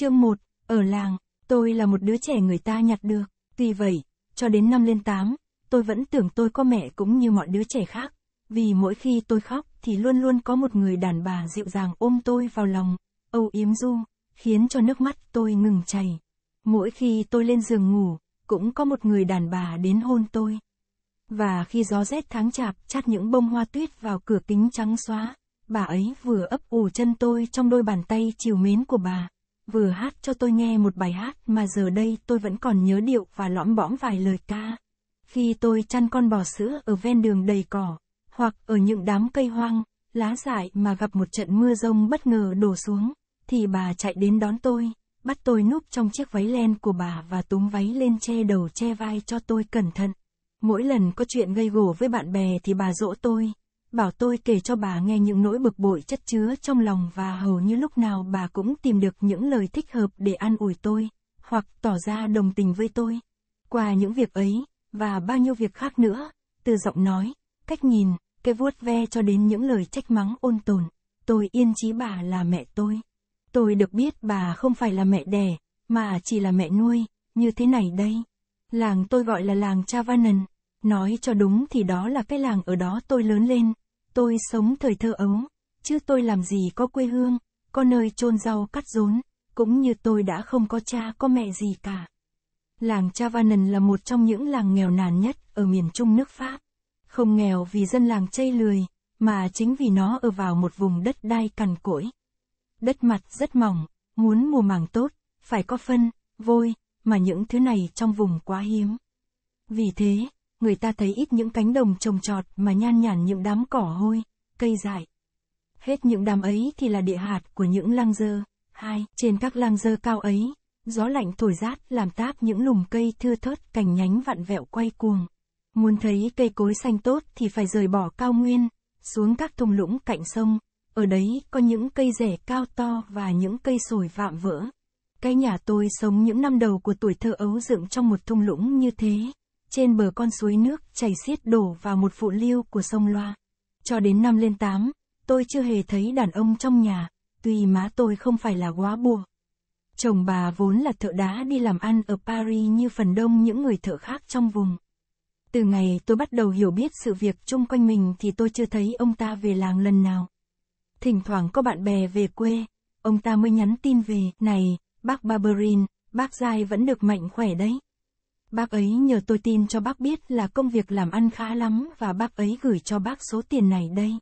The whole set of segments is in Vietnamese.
Chương 1, ở làng, tôi là một đứa trẻ người ta nhặt được, tuy vậy, cho đến năm lên 8, tôi vẫn tưởng tôi có mẹ cũng như mọi đứa trẻ khác, vì mỗi khi tôi khóc thì luôn luôn có một người đàn bà dịu dàng ôm tôi vào lòng, âu yếm du, khiến cho nước mắt tôi ngừng chảy. Mỗi khi tôi lên giường ngủ, cũng có một người đàn bà đến hôn tôi. Và khi gió rét tháng chạp chát những bông hoa tuyết vào cửa kính trắng xóa, bà ấy vừa ấp ủ chân tôi trong đôi bàn tay chiều mến của bà, vừa hát cho tôi nghe một bài hát mà giờ đây tôi vẫn còn nhớ điệu và lõm bõm vài lời ca. Khi tôi chăn con bò sữa ở ven đường đầy cỏ, hoặc ở những đám cây hoang, lá dại mà gặp một trận mưa rông bất ngờ đổ xuống, thì bà chạy đến đón tôi, bắt tôi núp trong chiếc váy len của bà và túm váy lên che đầu che vai cho tôi cẩn thận. Mỗi lần có chuyện gây gổ với bạn bè thì bà dỗ tôi, bảo tôi kể cho bà nghe những nỗi bực bội chất chứa trong lòng và hầu như lúc nào bà cũng tìm được những lời thích hợp để an ủi tôi, hoặc tỏ ra đồng tình với tôi. Qua những việc ấy, và bao nhiêu việc khác nữa, từ giọng nói, cách nhìn, cái vuốt ve cho đến những lời trách mắng ôn tồn, tôi yên chí bà là mẹ tôi. Tôi được biết bà không phải là mẹ đẻ, mà chỉ là mẹ nuôi, như thế này đây. Làng tôi gọi là làng Chavanan, nói cho đúng thì đó là cái làng ở đó tôi lớn lên, Tôi sống thời thơ ấu, chứ tôi làm gì có quê hương, có nơi chôn rau cắt rốn, cũng như tôi đã không có cha có mẹ gì cả. Làng Chavanan là một trong những làng nghèo nàn nhất ở miền Trung nước Pháp. Không nghèo vì dân làng chây lười, mà chính vì nó ở vào một vùng đất đai cằn cỗi. Đất mặt rất mỏng, muốn mùa màng tốt, phải có phân, vôi, mà những thứ này trong vùng quá hiếm. Vì thế, người ta thấy ít những cánh đồng trồng trọt mà nhan nhản những đám cỏ hôi, cây dại. Hết những đám ấy thì là địa hạt của những lang dơ. Hai, trên các lang dơ cao ấy, gió lạnh thổi rát làm táp những lùm cây thưa thớt cành nhánh vặn vẹo quay cuồng. Muốn thấy cây cối xanh tốt thì phải rời bỏ cao nguyên, xuống các thung lũng cạnh sông, ở đấy có những cây rẻ cao to và những cây sồi vạm vỡ. Cái nhà tôi sống những năm đầu của tuổi thơ ấu dựng trong một thung lũng như thế trên bờ con suối nước chảy xiết đổ vào một phụ lưu của sông Loa. Cho đến năm lên 8, tôi chưa hề thấy đàn ông trong nhà, tuy má tôi không phải là quá bùa. Chồng bà vốn là thợ đá đi làm ăn ở Paris như phần đông những người thợ khác trong vùng. Từ ngày tôi bắt đầu hiểu biết sự việc chung quanh mình thì tôi chưa thấy ông ta về làng lần nào. Thỉnh thoảng có bạn bè về quê, ông ta mới nhắn tin về, này, bác Barberin, bác Giai vẫn được mạnh khỏe đấy. Bác ấy nhờ tôi tin cho bác biết là công việc làm ăn khá lắm và bác ấy gửi cho bác số tiền này đây.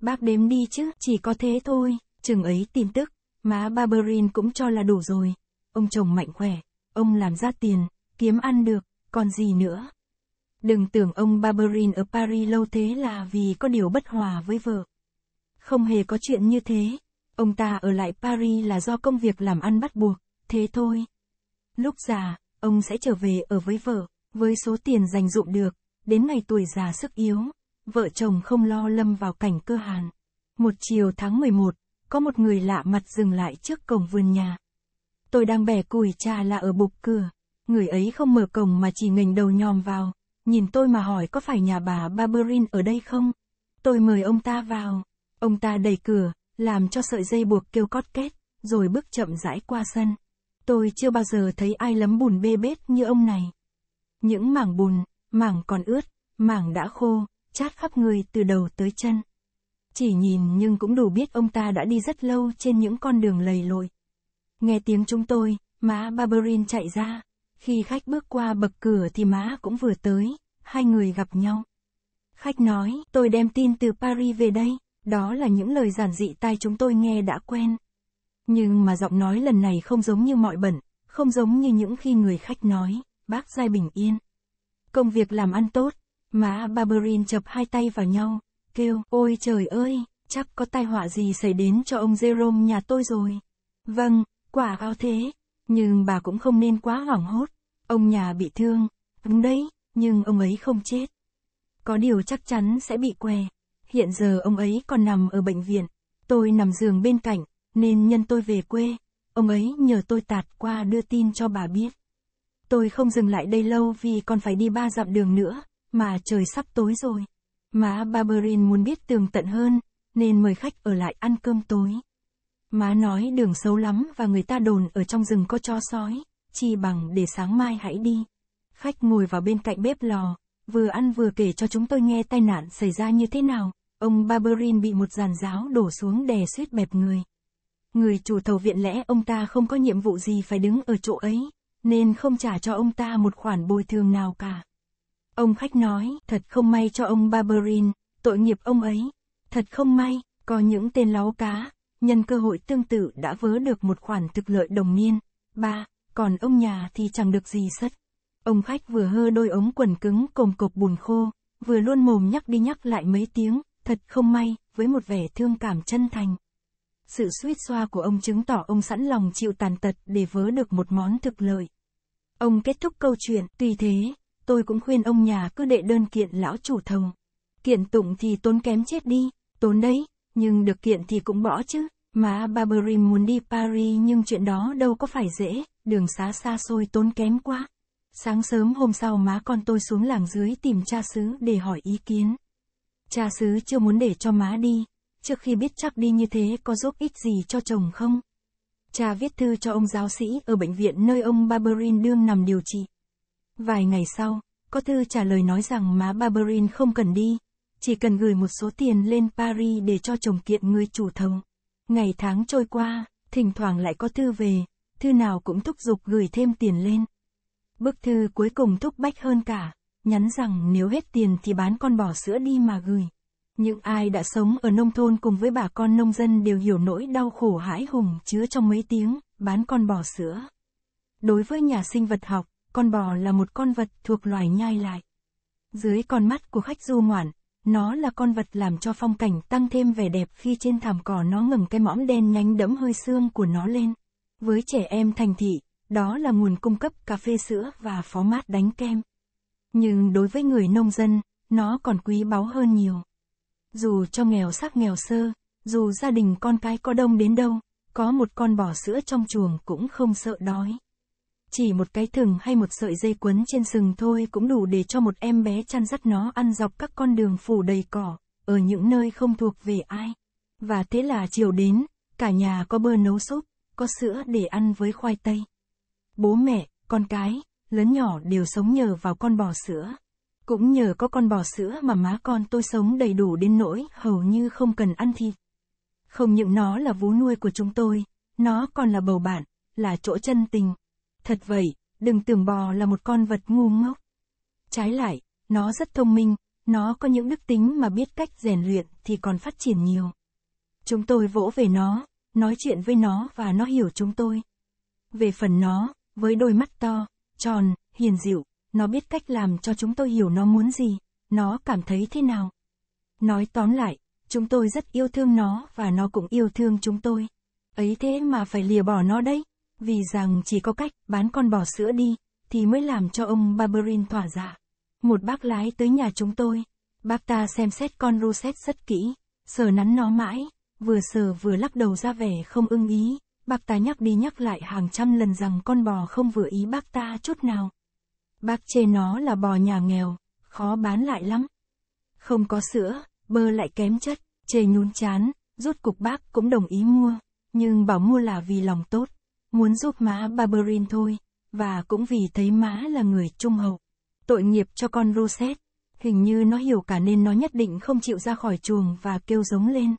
Bác đếm đi chứ, chỉ có thế thôi, chừng ấy tin tức, má Barberin cũng cho là đủ rồi. Ông chồng mạnh khỏe, ông làm ra tiền, kiếm ăn được, còn gì nữa. Đừng tưởng ông Barberin ở Paris lâu thế là vì có điều bất hòa với vợ. Không hề có chuyện như thế, ông ta ở lại Paris là do công việc làm ăn bắt buộc, thế thôi. Lúc già, ông sẽ trở về ở với vợ, với số tiền dành dụm được, đến ngày tuổi già sức yếu, vợ chồng không lo lâm vào cảnh cơ hàn. Một chiều tháng 11, có một người lạ mặt dừng lại trước cổng vườn nhà. Tôi đang bẻ củi trà là ở bục cửa, người ấy không mở cổng mà chỉ ngẩng đầu nhòm vào, nhìn tôi mà hỏi có phải nhà bà Barberin ở đây không? Tôi mời ông ta vào, ông ta đẩy cửa, làm cho sợi dây buộc kêu cót kết, rồi bước chậm rãi qua sân. Tôi chưa bao giờ thấy ai lấm bùn bê bết như ông này. Những mảng bùn, mảng còn ướt, mảng đã khô, chát khắp người từ đầu tới chân. Chỉ nhìn nhưng cũng đủ biết ông ta đã đi rất lâu trên những con đường lầy lội. Nghe tiếng chúng tôi, má Barberin chạy ra. Khi khách bước qua bậc cửa thì má cũng vừa tới, hai người gặp nhau. Khách nói, tôi đem tin từ Paris về đây, đó là những lời giản dị tai chúng tôi nghe đã quen. Nhưng mà giọng nói lần này không giống như mọi bẩn, không giống như những khi người khách nói, bác giai bình yên. Công việc làm ăn tốt, má Barberin chập hai tay vào nhau, kêu, ôi trời ơi, chắc có tai họa gì xảy đến cho ông Jerome nhà tôi rồi. Vâng, quả cao thế, nhưng bà cũng không nên quá hoảng hốt, ông nhà bị thương, đúng vâng đấy, nhưng ông ấy không chết. Có điều chắc chắn sẽ bị què, hiện giờ ông ấy còn nằm ở bệnh viện, tôi nằm giường bên cạnh, nên nhân tôi về quê, ông ấy nhờ tôi tạt qua đưa tin cho bà biết. Tôi không dừng lại đây lâu vì còn phải đi ba dặm đường nữa, mà trời sắp tối rồi. Má Barberin muốn biết tường tận hơn, nên mời khách ở lại ăn cơm tối. Má nói đường xấu lắm và người ta đồn ở trong rừng có cho sói, chi bằng để sáng mai hãy đi. Khách ngồi vào bên cạnh bếp lò, vừa ăn vừa kể cho chúng tôi nghe tai nạn xảy ra như thế nào. Ông Barberin bị một giàn giáo đổ xuống đè suýt bẹp người. Người chủ tàu viện lẽ ông ta không có nhiệm vụ gì phải đứng ở chỗ ấy, nên không trả cho ông ta một khoản bồi thường nào cả. Ông khách nói, thật không may cho ông Barberin, tội nghiệp ông ấy. Thật không may, có những tên láo cá, nhân cơ hội tương tự đã vớ được một khoản thực lợi đồng niên. Ba, còn ông nhà thì chẳng được gì sất. Ông khách vừa hơ đôi ống quần cứng cồm cộp bùn khô, vừa luôn mồm nhắc đi nhắc lại mấy tiếng, thật không may, với một vẻ thương cảm chân thành sự suýt xoa của ông chứng tỏ ông sẵn lòng chịu tàn tật để vớ được một món thực lợi. Ông kết thúc câu chuyện, tuy thế, tôi cũng khuyên ông nhà cứ đệ đơn kiện lão chủ thông. Kiện tụng thì tốn kém chết đi, tốn đấy, nhưng được kiện thì cũng bỏ chứ. Má Barbary muốn đi Paris nhưng chuyện đó đâu có phải dễ, đường xá xa xôi tốn kém quá. Sáng sớm hôm sau má con tôi xuống làng dưới tìm cha xứ để hỏi ý kiến. Cha xứ chưa muốn để cho má đi, trước khi biết chắc đi như thế có giúp ích gì cho chồng không? Cha viết thư cho ông giáo sĩ ở bệnh viện nơi ông Barberin đương nằm điều trị. Vài ngày sau, có thư trả lời nói rằng má Barberin không cần đi, chỉ cần gửi một số tiền lên Paris để cho chồng kiện người chủ thống. Ngày tháng trôi qua, thỉnh thoảng lại có thư về, thư nào cũng thúc giục gửi thêm tiền lên. Bức thư cuối cùng thúc bách hơn cả, nhắn rằng nếu hết tiền thì bán con bò sữa đi mà gửi. Những ai đã sống ở nông thôn cùng với bà con nông dân đều hiểu nỗi đau khổ hãi hùng chứa trong mấy tiếng, bán con bò sữa. Đối với nhà sinh vật học, con bò là một con vật thuộc loài nhai lại. Dưới con mắt của khách du ngoạn, nó là con vật làm cho phong cảnh tăng thêm vẻ đẹp khi trên thảm cỏ nó ngầm cái mõm đen nhánh đẫm hơi xương của nó lên. Với trẻ em thành thị, đó là nguồn cung cấp cà phê sữa và phó mát đánh kem. Nhưng đối với người nông dân, nó còn quý báu hơn nhiều. Dù cho nghèo sắc nghèo sơ, dù gia đình con cái có đông đến đâu, có một con bò sữa trong chuồng cũng không sợ đói. Chỉ một cái thừng hay một sợi dây quấn trên sừng thôi cũng đủ để cho một em bé chăn dắt nó ăn dọc các con đường phủ đầy cỏ, ở những nơi không thuộc về ai. Và thế là chiều đến, cả nhà có bơ nấu súp, có sữa để ăn với khoai tây. Bố mẹ, con cái, lớn nhỏ đều sống nhờ vào con bò sữa. Cũng nhờ có con bò sữa mà má con tôi sống đầy đủ đến nỗi hầu như không cần ăn thịt. Không những nó là vú nuôi của chúng tôi, nó còn là bầu bạn, là chỗ chân tình. Thật vậy, đừng tưởng bò là một con vật ngu ngốc. Trái lại, nó rất thông minh, nó có những đức tính mà biết cách rèn luyện thì còn phát triển nhiều. Chúng tôi vỗ về nó, nói chuyện với nó và nó hiểu chúng tôi. Về phần nó, với đôi mắt to, tròn, hiền dịu, nó biết cách làm cho chúng tôi hiểu nó muốn gì, nó cảm thấy thế nào. Nói tóm lại, chúng tôi rất yêu thương nó và nó cũng yêu thương chúng tôi. Ấy thế mà phải lìa bỏ nó đấy, vì rằng chỉ có cách bán con bò sữa đi, thì mới làm cho ông Barberin thỏa dạ. Một bác lái tới nhà chúng tôi, bác ta xem xét con Rosette rất kỹ, sờ nắn nó mãi, vừa sờ vừa lắc đầu ra vẻ không ưng ý, bác ta nhắc đi nhắc lại hàng trăm lần rằng con bò không vừa ý bác ta chút nào. Bác chê nó là bò nhà nghèo, khó bán lại lắm. Không có sữa, bơ lại kém chất, chê nhún chán, rốt cục bác cũng đồng ý mua, nhưng bảo mua là vì lòng tốt, muốn giúp má Barberin thôi, và cũng vì thấy má là người trung hậu. Tội nghiệp cho con Rosette, hình như nó hiểu cả nên nó nhất định không chịu ra khỏi chuồng và kêu giống lên.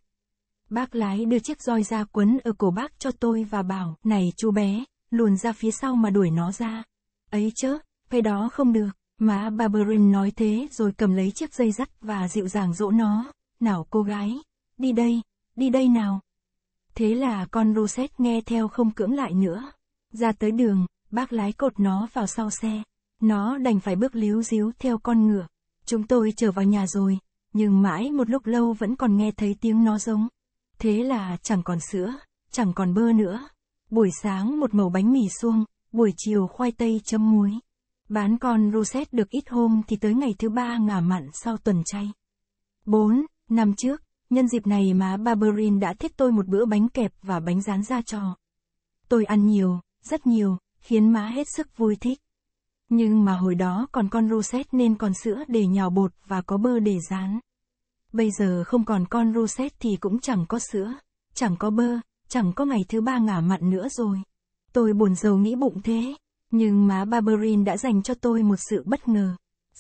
Bác lái đưa chiếc roi ra quấn ở cổ bác cho tôi và bảo, này chú bé, luồn ra phía sau mà đuổi nó ra. Ấy chớ, cái đó không được, má Barberin nói thế rồi cầm lấy chiếc dây dắt và dịu dàng dỗ nó. Nào cô gái, đi đây, đi đây nào. Thế là con Rosette nghe theo không cưỡng lại nữa. Ra tới đường, bác lái cột nó vào sau xe. Nó đành phải bước líu díu theo con ngựa. Chúng tôi trở vào nhà rồi, nhưng mãi một lúc lâu vẫn còn nghe thấy tiếng nó giống. Thế là chẳng còn sữa, chẳng còn bơ nữa. Buổi sáng một màu bánh mì suông, buổi chiều khoai tây chấm muối. Bán con Rosette được ít hôm thì tới ngày thứ ba ngả mặn sau tuần chay. 4. Năm trước, nhân dịp này má Barberin đã thiết tôi một bữa bánh kẹp và bánh rán ra cho. Tôi ăn nhiều, rất nhiều, khiến má hết sức vui thích. Nhưng mà hồi đó còn con Rosette nên còn sữa để nhào bột và có bơ để rán. Bây giờ không còn con Rosette thì cũng chẳng có sữa, chẳng có bơ, chẳng có ngày thứ ba ngả mặn nữa rồi. Tôi buồn rầu nghĩ bụng thế. Nhưng má Barberin đã dành cho tôi một sự bất ngờ.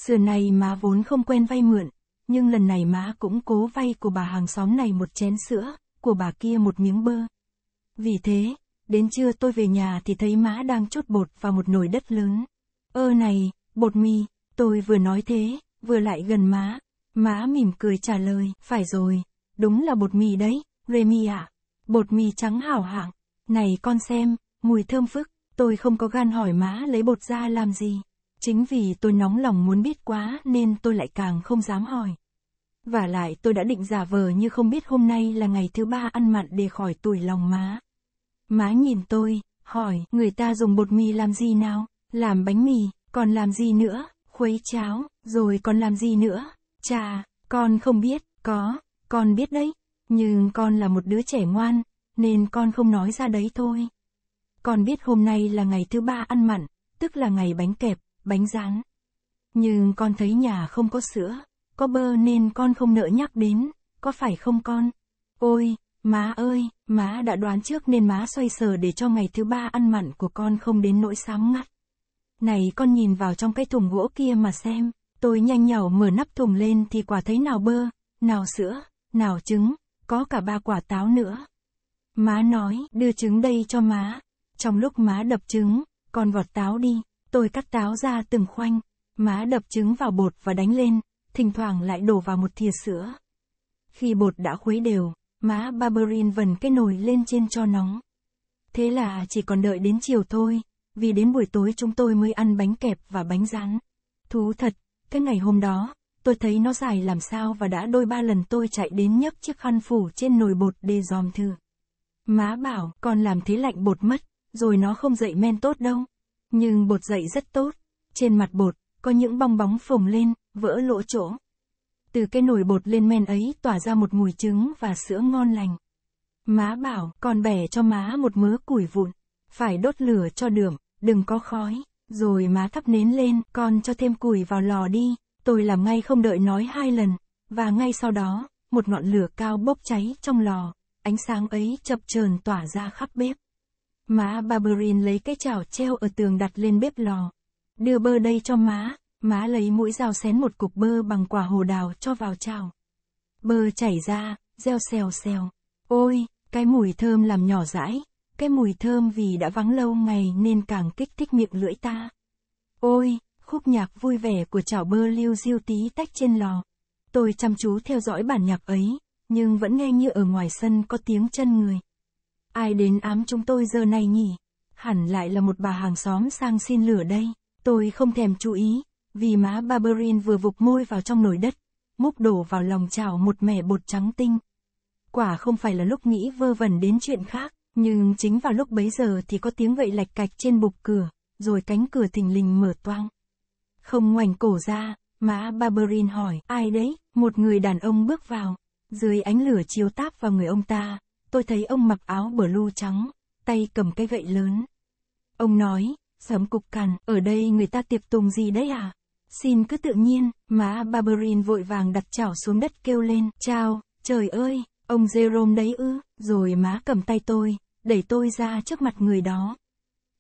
Xưa nay má vốn không quen vay mượn, nhưng lần này má cũng cố vay của bà hàng xóm này một chén sữa, của bà kia một miếng bơ. Vì thế, đến trưa tôi về nhà thì thấy má đang chốt bột vào một nồi đất lớn. Ơ này, bột mì, tôi vừa nói thế, vừa lại gần má. Má mỉm cười trả lời, phải rồi, đúng là bột mì đấy, Remy ạ. À. Bột mì trắng hảo hạng. Này con xem, mùi thơm phức tôi không có gan hỏi má lấy bột ra làm gì. Chính vì tôi nóng lòng muốn biết quá nên tôi lại càng không dám hỏi. Và lại tôi đã định giả vờ như không biết hôm nay là ngày thứ ba ăn mặn để khỏi tuổi lòng má. Má nhìn tôi, hỏi, người ta dùng bột mì làm gì nào? Làm bánh mì, còn làm gì nữa? Khuấy cháo, rồi còn làm gì nữa? Chà, con không biết, có, con biết đấy. Nhưng con là một đứa trẻ ngoan, nên con không nói ra đấy thôi. Con biết hôm nay là ngày thứ ba ăn mặn, tức là ngày bánh kẹp, bánh rán. Nhưng con thấy nhà không có sữa, có bơ nên con không nỡ nhắc đến, có phải không con? Ôi, má ơi, má đã đoán trước nên má xoay sở để cho ngày thứ ba ăn mặn của con không đến nỗi sám ngắt. Này con nhìn vào trong cái thùng gỗ kia mà xem, tôi nhanh nhỏ mở nắp thùng lên thì quả thấy nào bơ, nào sữa, nào trứng, có cả ba quả táo nữa. Má nói, đưa trứng đây cho má, trong lúc má đập trứng, con vọt táo đi, tôi cắt táo ra từng khoanh, má đập trứng vào bột và đánh lên, thỉnh thoảng lại đổ vào một thìa sữa. Khi bột đã khuấy đều, má Barberin vần cái nồi lên trên cho nóng. Thế là chỉ còn đợi đến chiều thôi, vì đến buổi tối chúng tôi mới ăn bánh kẹp và bánh rán. Thú thật, cái ngày hôm đó, tôi thấy nó dài làm sao và đã đôi ba lần tôi chạy đến nhấc chiếc khăn phủ trên nồi bột để dòm thử. Má bảo, con làm thế lạnh bột mất rồi nó không dậy men tốt đâu. Nhưng bột dậy rất tốt. Trên mặt bột, có những bong bóng phồng lên, vỡ lỗ chỗ. Từ cái nồi bột lên men ấy tỏa ra một mùi trứng và sữa ngon lành. Má bảo, còn bẻ cho má một mớ củi vụn. Phải đốt lửa cho đượm, đừng có khói. Rồi má thắp nến lên, con cho thêm củi vào lò đi. Tôi làm ngay không đợi nói hai lần. Và ngay sau đó, một ngọn lửa cao bốc cháy trong lò. Ánh sáng ấy chập chờn tỏa ra khắp bếp. Má Barberin lấy cái chảo treo ở tường đặt lên bếp lò. Đưa bơ đây cho má, má lấy mũi dao xén một cục bơ bằng quả hồ đào cho vào chảo. Bơ chảy ra, reo xèo xèo. Ôi, cái mùi thơm làm nhỏ rãi, cái mùi thơm vì đã vắng lâu ngày nên càng kích thích miệng lưỡi ta. Ôi, khúc nhạc vui vẻ của chảo bơ lưu diêu tí tách trên lò. Tôi chăm chú theo dõi bản nhạc ấy, nhưng vẫn nghe như ở ngoài sân có tiếng chân người. Ai đến ám chúng tôi giờ này nhỉ? Hẳn lại là một bà hàng xóm sang xin lửa đây. Tôi không thèm chú ý, vì má Barberin vừa vụt môi vào trong nồi đất, múc đổ vào lòng chảo một mẻ bột trắng tinh. Quả không phải là lúc nghĩ vơ vẩn đến chuyện khác, nhưng chính vào lúc bấy giờ thì có tiếng gậy lạch cạch trên bục cửa, rồi cánh cửa thình lình mở toang. Không ngoảnh cổ ra, má Barberin hỏi, ai đấy, một người đàn ông bước vào, dưới ánh lửa chiếu táp vào người ông ta, tôi thấy ông mặc áo blue trắng, tay cầm cây gậy lớn. Ông nói, sớm cục cằn, ở đây người ta tiệp tùng gì đấy à? Xin cứ tự nhiên, má Barberin vội vàng đặt chảo xuống đất kêu lên, chào, trời ơi, ông Jerome đấy ư, rồi má cầm tay tôi, đẩy tôi ra trước mặt người đó.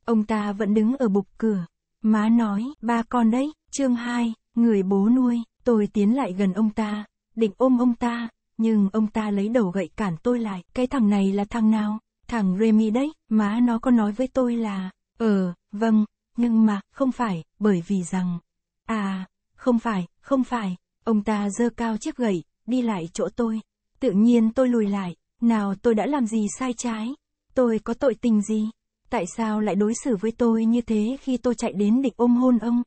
Ông ta vẫn đứng ở bục cửa, má nói, ba con đấy, chương 2, người bố nuôi, tôi tiến lại gần ông ta, định ôm ông ta, nhưng ông ta lấy đầu gậy cản tôi lại. Cái thằng này là thằng nào? Thằng Remy đấy, má nó có nói với tôi là, ờ, vâng, nhưng mà, không phải, bởi vì rằng, à, không phải, không phải, ông ta giơ cao chiếc gậy, đi lại chỗ tôi. Tự nhiên tôi lùi lại, nào tôi đã làm gì sai trái? Tôi có tội tình gì? Tại sao lại đối xử với tôi như thế khi tôi chạy đến định ôm hôn ông?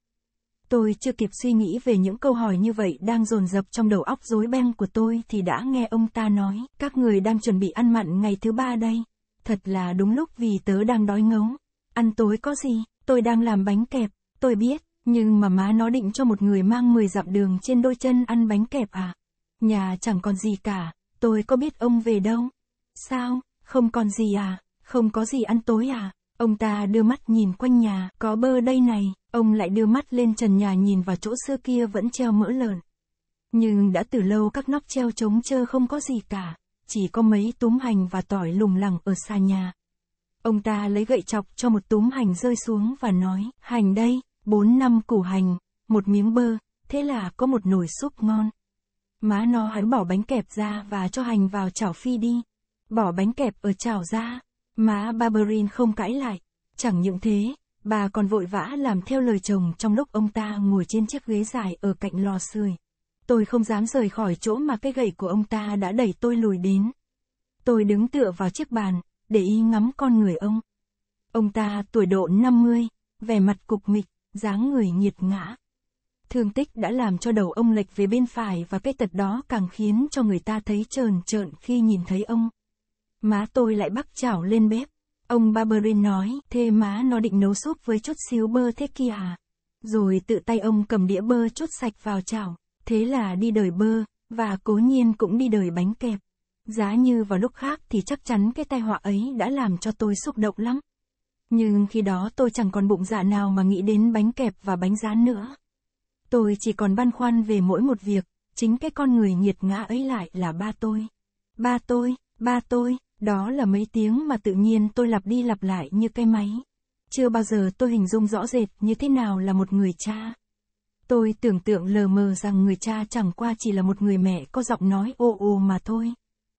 Tôi chưa kịp suy nghĩ về những câu hỏi như vậy đang dồn dập trong đầu óc rối beng của tôi thì đã nghe ông ta nói, các người đang chuẩn bị ăn mặn ngày thứ ba đây. Thật là đúng lúc vì tớ đang đói ngấu. Ăn tối có gì, tôi đang làm bánh kẹp, tôi biết, nhưng mà má nó định cho một người mang 10 dặm đường trên đôi chân ăn bánh kẹp à? Nhà chẳng còn gì cả, tôi có biết ông về đâu? Sao, không còn gì à? Không có gì ăn tối à? Ông ta đưa mắt nhìn quanh nhà, có bơ đây này, ông lại đưa mắt lên trần nhà nhìn vào chỗ xưa kia vẫn treo mỡ lợn. Nhưng đã từ lâu các nóc treo trống trơ không có gì cả, chỉ có mấy túm hành và tỏi lùng lẳng ở xa nhà. Ông ta lấy gậy chọc cho một túm hành rơi xuống và nói, hành đây, bốn năm củ hành, một miếng bơ, thế là có một nồi súp ngon. Má nó hắn bỏ bánh kẹp ra và cho hành vào chảo phi đi. Bỏ bánh kẹp ở chảo ra, Má Barberin không cãi lại. Chẳng những thế, bà còn vội vã làm theo lời chồng trong lúc ông ta ngồi trên chiếc ghế dài ở cạnh lò sưởi. Tôi không dám rời khỏi chỗ mà cái gậy của ông ta đã đẩy tôi lùi đến. Tôi đứng tựa vào chiếc bàn, để ý ngắm con người ông. Ông ta tuổi độ 50, vẻ mặt cục mịch, dáng người nghiệt ngã. Thương tích đã làm cho đầu ông lệch về bên phải và cái tật đó càng khiến cho người ta thấy trờn trợn khi nhìn thấy ông. Má tôi lại bắt chảo lên bếp. Ông Barberin nói, thế má nó định nấu súp với chút xíu bơ thế kia à? Rồi tự tay ông cầm đĩa bơ chút sạch vào chảo. Thế là đi đời bơ, và cố nhiên cũng đi đời bánh kẹp. Giá như vào lúc khác thì chắc chắn cái tai họa ấy đã làm cho tôi xúc động lắm. Nhưng khi đó tôi chẳng còn bụng dạ nào mà nghĩ đến bánh kẹp và bánh rán nữa. Tôi chỉ còn băn khoăn về mỗi một việc, chính cái con người nhiệt ngã ấy lại là ba tôi. Ba tôi, ba tôi, đó là mấy tiếng mà tự nhiên tôi lặp đi lặp lại như cái máy. Chưa bao giờ tôi hình dung rõ rệt như thế nào là một người cha. Tôi tưởng tượng lờ mờ rằng người cha chẳng qua chỉ là một người mẹ có giọng nói ồ ồ mà thôi.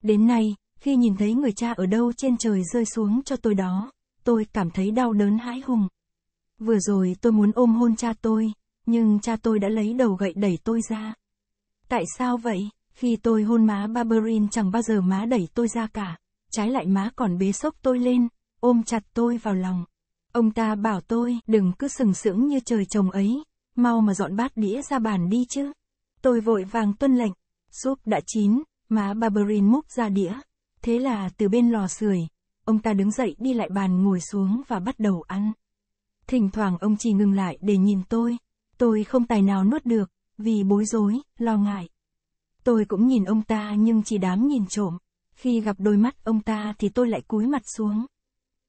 Đến nay, khi nhìn thấy người cha ở đâu trên trời rơi xuống cho tôi đó, tôi cảm thấy đau đớn hãi hùng. Vừa rồi tôi muốn ôm hôn cha tôi, nhưng cha tôi đã lấy đầu gậy đẩy tôi ra. Tại sao vậy? Khi tôi hôn má Barberin chẳng bao giờ má đẩy tôi ra cả trái lại má còn bế sốc tôi lên, ôm chặt tôi vào lòng. Ông ta bảo tôi, đừng cứ sừng sững như trời trồng ấy, mau mà dọn bát đĩa ra bàn đi chứ. Tôi vội vàng tuân lệnh, súp đã chín, má Barberin múc ra đĩa. Thế là từ bên lò sưởi, ông ta đứng dậy đi lại bàn ngồi xuống và bắt đầu ăn. Thỉnh thoảng ông chỉ ngừng lại để nhìn tôi, tôi không tài nào nuốt được, vì bối rối, lo ngại. Tôi cũng nhìn ông ta nhưng chỉ đám nhìn trộm. Khi gặp đôi mắt ông ta thì tôi lại cúi mặt xuống.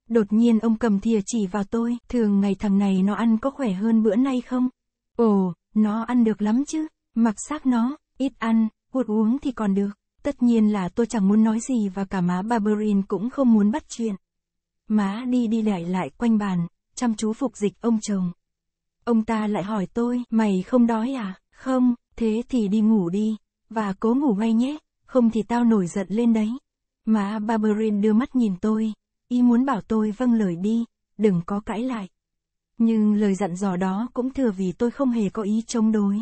Đột nhiên ông cầm thìa chỉ vào tôi, thường ngày thằng này nó ăn có khỏe hơn bữa nay không? Ồ, nó ăn được lắm chứ, mặc xác nó, ít ăn, hụt uống thì còn được. Tất nhiên là tôi chẳng muốn nói gì và cả má Barberin cũng không muốn bắt chuyện. Má đi đi lại lại quanh bàn, chăm chú phục dịch ông chồng. Ông ta lại hỏi tôi, mày không đói à? Không, thế thì đi ngủ đi, và cố ngủ ngay nhé, không thì tao nổi giận lên đấy. Mà Barberin đưa mắt nhìn tôi, y muốn bảo tôi vâng lời đi, đừng có cãi lại. Nhưng lời dặn dò đó cũng thừa vì tôi không hề có ý chống đối.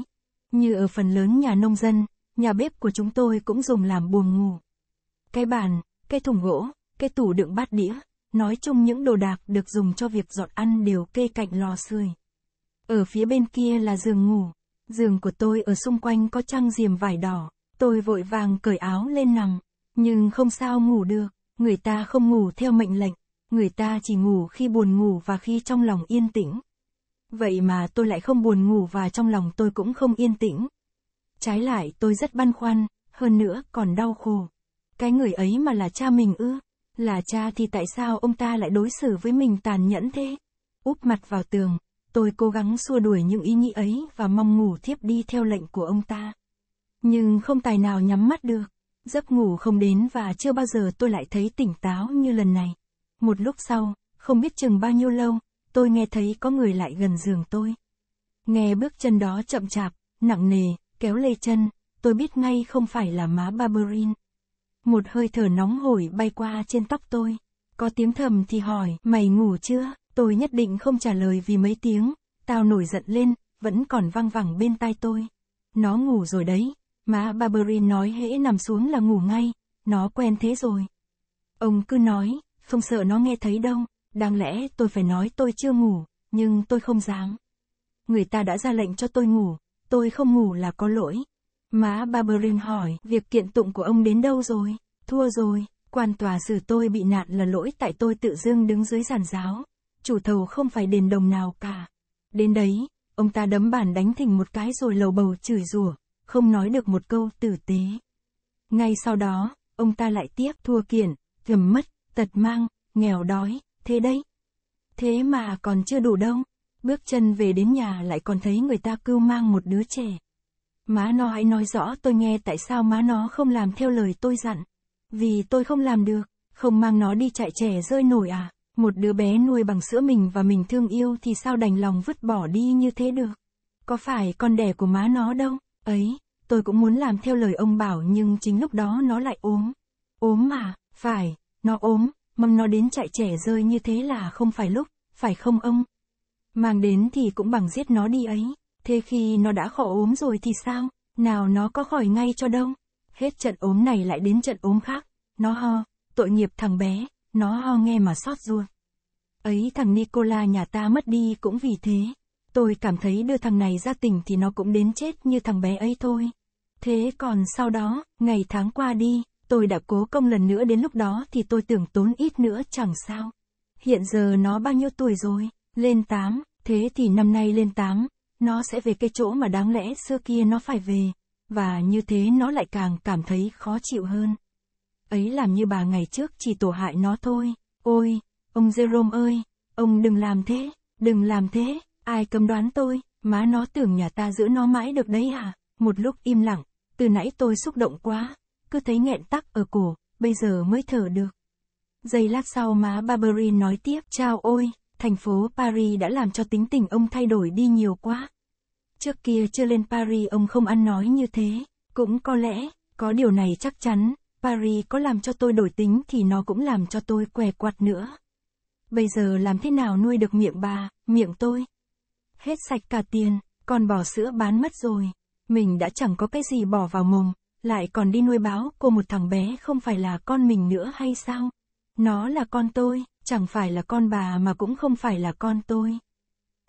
Như ở phần lớn nhà nông dân, nhà bếp của chúng tôi cũng dùng làm buồng ngủ. Cái bàn, cái thùng gỗ, cái tủ đựng bát đĩa, nói chung những đồ đạc được dùng cho việc dọn ăn đều kê cạnh lò sưởi. Ở phía bên kia là giường ngủ, giường của tôi ở xung quanh có trang diềm vải đỏ, tôi vội vàng cởi áo lên nằm. Nhưng không sao ngủ được, người ta không ngủ theo mệnh lệnh, người ta chỉ ngủ khi buồn ngủ và khi trong lòng yên tĩnh. Vậy mà tôi lại không buồn ngủ và trong lòng tôi cũng không yên tĩnh. Trái lại tôi rất băn khoăn, hơn nữa còn đau khổ. Cái người ấy mà là cha mình ư? Là cha thì tại sao ông ta lại đối xử với mình tàn nhẫn thế? Úp mặt vào tường, tôi cố gắng xua đuổi những ý nghĩ ấy và mong ngủ thiếp đi theo lệnh của ông ta. Nhưng không tài nào nhắm mắt được. Giấc ngủ không đến và chưa bao giờ tôi lại thấy tỉnh táo như lần này. Một lúc sau, không biết chừng bao nhiêu lâu, tôi nghe thấy có người lại gần giường tôi. Nghe bước chân đó chậm chạp, nặng nề, kéo lê chân, tôi biết ngay không phải là má Barberin. Một hơi thở nóng hổi bay qua trên tóc tôi. Có tiếng thầm thì hỏi, mày ngủ chưa? Tôi nhất định không trả lời vì mấy tiếng, tao nổi giận lên, vẫn còn văng vẳng bên tai tôi. Nó ngủ rồi đấy, Má Barberin nói hễ nằm xuống là ngủ ngay, nó quen thế rồi. Ông cứ nói, không sợ nó nghe thấy đâu, đáng lẽ tôi phải nói tôi chưa ngủ, nhưng tôi không dám. Người ta đã ra lệnh cho tôi ngủ, tôi không ngủ là có lỗi. Má Barberin hỏi, việc kiện tụng của ông đến đâu rồi? Thua rồi, quan tòa xử tôi bị nạn là lỗi tại tôi tự dưng đứng dưới giàn giáo. Chủ thầu không phải đền đồng nào cả. Đến đấy, ông ta đấm bàn đánh thỉnh một cái rồi lầu bầu chửi rủa không nói được một câu tử tế. Ngay sau đó, ông ta lại tiếp thua kiện, thầm mất, tật mang, nghèo đói, thế đấy. Thế mà còn chưa đủ đâu, bước chân về đến nhà lại còn thấy người ta cưu mang một đứa trẻ. Má nó hãy nói rõ tôi nghe tại sao má nó không làm theo lời tôi dặn. Vì tôi không làm được, không mang nó đi chạy trẻ rơi nổi à. Một đứa bé nuôi bằng sữa mình và mình thương yêu thì sao đành lòng vứt bỏ đi như thế được. Có phải con đẻ của má nó đâu ấy, tôi cũng muốn làm theo lời ông bảo nhưng chính lúc đó nó lại ốm. Ốm mà, phải, nó ốm, mầm nó đến chạy trẻ rơi như thế là không phải lúc, phải không ông? Mang đến thì cũng bằng giết nó đi ấy, thế khi nó đã khỏi ốm rồi thì sao, nào nó có khỏi ngay cho đâu. Hết trận ốm này lại đến trận ốm khác, nó ho, tội nghiệp thằng bé, nó ho nghe mà xót ruột. Ấy thằng Nicola nhà ta mất đi cũng vì thế. Tôi cảm thấy đưa thằng này ra tỉnh thì nó cũng đến chết như thằng bé ấy thôi. Thế còn sau đó, ngày tháng qua đi, tôi đã cố công lần nữa đến lúc đó thì tôi tưởng tốn ít nữa chẳng sao. Hiện giờ nó bao nhiêu tuổi rồi? Lên 8, thế thì năm nay lên 8, nó sẽ về cái chỗ mà đáng lẽ xưa kia nó phải về, và như thế nó lại càng cảm thấy khó chịu hơn. Ấy làm như bà ngày trước chỉ tổ hại nó thôi. Ôi, ông Jerome ơi, ông đừng làm thế, đừng làm thế. Ai cấm đoán tôi, má nó tưởng nhà ta giữ nó mãi được đấy à? Một lúc im lặng, từ nãy tôi xúc động quá, cứ thấy nghẹn tắc ở cổ, bây giờ mới thở được. Giây lát sau má Barbary nói tiếp, chào ôi, thành phố Paris đã làm cho tính tình ông thay đổi đi nhiều quá. Trước kia chưa lên Paris ông không ăn nói như thế, cũng có lẽ, có điều này chắc chắn, Paris có làm cho tôi đổi tính thì nó cũng làm cho tôi què quạt nữa. Bây giờ làm thế nào nuôi được miệng bà, miệng tôi, hết sạch cả tiền, còn bỏ sữa bán mất rồi. Mình đã chẳng có cái gì bỏ vào mồm, lại còn đi nuôi báo của một thằng bé không phải là con mình nữa hay sao? Nó là con tôi, chẳng phải là con bà mà cũng không phải là con tôi.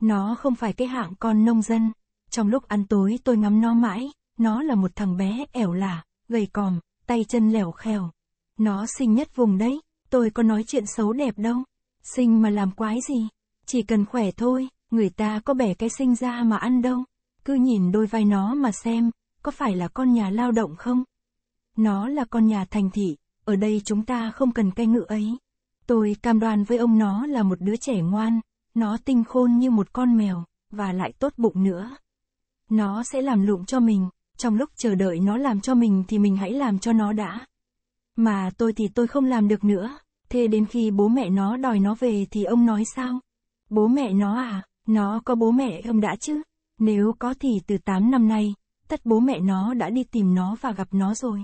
Nó không phải cái hạng con nông dân. Trong lúc ăn tối tôi ngắm nó mãi, nó là một thằng bé ẻo lả, gầy còm, tay chân lẻo khèo. Nó sinh nhất vùng đấy, tôi có nói chuyện xấu đẹp đâu. sinh mà làm quái gì, chỉ cần khỏe thôi, người ta có bẻ cái sinh ra mà ăn đâu, cứ nhìn đôi vai nó mà xem, có phải là con nhà lao động không? Nó là con nhà thành thị, ở đây chúng ta không cần cái ngựa ấy. Tôi cam đoan với ông nó là một đứa trẻ ngoan, nó tinh khôn như một con mèo, và lại tốt bụng nữa. Nó sẽ làm lụng cho mình, trong lúc chờ đợi nó làm cho mình thì mình hãy làm cho nó đã. Mà tôi thì tôi không làm được nữa, thế đến khi bố mẹ nó đòi nó về thì ông nói sao? Bố mẹ nó à? Nó có bố mẹ không đã chứ? Nếu có thì từ 8 năm nay, tất bố mẹ nó đã đi tìm nó và gặp nó rồi.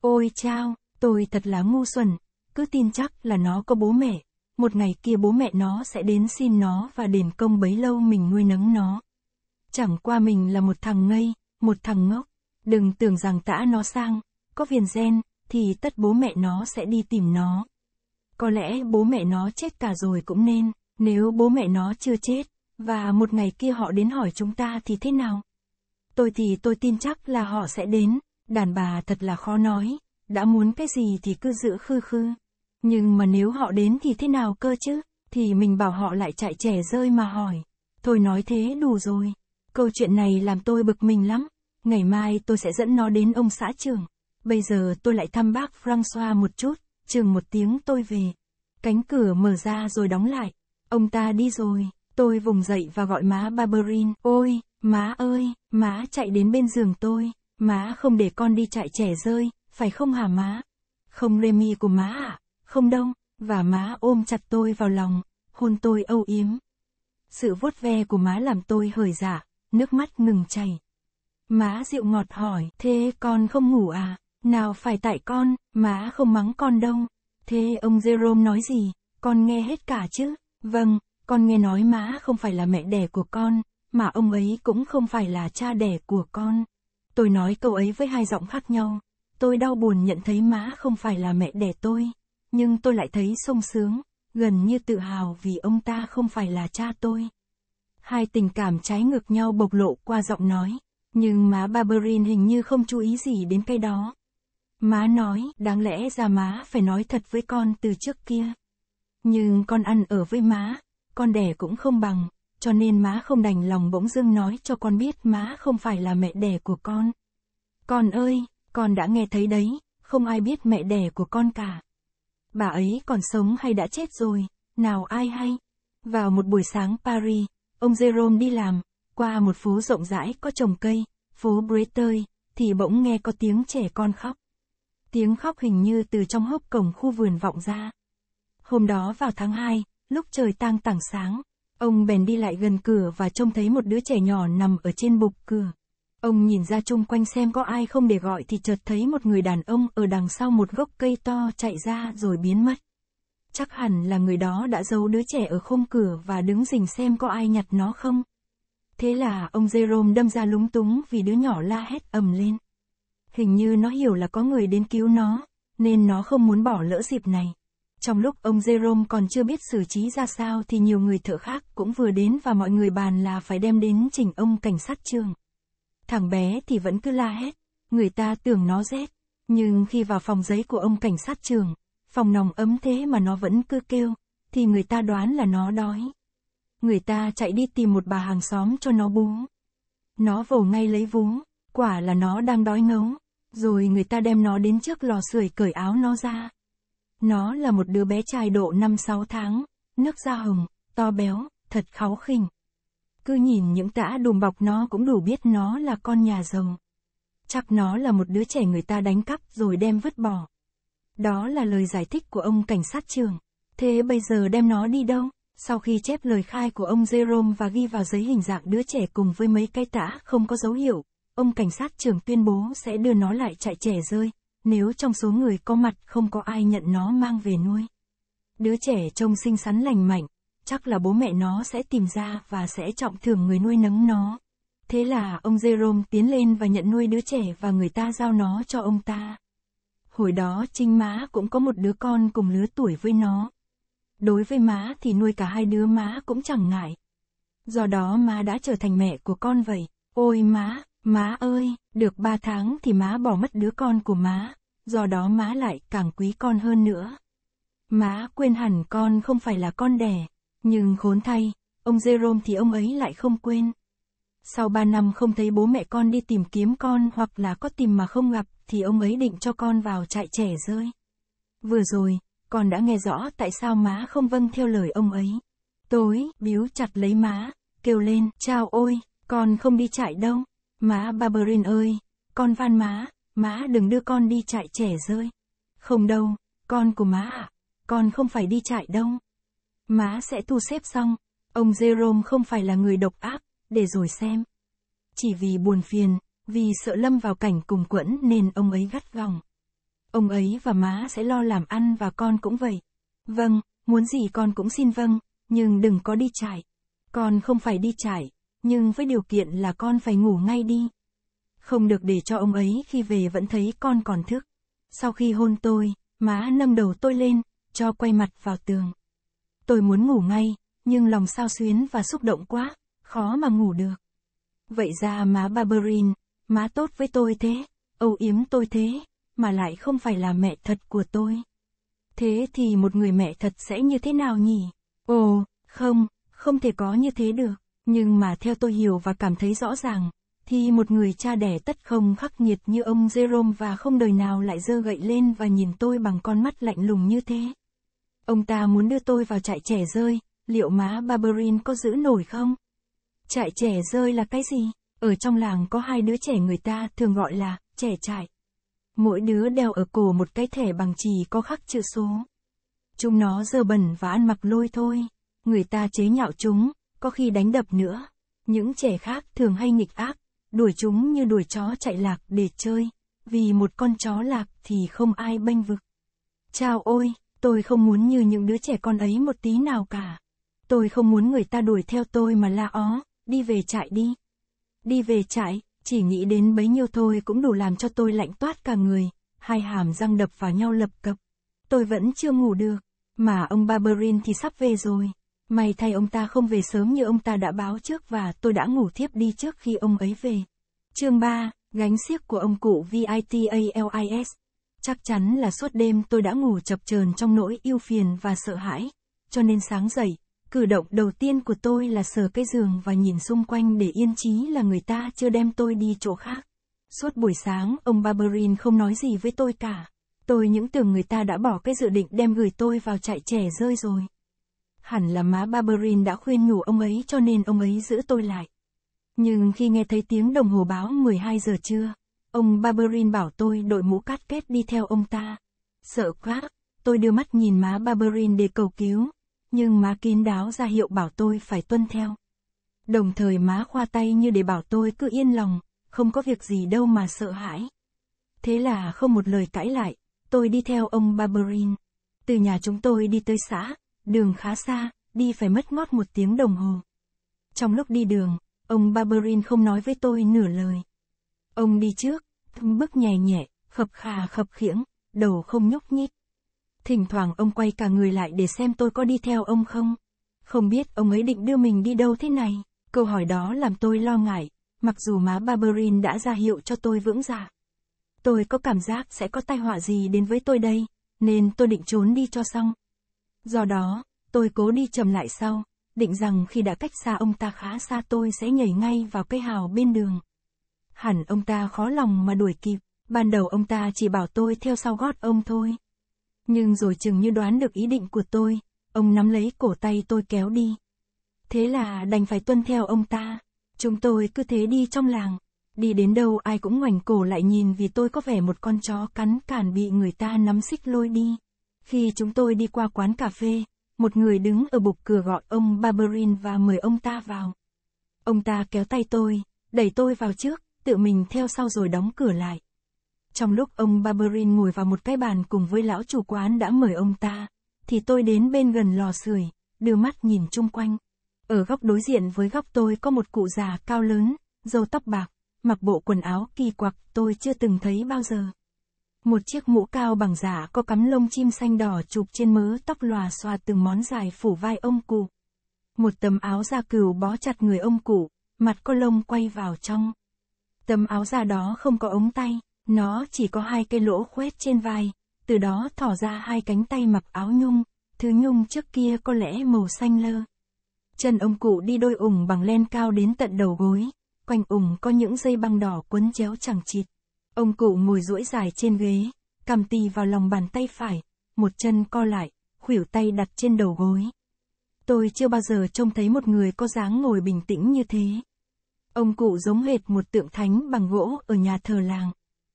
Ôi chao, tôi thật là ngu xuẩn, cứ tin chắc là nó có bố mẹ. Một ngày kia bố mẹ nó sẽ đến xin nó và đền công bấy lâu mình nuôi nấng nó. Chẳng qua mình là một thằng ngây, một thằng ngốc. Đừng tưởng rằng tã nó sang, có viền gen, thì tất bố mẹ nó sẽ đi tìm nó. Có lẽ bố mẹ nó chết cả rồi cũng nên, nếu bố mẹ nó chưa chết, và một ngày kia họ đến hỏi chúng ta thì thế nào? Tôi thì tôi tin chắc là họ sẽ đến, đàn bà thật là khó nói, đã muốn cái gì thì cứ giữ khư khư. Nhưng mà nếu họ đến thì thế nào cơ chứ? Thì mình bảo họ lại chạy trẻ rơi mà hỏi. Thôi nói thế đủ rồi. Câu chuyện này làm tôi bực mình lắm. Ngày mai tôi sẽ dẫn nó đến ông xã trường. Bây giờ tôi lại thăm bác Francois một chút, trường một tiếng tôi về. Cánh cửa mở ra rồi đóng lại. Ông ta đi rồi. Tôi vùng dậy và gọi má Barberin, ôi, má ơi, má chạy đến bên giường tôi, má không để con đi chạy trẻ rơi, phải không hả má? Không Remy của má à? Không đông và má ôm chặt tôi vào lòng, hôn tôi âu yếm. Sự vuốt ve của má làm tôi hời giả, dạ, nước mắt ngừng chảy. Má dịu ngọt hỏi, thế con không ngủ à? Nào phải tại con, má không mắng con đâu. Thế ông Jerome nói gì, con nghe hết cả chứ? Vâng, con nghe nói Mã không phải là mẹ đẻ của con, mà ông ấy cũng không phải là cha đẻ của con. Tôi nói câu ấy với hai giọng khác nhau. Tôi đau buồn nhận thấy Mã không phải là mẹ đẻ tôi, nhưng tôi lại thấy sung sướng, gần như tự hào vì ông ta không phải là cha tôi. Hai tình cảm trái ngược nhau bộc lộ qua giọng nói, nhưng má Barberin hình như không chú ý gì đến cái đó. Má nói, đáng lẽ ra má phải nói thật với con từ trước kia. Nhưng con ăn ở với má, con đẻ cũng không bằng, cho nên má không đành lòng bỗng dưng nói cho con biết má không phải là mẹ đẻ của con. Con ơi, con đã nghe thấy đấy, không ai biết mẹ đẻ của con cả. Bà ấy còn sống hay đã chết rồi, nào ai hay. Vào một buổi sáng Paris, ông Jerome đi làm, qua một phố rộng rãi có trồng cây, phố Breteuil, thì bỗng nghe có tiếng trẻ con khóc. Tiếng khóc hình như từ trong hốc cổng khu vườn vọng ra. Hôm đó vào tháng 2, Lúc trời tang tảng sáng, ông bèn đi lại gần cửa và trông thấy một đứa trẻ nhỏ nằm ở trên bục cửa. Ông nhìn ra chung quanh xem có ai không để gọi thì chợt thấy một người đàn ông ở đằng sau một gốc cây to chạy ra rồi biến mất. Chắc hẳn là người đó đã giấu đứa trẻ ở khung cửa và đứng rình xem có ai nhặt nó không. Thế là ông Jerome đâm ra lúng túng vì đứa nhỏ la hét ầm lên. Hình như nó hiểu là có người đến cứu nó, nên nó không muốn bỏ lỡ dịp này. Trong lúc ông Jerome còn chưa biết xử trí ra sao thì nhiều người thợ khác cũng vừa đến và mọi người bàn là phải đem đến chỉnh ông cảnh sát trường. Thằng bé thì vẫn cứ la hét, người ta tưởng nó rét, nhưng khi vào phòng giấy của ông cảnh sát trường, phòng nòng ấm thế mà nó vẫn cứ kêu, thì người ta đoán là nó đói. Người ta chạy đi tìm một bà hàng xóm cho nó bú. Nó vồ ngay lấy vú, quả là nó đang đói ngấu, rồi người ta đem nó đến trước lò sưởi cởi áo nó ra. Nó là một đứa bé trai độ 5-6 tháng, nước da hồng, to béo, thật kháu khỉnh. Cứ nhìn những tã đùm bọc nó cũng đủ biết nó là con nhà rồng. Chắc nó là một đứa trẻ người ta đánh cắp rồi đem vứt bỏ. Đó là lời giải thích của ông cảnh sát trưởng. Thế bây giờ đem nó đi đâu? Sau khi chép lời khai của ông Jerome và ghi vào giấy hình dạng đứa trẻ cùng với mấy cái tã không có dấu hiệu, ông cảnh sát trưởng tuyên bố sẽ đưa nó lại trại trẻ rơi, nếu trong số người có mặt không có ai nhận nó mang về nuôi. Đứa trẻ trông xinh xắn lành mạnh, chắc là bố mẹ nó sẽ tìm ra và sẽ trọng thưởng người nuôi nấng nó. Thế là ông Jerome tiến lên và nhận nuôi đứa trẻ và người ta giao nó cho ông ta. Hồi đó Trinh Má cũng có một đứa con cùng lứa tuổi với nó. Đối với má thì nuôi cả hai đứa má cũng chẳng ngại. Do đó má đã trở thành mẹ của con vậy. Ôi má, Má ơi, được ba tháng thì má bỏ mất đứa con của má, do đó má lại càng quý con hơn nữa. Má quên hẳn con không phải là con đẻ, nhưng khốn thay, ông Jerome thì ông ấy lại không quên. Sau ba năm không thấy bố mẹ con đi tìm kiếm con hoặc là có tìm mà không gặp thì ông ấy định cho con vào trại trẻ rơi. Vừa rồi, con đã nghe rõ tại sao má không vâng theo lời ông ấy. Tối, biếu chặt lấy má, kêu lên, chao ôi, con không đi trại đâu. Má Barberin ơi, con van má, má đừng đưa con đi chạy trẻ rơi. Không đâu, con của má ạ, à, con không phải đi chạy đâu. Má sẽ thu xếp xong, ông Jerome không phải là người độc ác, để rồi xem. Chỉ vì buồn phiền, vì sợ lâm vào cảnh cùng quẫn nên ông ấy gắt gỏng. Ông ấy và má sẽ lo làm ăn và con cũng vậy. Vâng, muốn gì con cũng xin vâng, nhưng đừng có đi chạy. Con không phải đi chạy nhưng với điều kiện là con phải ngủ ngay đi. Không được để cho ông ấy khi về vẫn thấy con còn thức. Sau khi hôn tôi, má nâng đầu tôi lên, cho quay mặt vào tường. Tôi muốn ngủ ngay, nhưng lòng sao xuyến và xúc động quá, khó mà ngủ được. Vậy ra má Barberin, má tốt với tôi thế, âu yếm tôi thế, mà lại không phải là mẹ thật của tôi. Thế thì một người mẹ thật sẽ như thế nào nhỉ? Ồ, không, không thể có như thế được. Nhưng mà theo tôi hiểu và cảm thấy rõ ràng, thì một người cha đẻ tất không khắc nghiệt như ông Jerome và không đời nào lại dơ gậy lên và nhìn tôi bằng con mắt lạnh lùng như thế. Ông ta muốn đưa tôi vào trại trẻ rơi, liệu má Barberin có giữ nổi không? Trại trẻ rơi là cái gì? Ở trong làng có hai đứa trẻ người ta thường gọi là trẻ trại. Mỗi đứa đeo ở cổ một cái thẻ bằng chì có khắc chữ số. Chúng nó dơ bẩn và ăn mặc lôi thôi. Người ta chế nhạo chúng, có khi đánh đập nữa. Những trẻ khác thường hay nghịch ác, đuổi chúng như đuổi chó chạy lạc để chơi, vì một con chó lạc thì không ai bênh vực. Chao ôi, tôi không muốn như những đứa trẻ con ấy một tí nào cả. Tôi không muốn người ta đuổi theo tôi mà la ó, đi về trại đi. Đi về trại, chỉ nghĩ đến bấy nhiêu thôi cũng đủ làm cho tôi lạnh toát cả người, hai hàm răng đập vào nhau lập cập. Tôi vẫn chưa ngủ được, mà ông Barberin thì sắp về rồi. May thay ông ta không về sớm như ông ta đã báo trước và tôi đã ngủ thiếp đi trước khi ông ấy về. Chương 3, gánh xiếc của ông cụ VITALIS. Chắc chắn là suốt đêm tôi đã ngủ chập chờn trong nỗi yêu phiền và sợ hãi. Cho nên sáng dậy, cử động đầu tiên của tôi là sờ cây giường và nhìn xung quanh để yên chí là người ta chưa đem tôi đi chỗ khác. Suốt buổi sáng, ông Barberin không nói gì với tôi cả. Tôi những tưởng người ta đã bỏ cái dự định đem gửi tôi vào trại trẻ rơi rồi. Hẳn là má Barberin đã khuyên nhủ ông ấy cho nên ông ấy giữ tôi lại. Nhưng khi nghe thấy tiếng đồng hồ báo 12 giờ trưa, ông Barberin bảo tôi đội mũ cát kết đi theo ông ta. Sợ quá, tôi đưa mắt nhìn má Barberin để cầu cứu, nhưng má kín đáo ra hiệu bảo tôi phải tuân theo. Đồng thời má khoa tay như để bảo tôi cứ yên lòng, không có việc gì đâu mà sợ hãi. Thế là không một lời cãi lại, tôi đi theo ông Barberin. Từ nhà chúng tôi đi tới xã, Đường khá xa, đi phải mất ngót một tiếng đồng hồ. Trong lúc đi đường, ông Barberin không nói với tôi nửa lời. Ông đi trước, thâm bước nhẹ nhẹ, khập khà khập khiễng, đầu không nhúc nhích. Thỉnh thoảng ông quay cả người lại để xem tôi có đi theo ông không. Không biết ông ấy định đưa mình đi đâu thế này. Câu hỏi đó làm tôi lo ngại, mặc dù má Barberin đã ra hiệu cho tôi vững dạ. Tôi có cảm giác sẽ có tai họa gì đến với tôi đây, nên tôi định trốn đi cho xong. Do đó, tôi cố đi chậm lại sau, định rằng khi đã cách xa ông ta khá xa tôi sẽ nhảy ngay vào cây hào bên đường. Hẳn ông ta khó lòng mà đuổi kịp, ban đầu ông ta chỉ bảo tôi theo sau gót ông thôi. Nhưng rồi chừng như đoán được ý định của tôi, ông nắm lấy cổ tay tôi kéo đi. Thế là đành phải tuân theo ông ta, chúng tôi cứ thế đi trong làng, đi đến đâu ai cũng ngoảnh cổ lại nhìn vì tôi có vẻ một con chó cắn cản bị người ta nắm xích lôi đi. Khi chúng tôi đi qua quán cà phê, một người đứng ở bục cửa gọi ông Barberin và mời ông ta vào. Ông ta kéo tay tôi, đẩy tôi vào trước, tự mình theo sau rồi đóng cửa lại. Trong lúc ông Barberin ngồi vào một cái bàn cùng với lão chủ quán đã mời ông ta, thì tôi đến bên gần lò sưởi, đưa mắt nhìn chung quanh. Ở góc đối diện với góc tôi có một cụ già cao lớn, râu tóc bạc, mặc bộ quần áo kỳ quặc tôi chưa từng thấy bao giờ. Một chiếc mũ cao bằng giả có cắm lông chim xanh đỏ chụp trên mớ tóc lòa xòa từng món dài phủ vai ông cụ. Một tấm áo da cừu bó chặt người ông cụ, mặt có lông quay vào trong. Tấm áo da đó không có ống tay, nó chỉ có hai cái lỗ khoét trên vai, từ đó thỏ ra hai cánh tay mặc áo nhung, thứ nhung trước kia có lẽ màu xanh lơ. Chân ông cụ đi đôi ủng bằng len cao đến tận đầu gối, quanh ủng có những dây băng đỏ quấn chéo chẳng chịt. Ông cụ ngồi duỗi dài trên ghế, cầm tì vào lòng bàn tay phải, một chân co lại, khuỷu tay đặt trên đầu gối. Tôi chưa bao giờ trông thấy một người có dáng ngồi bình tĩnh như thế. Ông cụ giống hệt một tượng thánh bằng gỗ ở nhà thờ làng.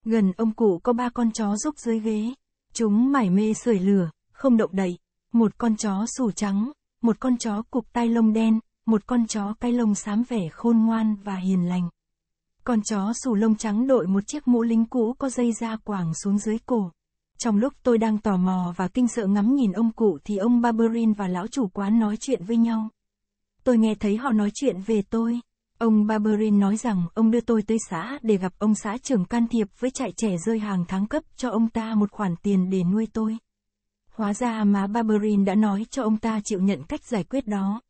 Gần ông cụ có ba con chó rúc dưới ghế. Chúng mải mê sưởi lửa, không động đậy. Một con chó sù trắng, một con chó cục tai lông đen, một con chó cái lông xám vẻ khôn ngoan và hiền lành. Con chó xù lông trắng đội một chiếc mũ lính cũ có dây da quàng xuống dưới cổ. Trong lúc tôi đang tò mò và kinh sợ ngắm nhìn ông cụ thì ông Barberin và lão chủ quán nói chuyện với nhau. Tôi nghe thấy họ nói chuyện về tôi. Ông Barberin nói rằng ông đưa tôi tới xã để gặp ông xã trưởng can thiệp với trại trẻ rơi hàng tháng cấp cho ông ta một khoản tiền để nuôi tôi. Hóa ra mà Barberin đã nói cho ông ta chịu nhận cách giải quyết đó.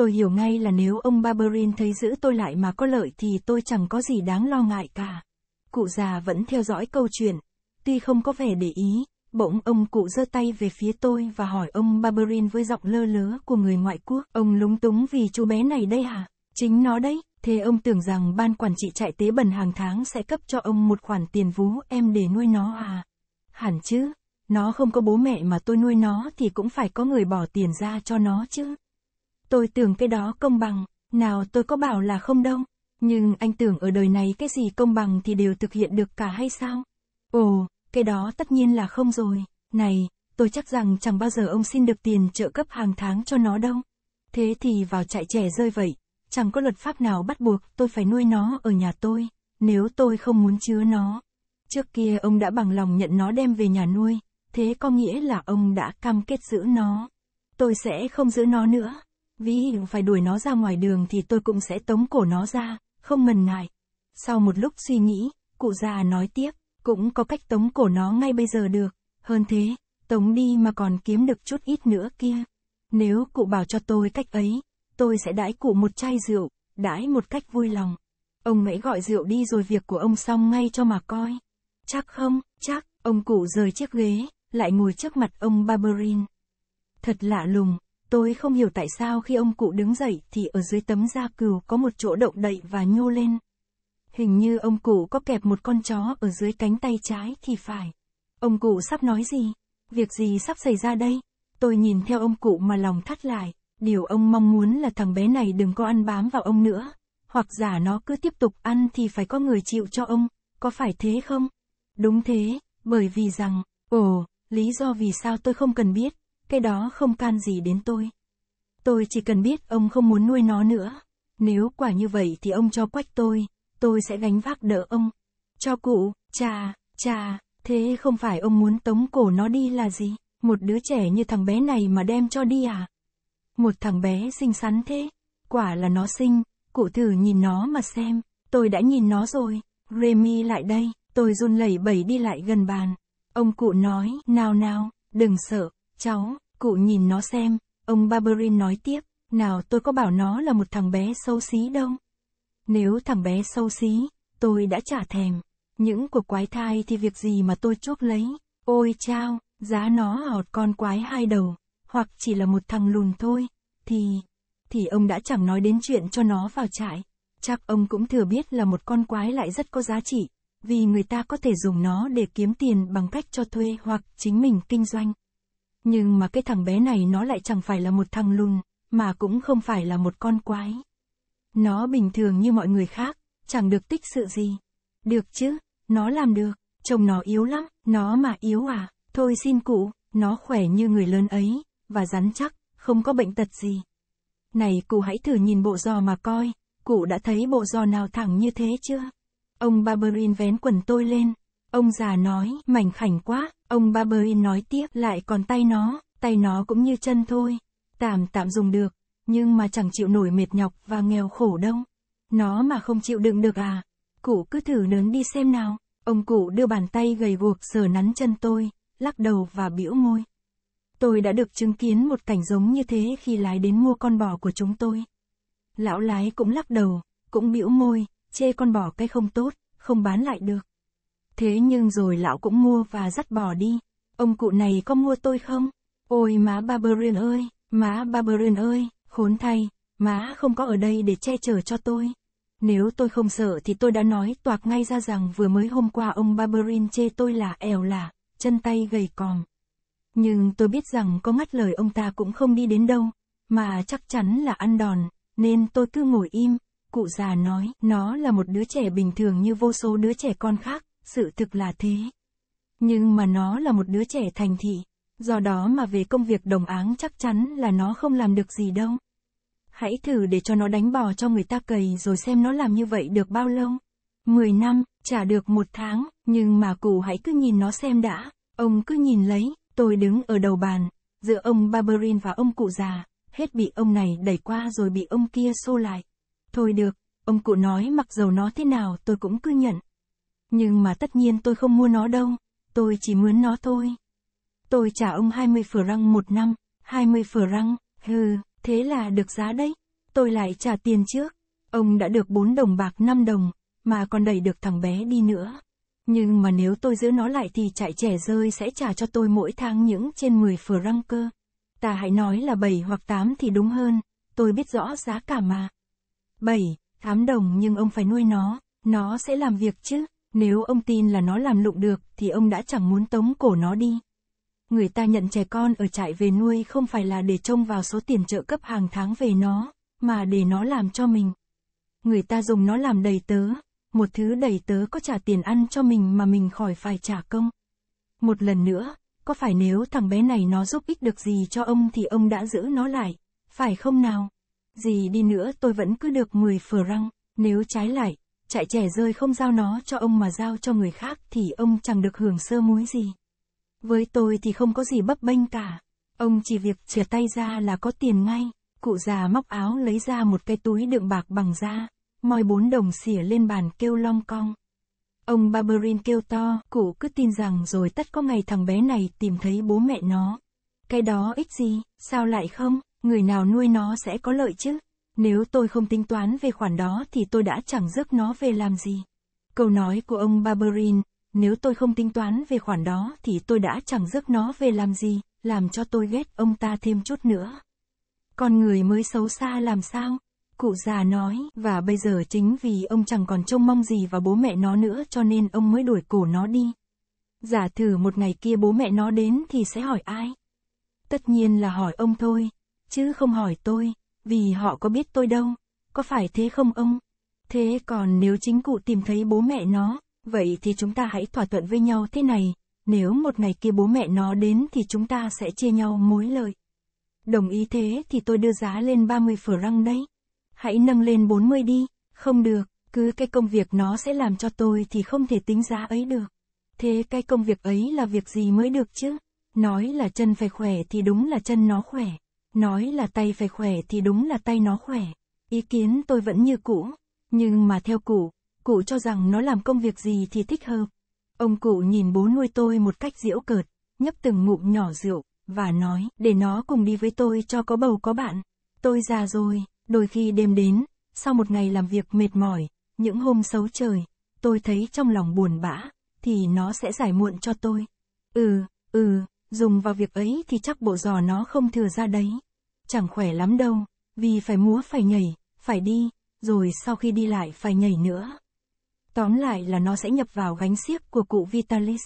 Tôi hiểu ngay là nếu ông Barberin thấy giữ tôi lại mà có lợi thì tôi chẳng có gì đáng lo ngại cả. Cụ già vẫn theo dõi câu chuyện. Tuy không có vẻ để ý, bỗng ông cụ giơ tay về phía tôi và hỏi ông Barberin với giọng lơ lớ của người ngoại quốc. Ông lúng túng vì chú bé này đây hả? Chính nó đấy. Thế ông tưởng rằng ban quản trị trại tế bần hàng tháng sẽ cấp cho ông một khoản tiền vú em để nuôi nó à? Hẳn chứ, nó không có bố mẹ mà tôi nuôi nó thì cũng phải có người bỏ tiền ra cho nó chứ. Tôi tưởng cái đó công bằng, nào tôi có bảo là không đâu. Nhưng anh tưởng ở đời này cái gì công bằng thì đều thực hiện được cả hay sao? Ồ, cái đó tất nhiên là không rồi. Này, tôi chắc rằng chẳng bao giờ ông xin được tiền trợ cấp hàng tháng cho nó đâu. Thế thì vào trại trẻ rơi vậy, chẳng có luật pháp nào bắt buộc tôi phải nuôi nó ở nhà tôi, nếu tôi không muốn chứa nó. Trước kia ông đã bằng lòng nhận nó đem về nhà nuôi, thế có nghĩa là ông đã cam kết giữ nó. Tôi sẽ không giữ nó nữa ví Vĩ phải đuổi nó ra ngoài đường thì tôi cũng sẽ tống cổ nó ra, không ngần ngại. Sau một lúc suy nghĩ, cụ già nói tiếp, cũng có cách tống cổ nó ngay bây giờ được, hơn thế, tống đi mà còn kiếm được chút ít nữa kia. Nếu cụ bảo cho tôi cách ấy, tôi sẽ đãi cụ một chai rượu, đãi một cách vui lòng. Ông hãy gọi rượu đi rồi việc của ông xong ngay cho mà coi. Chắc không, chắc, ông cụ rời chiếc ghế, lại ngồi trước mặt ông Barberin. Thật lạ lùng, Tôi không hiểu tại sao khi ông cụ đứng dậy thì ở dưới tấm da cừu có một chỗ động đậy và nhô lên. Hình như ông cụ có kẹp một con chó ở dưới cánh tay trái thì phải. Ông cụ sắp nói gì? Việc gì sắp xảy ra đây? Tôi nhìn theo ông cụ mà lòng thắt lại. Điều ông mong muốn là thằng bé này đừng có ăn bám vào ông nữa. Hoặc giả nó cứ tiếp tục ăn thì phải có người chịu cho ông. Có phải thế không? Đúng thế, bởi vì rằng, ồ, lý do vì sao tôi không cần biết cái đó không can gì đến tôi. Tôi chỉ cần biết ông không muốn nuôi nó nữa. Nếu quả như vậy thì ông cho quách tôi, tôi sẽ gánh vác đỡ ông. Cho cụ, cha, cha, thế không phải ông muốn tống cổ nó đi là gì? Một đứa trẻ như thằng bé này mà đem cho đi à? Một thằng bé xinh xắn thế, quả là nó xinh, cụ thử nhìn nó mà xem, tôi đã nhìn nó rồi. Remy lại đây, tôi run lẩy bẩy đi lại gần bàn. Ông cụ nói, nào nào, đừng sợ, Cháu, cụ nhìn nó xem, ông Barberin nói tiếp, nào tôi có bảo nó là một thằng bé xấu xí đâu. Nếu thằng bé xấu xí, tôi đã trả thèm. Những cuộc quái thai thì việc gì mà tôi chuốc lấy. Ôi chao, giá nó hột con quái hai đầu, hoặc chỉ là một thằng lùn thôi, thì... Thì ông đã chẳng nói đến chuyện cho nó vào trại. Chắc ông cũng thừa biết là một con quái lại rất có giá trị, vì người ta có thể dùng nó để kiếm tiền bằng cách cho thuê hoặc chính mình kinh doanh. Nhưng mà cái thằng bé này nó lại chẳng phải là một thằng lùn, mà cũng không phải là một con quái. Nó bình thường như mọi người khác, chẳng được tích sự gì. Được chứ, nó làm được, chồng nó yếu lắm, nó mà yếu à, thôi xin cụ, nó khỏe như người lớn ấy, và rắn chắc, không có bệnh tật gì. Này cụ hãy thử nhìn bộ giò mà coi, cụ đã thấy bộ giò nào thẳng như thế chưa? Ông Barberin vén quần tôi lên, Ông già nói, mảnh khảnh quá, ông ba bơi nói tiếp lại còn tay nó, tay nó cũng như chân thôi, tạm tạm dùng được, nhưng mà chẳng chịu nổi mệt nhọc và nghèo khổ đâu. Nó mà không chịu đựng được à, cụ cứ thử nớn đi xem nào, ông cụ đưa bàn tay gầy guộc sờ nắn chân tôi, lắc đầu và bĩu môi. Tôi đã được chứng kiến một cảnh giống như thế khi lái đến mua con bò của chúng tôi. Lão lái cũng lắc đầu, cũng bĩu môi, chê con bò cái không tốt, không bán lại được. Thế nhưng rồi lão cũng mua và dắt bỏ đi. Ông cụ này có mua tôi không? Ôi má Barbarian ơi, má Barbarian ơi, khốn thay, má không có ở đây để che chở cho tôi. Nếu tôi không sợ thì tôi đã nói toạc ngay ra rằng vừa mới hôm qua ông Barberin chê tôi là ẻo lả, chân tay gầy còm. Nhưng tôi biết rằng có ngắt lời ông ta cũng không đi đến đâu, mà chắc chắn là ăn đòn, nên tôi cứ ngồi im. Cụ già nói, nó là một đứa trẻ bình thường như vô số đứa trẻ con khác, sự thực là thế. Nhưng mà nó là một đứa trẻ thành thị, do đó mà về công việc đồng áng chắc chắn là nó không làm được gì đâu. Hãy thử để cho nó đánh bò cho người ta cầy rồi xem nó làm như vậy được bao lâu. Mười năm, trả được một tháng, nhưng mà cụ hãy cứ nhìn nó xem đã. Ông cứ nhìn lấy, tôi đứng ở đầu bàn, giữa ông Barberin và ông cụ già, hết bị ông này đẩy qua rồi bị ông kia xô lại. Thôi được, ông cụ nói mặc dầu nó thế nào tôi cũng cứ nhận. Nhưng mà tất nhiên tôi không mua nó đâu, tôi chỉ mướn nó thôi. Tôi trả ông 20 răng một năm, 20 răng, hừ, thế là được giá đấy. Tôi lại trả tiền trước. Ông đã được 4 đồng bạc 5 đồng, mà còn đẩy được thằng bé đi nữa. Nhưng mà nếu tôi giữ nó lại thì chạy trẻ rơi sẽ trả cho tôi mỗi tháng những trên 10 răng cơ. Ta hãy nói là 7 hoặc 8 thì đúng hơn, tôi biết rõ giá cả mà. 7, 8 đồng nhưng ông phải nuôi nó, nó sẽ làm việc chứ. Nếu ông tin là nó làm lụng được, thì ông đã chẳng muốn tống cổ nó đi. Người ta nhận trẻ con ở trại về nuôi không phải là để trông vào số tiền trợ cấp hàng tháng về nó, mà để nó làm cho mình. Người ta dùng nó làm đầy tớ, một thứ đầy tớ có trả tiền ăn cho mình mà mình khỏi phải trả công. Một lần nữa, có phải nếu thằng bé này nó giúp ích được gì cho ông thì ông đã giữ nó lại, phải không nào? Gì đi nữa tôi vẫn cứ được 10 phờ răng, nếu trái lại, chạy trẻ rơi không giao nó cho ông mà giao cho người khác thì ông chẳng được hưởng sơ muối gì. Với tôi thì không có gì bấp bênh cả. Ông chỉ việc chìa tay ra là có tiền ngay. Cụ già móc áo lấy ra một cái túi đựng bạc bằng da, moi bốn đồng xỉa lên bàn kêu long cong. Ông Barberin kêu to, cụ cứ tin rằng rồi tất có ngày thằng bé này tìm thấy bố mẹ nó. Cái đó ích gì, sao lại không, người nào nuôi nó sẽ có lợi chứ. Nếu tôi không tính toán về khoản đó thì tôi đã chẳng rước nó về làm gì. Câu nói của ông Barberin, nếu tôi không tính toán về khoản đó thì tôi đã chẳng rước nó về làm gì, làm cho tôi ghét ông ta thêm chút nữa. Con người mới xấu xa làm sao? Cụ già nói, và bây giờ chính vì ông chẳng còn trông mong gì vào bố mẹ nó nữa cho nên ông mới đuổi cổ nó đi. Giả thử một ngày kia bố mẹ nó đến thì sẽ hỏi ai? Tất nhiên là hỏi ông thôi, chứ không hỏi tôi vì họ có biết tôi đâu, có phải thế không ông? Thế còn nếu chính cụ tìm thấy bố mẹ nó, vậy thì chúng ta hãy thỏa thuận với nhau thế này, nếu một ngày kia bố mẹ nó đến thì chúng ta sẽ chia nhau mối lợi. Đồng ý thế thì tôi đưa giá lên 30 răng đấy. Hãy nâng lên 40 đi, không được, cứ cái công việc nó sẽ làm cho tôi thì không thể tính giá ấy được. Thế cái công việc ấy là việc gì mới được chứ? Nói là chân phải khỏe thì đúng là chân nó khỏe. Nói là tay phải khỏe thì đúng là tay nó khỏe. Ý kiến tôi vẫn như cũ. Nhưng mà theo cụ, cụ cho rằng nó làm công việc gì thì thích hợp. Ông cụ nhìn bố nuôi tôi một cách diễu cợt, nhấp từng ngụm nhỏ rượu, và nói, để nó cùng đi với tôi cho có bầu có bạn. Tôi già rồi, đôi khi đêm đến, sau một ngày làm việc mệt mỏi, những hôm xấu trời, tôi thấy trong lòng buồn bã, thì nó sẽ giải muộn cho tôi. Ừ, ừ, Dùng vào việc ấy thì chắc bộ giò nó không thừa ra đấy. Chẳng khỏe lắm đâu, vì phải múa phải nhảy, phải đi, rồi sau khi đi lại phải nhảy nữa. Tóm lại là nó sẽ nhập vào gánh xiếc của cụ Vitalis.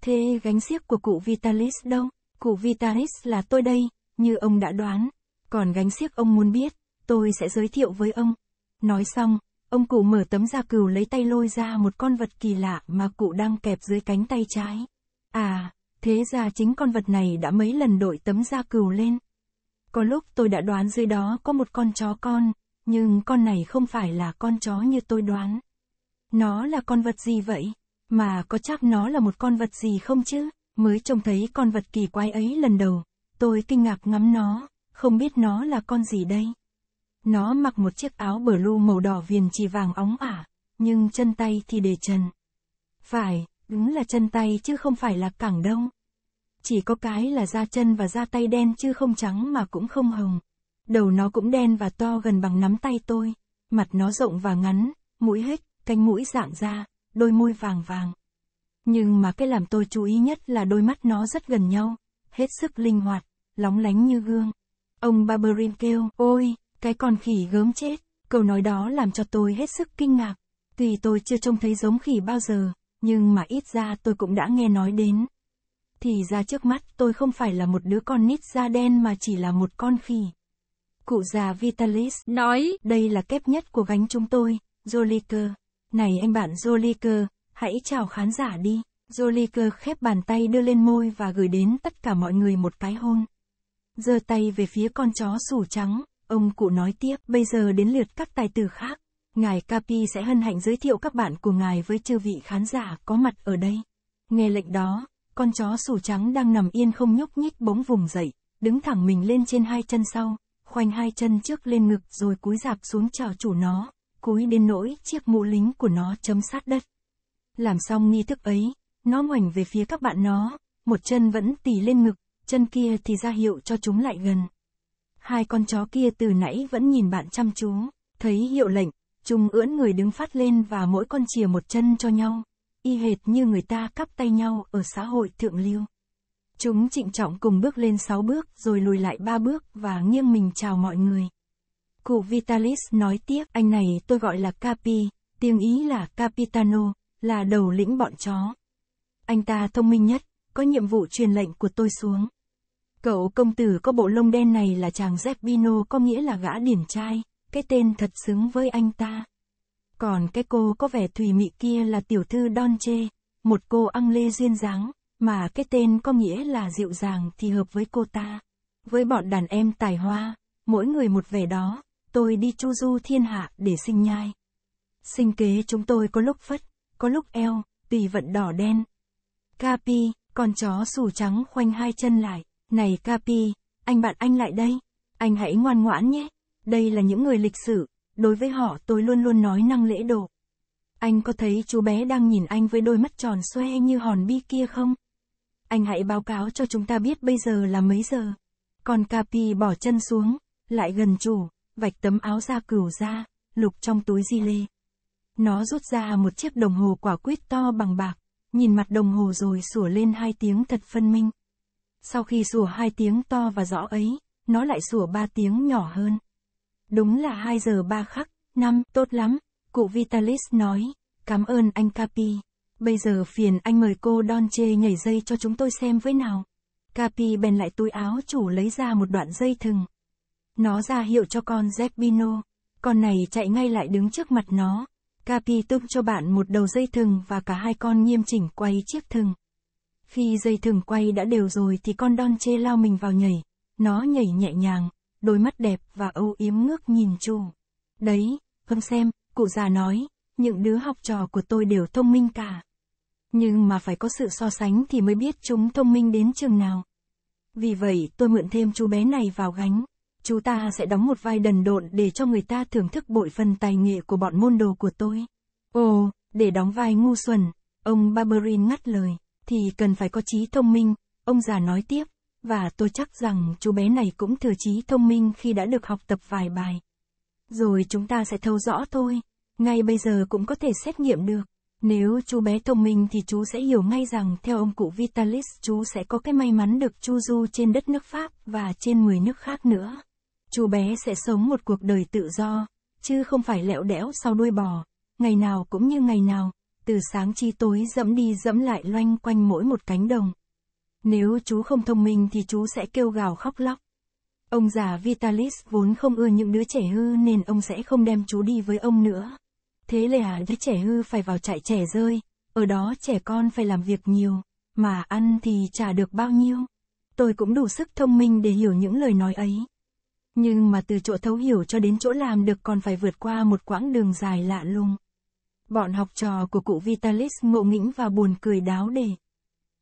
Thế gánh xiếc của cụ Vitalis đâu? Cụ Vitalis là tôi đây, như ông đã đoán. Còn gánh xiếc ông muốn biết, tôi sẽ giới thiệu với ông. Nói xong, ông cụ mở tấm da cừu lấy tay lôi ra một con vật kỳ lạ mà cụ đang kẹp dưới cánh tay trái. À, Thế ra chính con vật này đã mấy lần đội tấm da cừu lên. Có lúc tôi đã đoán dưới đó có một con chó con, nhưng con này không phải là con chó như tôi đoán. Nó là con vật gì vậy? Mà có chắc nó là một con vật gì không chứ? Mới trông thấy con vật kỳ quái ấy lần đầu, tôi kinh ngạc ngắm nó, không biết nó là con gì đây. Nó mặc một chiếc áo bờ blue màu đỏ viền chỉ vàng óng ả, nhưng chân tay thì để trần. Phải, đúng là chân tay chứ không phải là cẳng đông. Chỉ có cái là da chân và da tay đen chứ không trắng mà cũng không hồng. Đầu nó cũng đen và to gần bằng nắm tay tôi. Mặt nó rộng và ngắn, mũi hết, cánh mũi dạng da, đôi môi vàng vàng. Nhưng mà cái làm tôi chú ý nhất là đôi mắt nó rất gần nhau, hết sức linh hoạt, lóng lánh như gương. Ông Barberin kêu, ôi, cái con khỉ gớm chết. Câu nói đó làm cho tôi hết sức kinh ngạc. Tuy tôi chưa trông thấy giống khỉ bao giờ, nhưng mà ít ra tôi cũng đã nghe nói đến thì ra trước mắt tôi không phải là một đứa con nít da đen mà chỉ là một con khỉ. Cụ già Vitalis nói, đây là kép nhất của gánh chúng tôi, Joliker. Này anh bạn Joliker, hãy chào khán giả đi. Joliker khép bàn tay đưa lên môi và gửi đến tất cả mọi người một cái hôn. giơ tay về phía con chó sủ trắng, ông cụ nói tiếp, bây giờ đến lượt các tài tử khác. Ngài Capi sẽ hân hạnh giới thiệu các bạn của ngài với chư vị khán giả có mặt ở đây. Nghe lệnh đó, con chó sù trắng đang nằm yên không nhúc nhích bỗng vùng dậy, đứng thẳng mình lên trên hai chân sau, khoanh hai chân trước lên ngực rồi cúi dạp xuống chào chủ nó, cúi đến nỗi chiếc mũ lính của nó chấm sát đất. Làm xong nghi thức ấy, nó ngoảnh về phía các bạn nó, một chân vẫn tì lên ngực, chân kia thì ra hiệu cho chúng lại gần. Hai con chó kia từ nãy vẫn nhìn bạn chăm chú, thấy hiệu lệnh, chúng ưỡn người đứng phát lên và mỗi con chìa một chân cho nhau y hệt như người ta cắp tay nhau ở xã hội thượng lưu. Chúng trịnh trọng cùng bước lên 6 bước rồi lùi lại 3 bước và nghiêng mình chào mọi người. Cụ Vitalis nói tiếp, anh này tôi gọi là Capi, tiếng Ý là Capitano, là đầu lĩnh bọn chó. Anh ta thông minh nhất, có nhiệm vụ truyền lệnh của tôi xuống. Cậu công tử có bộ lông đen này là chàng Zeppino có nghĩa là gã điển trai, cái tên thật xứng với anh ta. Còn cái cô có vẻ thùy mị kia là tiểu thư Don Chê, một cô ăn lê duyên dáng, mà cái tên có nghĩa là dịu dàng thì hợp với cô ta. Với bọn đàn em tài hoa, mỗi người một vẻ đó, tôi đi chu du thiên hạ để sinh nhai. Sinh kế chúng tôi có lúc phất, có lúc eo, tùy vận đỏ đen. Capi, con chó sù trắng khoanh hai chân lại, này Capi, anh bạn anh lại đây, anh hãy ngoan ngoãn nhé. Đây là những người lịch sử, đối với họ tôi luôn luôn nói năng lễ độ. Anh có thấy chú bé đang nhìn anh với đôi mắt tròn xoe như hòn bi kia không? Anh hãy báo cáo cho chúng ta biết bây giờ là mấy giờ. Còn Capi bỏ chân xuống, lại gần chủ, vạch tấm áo da cửu ra, lục trong túi di lê. Nó rút ra một chiếc đồng hồ quả quýt to bằng bạc, nhìn mặt đồng hồ rồi sủa lên hai tiếng thật phân minh. Sau khi sủa hai tiếng to và rõ ấy, nó lại sủa ba tiếng nhỏ hơn. Đúng là 2 giờ 3 khắc, năm, tốt lắm, cụ Vitalis nói, cảm ơn anh Capi. Bây giờ phiền anh mời cô Don Chê nhảy dây cho chúng tôi xem với nào. Capi bèn lại túi áo chủ lấy ra một đoạn dây thừng. Nó ra hiệu cho con Zepino. Con này chạy ngay lại đứng trước mặt nó. Capi tung cho bạn một đầu dây thừng và cả hai con nghiêm chỉnh quay chiếc thừng. Khi dây thừng quay đã đều rồi thì con Don Chê lao mình vào nhảy. Nó nhảy nhẹ nhàng, đôi mắt đẹp và âu yếm ngước nhìn chủ. Đấy, không xem, cụ già nói, những đứa học trò của tôi đều thông minh cả. Nhưng mà phải có sự so sánh thì mới biết chúng thông minh đến chừng nào. Vì vậy, tôi mượn thêm chú bé này vào gánh. Chú ta sẽ đóng một vai đần độn để cho người ta thưởng thức bội phần tài nghệ của bọn môn đồ của tôi. Ồ, để đóng vai ngu xuẩn, ông Barberin ngắt lời, thì cần phải có trí thông minh, ông già nói tiếp, và tôi chắc rằng chú bé này cũng thừa trí thông minh khi đã được học tập vài bài. Rồi chúng ta sẽ thâu rõ thôi, ngay bây giờ cũng có thể xét nghiệm được. Nếu chú bé thông minh thì chú sẽ hiểu ngay rằng theo ông cụ Vitalis chú sẽ có cái may mắn được chu du trên đất nước Pháp và trên 10 nước khác nữa. Chú bé sẽ sống một cuộc đời tự do, chứ không phải lẹo đẽo sau đuôi bò, ngày nào cũng như ngày nào, từ sáng chi tối dẫm đi dẫm lại loanh quanh mỗi một cánh đồng. Nếu chú không thông minh thì chú sẽ kêu gào khóc lóc. Ông già Vitalis vốn không ưa những đứa trẻ hư nên ông sẽ không đem chú đi với ông nữa. Thế là đứa trẻ hư phải vào trại trẻ rơi, ở đó trẻ con phải làm việc nhiều, mà ăn thì chả được bao nhiêu. Tôi cũng đủ sức thông minh để hiểu những lời nói ấy. Nhưng mà từ chỗ thấu hiểu cho đến chỗ làm được còn phải vượt qua một quãng đường dài lạ lùng. Bọn học trò của cụ Vitalis ngộ nghĩnh và buồn cười đáo để.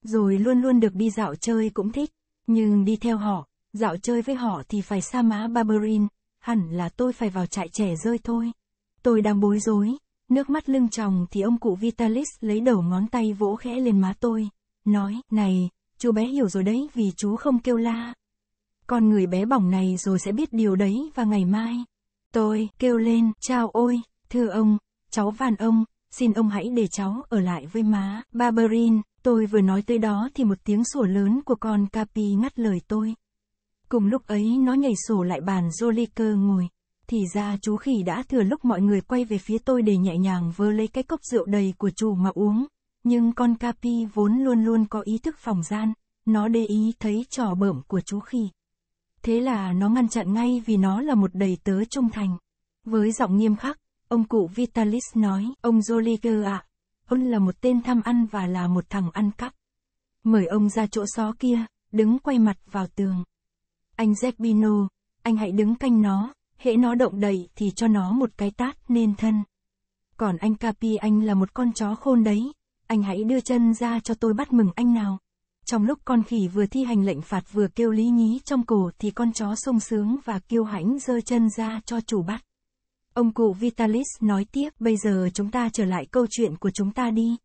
Rồi luôn luôn được đi dạo chơi cũng thích, nhưng đi theo họ, dạo chơi với họ thì phải sa mã Barberin, hẳn là tôi phải vào trại trẻ rơi thôi. Tôi đang bối rối, nước mắt lưng tròng thì ông cụ Vitalis lấy đầu ngón tay vỗ khẽ lên má tôi, nói, này, chú bé hiểu rồi đấy vì chú không kêu la. Con người bé bỏng này rồi sẽ biết điều đấy và ngày mai. Tôi kêu lên, chào ôi, thưa ông, cháu van ông, xin ông hãy để cháu ở lại với má, Barberin. Tôi vừa nói tới đó thì một tiếng sủa lớn của con Capi ngắt lời tôi. Cùng lúc ấy nó nhảy sổ lại bàn Joliker ngồi. Thì ra chú khỉ đã thừa lúc mọi người quay về phía tôi để nhẹ nhàng vơ lấy cái cốc rượu đầy của chủ mà uống. Nhưng con Capi vốn luôn luôn có ý thức phòng gian. Nó để ý thấy trò bẩm của chú khỉ. Thế là nó ngăn chặn ngay vì nó là một đầy tớ trung thành. Với giọng nghiêm khắc, ông cụ Vitalis nói, ông Joliger ạ, à, ông là một tên tham ăn và là một thằng ăn cắp. Mời ông ra chỗ xó kia, đứng quay mặt vào tường. Anh Zerbino, anh hãy đứng canh nó, hễ nó động đậy thì cho nó một cái tát nên thân. Còn anh Capi anh là một con chó khôn đấy, anh hãy đưa chân ra cho tôi bắt mừng anh nào. Trong lúc con khỉ vừa thi hành lệnh phạt vừa kêu lý nhí trong cổ thì con chó sung sướng và kêu hãnh giơ chân ra cho chủ bắt. Ông cụ Vitalis nói tiếp, bây giờ chúng ta trở lại câu chuyện của chúng ta đi.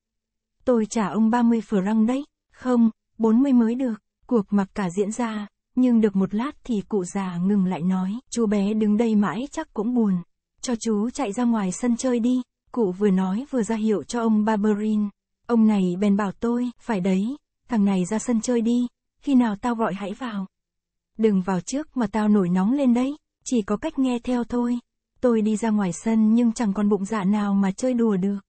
Tôi trả ông 30 franc đấy, không, 40 mới được. Cuộc mặc cả diễn ra, nhưng được một lát thì cụ già ngừng lại nói, chú bé đứng đây mãi chắc cũng buồn. Cho chú chạy ra ngoài sân chơi đi, cụ vừa nói vừa ra hiệu cho ông Barberin. Ông này bèn bảo tôi, phải đấy, thằng này ra sân chơi đi, khi nào tao gọi hãy vào. Đừng vào trước mà tao nổi nóng lên đấy, chỉ có cách nghe theo thôi. Tôi đi ra ngoài sân nhưng chẳng còn bụng dạ nào mà chơi đùa được.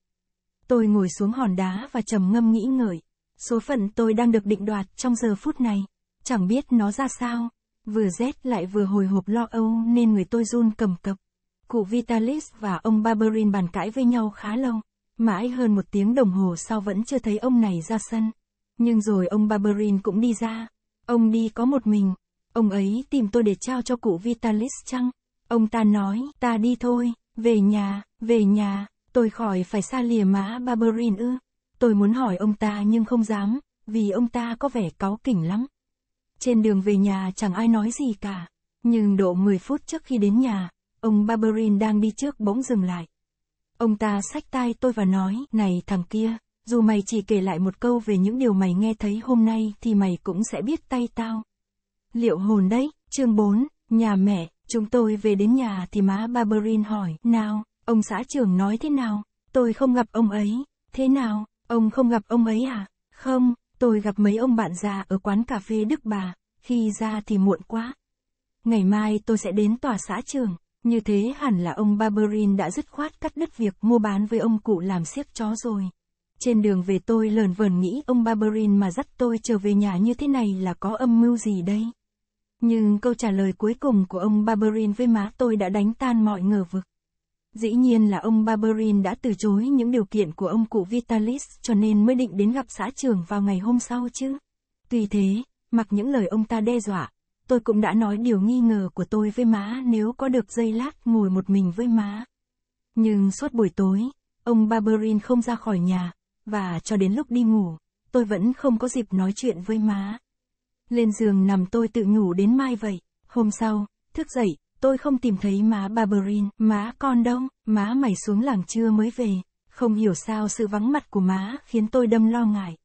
Tôi ngồi xuống hòn đá và trầm ngâm nghĩ ngợi. Số phận tôi đang được định đoạt trong giờ phút này. Chẳng biết nó ra sao. Vừa rét lại vừa hồi hộp lo âu nên người tôi run cầm cập. Cụ Vitalis và ông Barberin bàn cãi với nhau khá lâu. Mãi hơn một tiếng đồng hồ sau vẫn chưa thấy ông này ra sân. Nhưng rồi ông Barberin cũng đi ra. Ông đi có một mình. Ông ấy tìm tôi để trao cho cụ Vitalis chăng? Ông ta nói, ta đi thôi, về nhà, về nhà, tôi khỏi phải xa lìa mã Barberin ư. Tôi muốn hỏi ông ta nhưng không dám, vì ông ta có vẻ cáu kỉnh lắm. Trên đường về nhà chẳng ai nói gì cả, nhưng độ 10 phút trước khi đến nhà, ông Barberin đang đi trước bỗng dừng lại. Ông ta xách tay tôi và nói, này thằng kia, dù mày chỉ kể lại một câu về những điều mày nghe thấy hôm nay thì mày cũng sẽ biết tay tao. Liệu hồn đấy, chương 4, nhà mẹ, Chúng tôi về đến nhà thì má Barberin hỏi, nào, ông xã trưởng nói thế nào? Tôi không gặp ông ấy. Thế nào, ông không gặp ông ấy à? Không, tôi gặp mấy ông bạn già ở quán cà phê Đức Bà, khi ra thì muộn quá. Ngày mai tôi sẽ đến tòa xã trưởng. Như thế hẳn là ông Barberin đã dứt khoát cắt đứt việc mua bán với ông cụ làm siếc chó rồi. Trên đường về tôi lờn vờn nghĩ ông Barberin mà dắt tôi trở về nhà như thế này là có âm mưu gì đây? Nhưng câu trả lời cuối cùng của ông Barberin với má tôi đã đánh tan mọi ngờ vực. Dĩ nhiên là ông Barberin đã từ chối những điều kiện của ông cụ Vitalis cho nên mới định đến gặp xã trưởng vào ngày hôm sau chứ. Tuy thế, mặc những lời ông ta đe dọa, tôi cũng đã nói điều nghi ngờ của tôi với má nếu có được giây lát ngồi một mình với má. Nhưng suốt buổi tối, ông Barberin không ra khỏi nhà, và cho đến lúc đi ngủ, tôi vẫn không có dịp nói chuyện với má lên giường nằm tôi tự ngủ đến mai vậy. Hôm sau, thức dậy, tôi không tìm thấy má Barberin, má con đâu, má mày xuống làng trưa mới về. Không hiểu sao sự vắng mặt của má khiến tôi đâm lo ngại.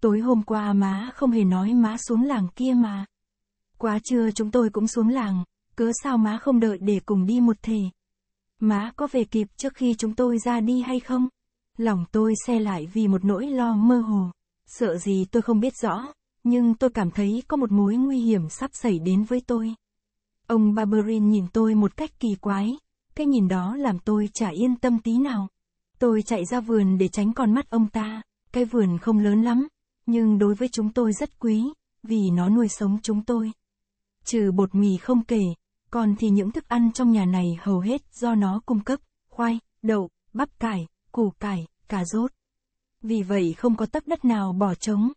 Tối hôm qua má không hề nói má xuống làng kia mà. Quá trưa chúng tôi cũng xuống làng, cớ sao má không đợi để cùng đi một thể. Má có về kịp trước khi chúng tôi ra đi hay không? Lòng tôi xe lại vì một nỗi lo mơ hồ. Sợ gì tôi không biết rõ, nhưng tôi cảm thấy có một mối nguy hiểm sắp xảy đến với tôi. Ông Barberin nhìn tôi một cách kỳ quái. Cái nhìn đó làm tôi chả yên tâm tí nào. Tôi chạy ra vườn để tránh con mắt ông ta. Cái vườn không lớn lắm, nhưng đối với chúng tôi rất quý, vì nó nuôi sống chúng tôi. Trừ bột mì không kể, còn thì những thức ăn trong nhà này hầu hết do nó cung cấp, khoai, đậu, bắp cải, củ cải, cà rốt. Vì vậy không có tấc đất nào bỏ trống.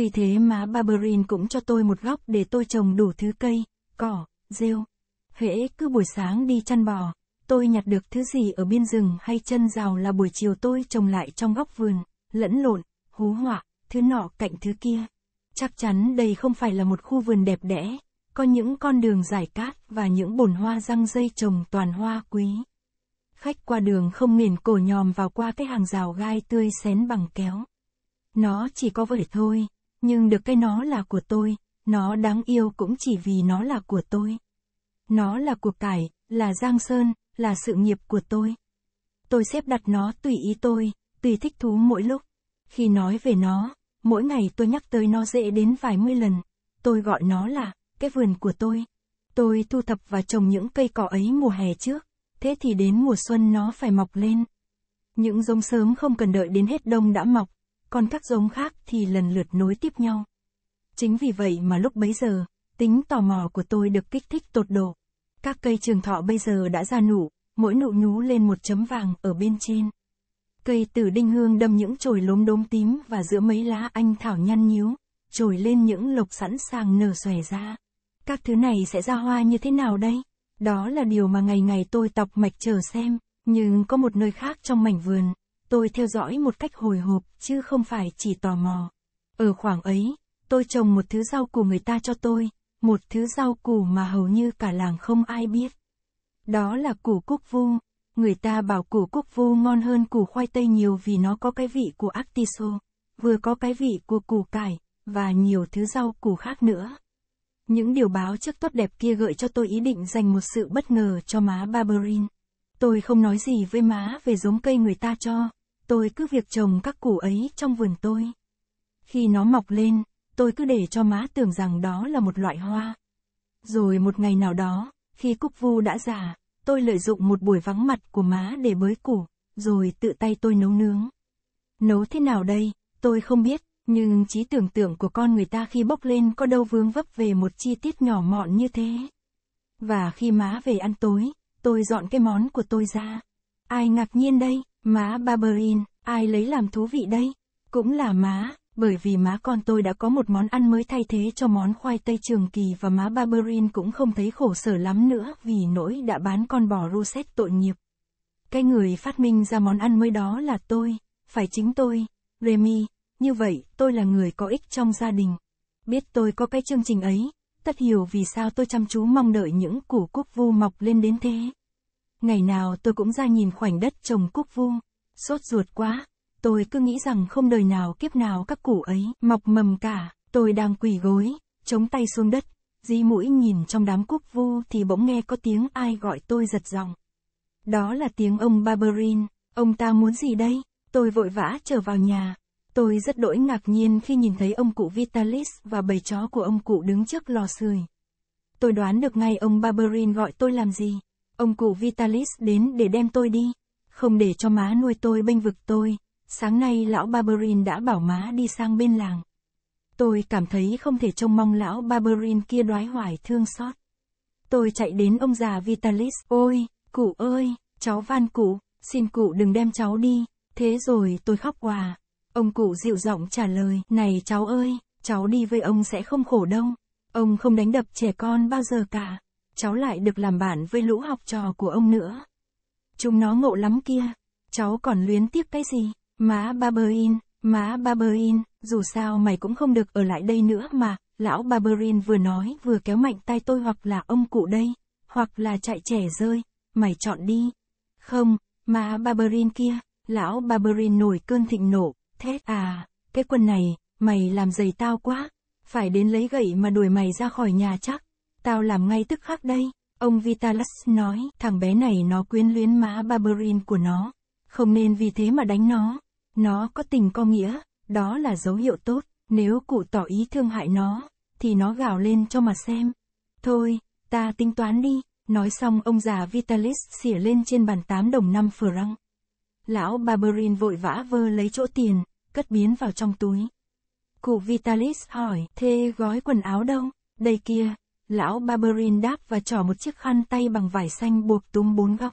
Vì thế má Barberin cũng cho tôi một góc để tôi trồng đủ thứ cây, cỏ, rêu. Hễ cứ buổi sáng đi chăn bò, tôi nhặt được thứ gì ở biên rừng hay chân rào là buổi chiều tôi trồng lại trong góc vườn, lẫn lộn, hú họa, thứ nọ cạnh thứ kia. Chắc chắn đây không phải là một khu vườn đẹp đẽ, có những con đường dài cát và những bồn hoa răng dây trồng toàn hoa quý. Khách qua đường không miền cổ nhòm vào qua cái hàng rào gai tươi xén bằng kéo. Nó chỉ có vậy thôi nhưng được cái nó là của tôi, nó đáng yêu cũng chỉ vì nó là của tôi. Nó là của cải, là giang sơn, là sự nghiệp của tôi. Tôi xếp đặt nó tùy ý tôi, tùy thích thú mỗi lúc. Khi nói về nó, mỗi ngày tôi nhắc tới nó dễ đến vài mươi lần. Tôi gọi nó là, cái vườn của tôi. Tôi thu thập và trồng những cây cỏ ấy mùa hè trước, thế thì đến mùa xuân nó phải mọc lên. Những giống sớm không cần đợi đến hết đông đã mọc, còn các giống khác thì lần lượt nối tiếp nhau. Chính vì vậy mà lúc bấy giờ, tính tò mò của tôi được kích thích tột độ. Các cây trường thọ bây giờ đã ra nụ, mỗi nụ nhú lên một chấm vàng ở bên trên. Cây tử đinh hương đâm những chồi lốm đốm tím và giữa mấy lá anh thảo nhăn nhíu, trồi lên những lộc sẵn sàng nở xòe ra. Các thứ này sẽ ra hoa như thế nào đây? Đó là điều mà ngày ngày tôi tọc mạch chờ xem, nhưng có một nơi khác trong mảnh vườn, tôi theo dõi một cách hồi hộp, chứ không phải chỉ tò mò. Ở khoảng ấy, tôi trồng một thứ rau củ người ta cho tôi, một thứ rau củ mà hầu như cả làng không ai biết. Đó là củ cúc vu, người ta bảo củ cúc vu ngon hơn củ khoai tây nhiều vì nó có cái vị của artiso, vừa có cái vị của củ cải, và nhiều thứ rau củ khác nữa. Những điều báo trước tốt đẹp kia gợi cho tôi ý định dành một sự bất ngờ cho má Barberin. Tôi không nói gì với má về giống cây người ta cho, tôi cứ việc trồng các củ ấy trong vườn tôi. Khi nó mọc lên, tôi cứ để cho má tưởng rằng đó là một loại hoa. Rồi một ngày nào đó, khi cúc vu đã già, tôi lợi dụng một buổi vắng mặt của má để bới củ, rồi tự tay tôi nấu nướng. Nấu thế nào đây, tôi không biết, nhưng trí tưởng tượng của con người ta khi bốc lên có đâu vướng vấp về một chi tiết nhỏ mọn như thế. Và khi má về ăn tối, tôi dọn cái món của tôi ra. Ai ngạc nhiên đây? Má Barberin, ai lấy làm thú vị đây? Cũng là má, bởi vì má con tôi đã có một món ăn mới thay thế cho món khoai tây trường kỳ và má Barberin cũng không thấy khổ sở lắm nữa vì nỗi đã bán con bò Roset tội nghiệp. Cái người phát minh ra món ăn mới đó là tôi, phải chính tôi, Remy, như vậy tôi là người có ích trong gia đình. Biết tôi có cái chương trình ấy, tất hiểu vì sao tôi chăm chú mong đợi những củ cúc vu mọc lên đến thế. Ngày nào tôi cũng ra nhìn khoảnh đất trồng cúc vuông. Sốt ruột quá, tôi cứ nghĩ rằng không đời nào kiếp nào các củ ấy mọc mầm cả. Tôi đang quỳ gối, chống tay xuống đất, dí mũi nhìn trong đám cúc vu thì bỗng nghe có tiếng ai gọi tôi giật giọng. Đó là tiếng ông Barberin, ông ta muốn gì đây? Tôi vội vã trở vào nhà. Tôi rất đỗi ngạc nhiên khi nhìn thấy ông cụ Vitalis và bầy chó của ông cụ đứng trước lò sưởi. Tôi đoán được ngay ông Barberin gọi tôi làm gì. Ông cụ Vitalis đến để đem tôi đi, không để cho má nuôi tôi bênh vực tôi. Sáng nay lão Barberin đã bảo má đi sang bên làng. Tôi cảm thấy không thể trông mong lão Barberin kia đoái hoài thương xót. Tôi chạy đến ông già Vitalis, ôi, cụ ơi, cháu van cụ, xin cụ đừng đem cháu đi. Thế rồi tôi khóc quà. Ông cụ dịu giọng trả lời, này cháu ơi, cháu đi với ông sẽ không khổ đâu. Ông không đánh đập trẻ con bao giờ cả cháu lại được làm bạn với lũ học trò của ông nữa. Chúng nó ngộ lắm kia, cháu còn luyến tiếc cái gì, má Barberin, má Barberin, dù sao mày cũng không được ở lại đây nữa mà, lão Barberin vừa nói vừa kéo mạnh tay tôi hoặc là ông cụ đây, hoặc là chạy trẻ rơi, mày chọn đi. Không, má Barberin kia, lão Barberin nổi cơn thịnh nộ, thế à, cái quần này, mày làm dày tao quá, phải đến lấy gậy mà đuổi mày ra khỏi nhà chắc tao làm ngay tức khắc đây. Ông Vitalis nói, thằng bé này nó quyến luyến mã Barberin của nó. Không nên vì thế mà đánh nó. Nó có tình có nghĩa, đó là dấu hiệu tốt. Nếu cụ tỏ ý thương hại nó, thì nó gào lên cho mà xem. Thôi, ta tính toán đi. Nói xong ông già Vitalis xỉa lên trên bàn 8 đồng 5 răng. Lão Barberin vội vã vơ lấy chỗ tiền, cất biến vào trong túi. Cụ Vitalis hỏi, thế gói quần áo đâu? Đây kia, Lão Barberin đáp và trò một chiếc khăn tay bằng vải xanh buộc túm bốn góc.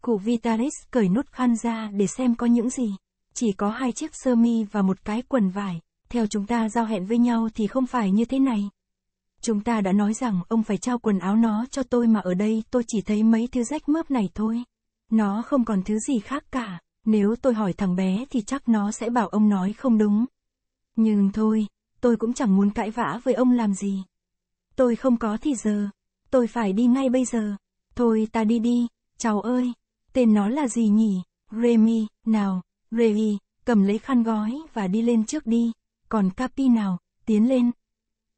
Cụ Vitalis cởi nút khăn ra để xem có những gì. Chỉ có hai chiếc sơ mi và một cái quần vải. Theo chúng ta giao hẹn với nhau thì không phải như thế này. Chúng ta đã nói rằng ông phải trao quần áo nó cho tôi mà ở đây tôi chỉ thấy mấy thứ rách mướp này thôi. Nó không còn thứ gì khác cả. Nếu tôi hỏi thằng bé thì chắc nó sẽ bảo ông nói không đúng. Nhưng thôi, tôi cũng chẳng muốn cãi vã với ông làm gì. Tôi không có thì giờ. Tôi phải đi ngay bây giờ. Thôi ta đi đi, cháu ơi. Tên nó là gì nhỉ? Remy, nào, Remy, cầm lấy khăn gói và đi lên trước đi. Còn Capi nào, tiến lên.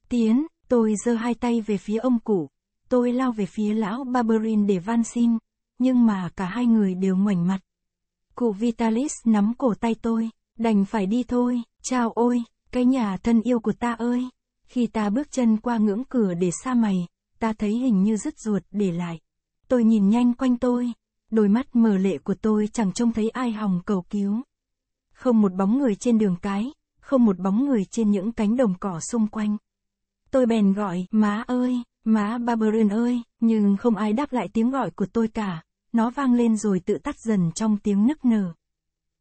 Tiến, tôi giơ hai tay về phía ông cụ. Tôi lao về phía lão Barberin để van xin. Nhưng mà cả hai người đều ngoảnh mặt. Cụ Vitalis nắm cổ tay tôi, đành phải đi thôi, chào ôi, cái nhà thân yêu của ta ơi. Khi ta bước chân qua ngưỡng cửa để xa mày, ta thấy hình như rứt ruột để lại. Tôi nhìn nhanh quanh tôi, đôi mắt mờ lệ của tôi chẳng trông thấy ai hòng cầu cứu. Không một bóng người trên đường cái, không một bóng người trên những cánh đồng cỏ xung quanh. Tôi bèn gọi, má ơi, má Barberin ơi, nhưng không ai đáp lại tiếng gọi của tôi cả, nó vang lên rồi tự tắt dần trong tiếng nức nở.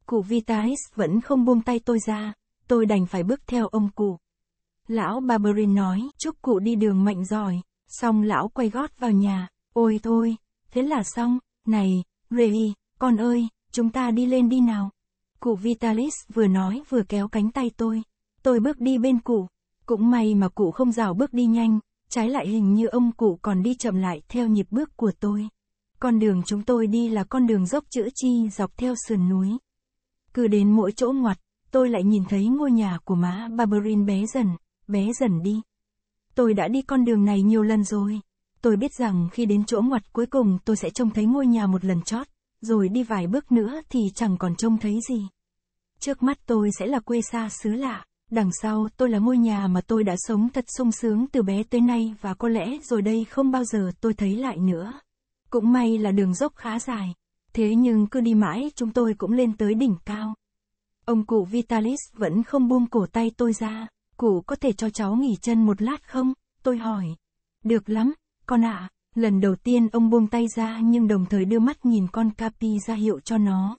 Cụ Vitalis vẫn không buông tay tôi ra, tôi đành phải bước theo ông cụ. Lão Barberin nói, chúc cụ đi đường mạnh giỏi, xong lão quay gót vào nhà, ôi thôi, thế là xong, này, Ray, con ơi, chúng ta đi lên đi nào. Cụ Vitalis vừa nói vừa kéo cánh tay tôi, tôi bước đi bên cụ, cũng may mà cụ không rào bước đi nhanh, trái lại hình như ông cụ còn đi chậm lại theo nhịp bước của tôi. Con đường chúng tôi đi là con đường dốc chữ chi dọc theo sườn núi. Cứ đến mỗi chỗ ngoặt, tôi lại nhìn thấy ngôi nhà của má Barberin bé dần, bé dần đi. Tôi đã đi con đường này nhiều lần rồi. Tôi biết rằng khi đến chỗ ngoặt cuối cùng tôi sẽ trông thấy ngôi nhà một lần chót, rồi đi vài bước nữa thì chẳng còn trông thấy gì. Trước mắt tôi sẽ là quê xa xứ lạ, đằng sau tôi là ngôi nhà mà tôi đã sống thật sung sướng từ bé tới nay và có lẽ rồi đây không bao giờ tôi thấy lại nữa. Cũng may là đường dốc khá dài, thế nhưng cứ đi mãi chúng tôi cũng lên tới đỉnh cao. Ông cụ Vitalis vẫn không buông cổ tay tôi ra. Cụ có thể cho cháu nghỉ chân một lát không? Tôi hỏi. Được lắm, con ạ. À. Lần đầu tiên ông buông tay ra nhưng đồng thời đưa mắt nhìn con Capi ra hiệu cho nó.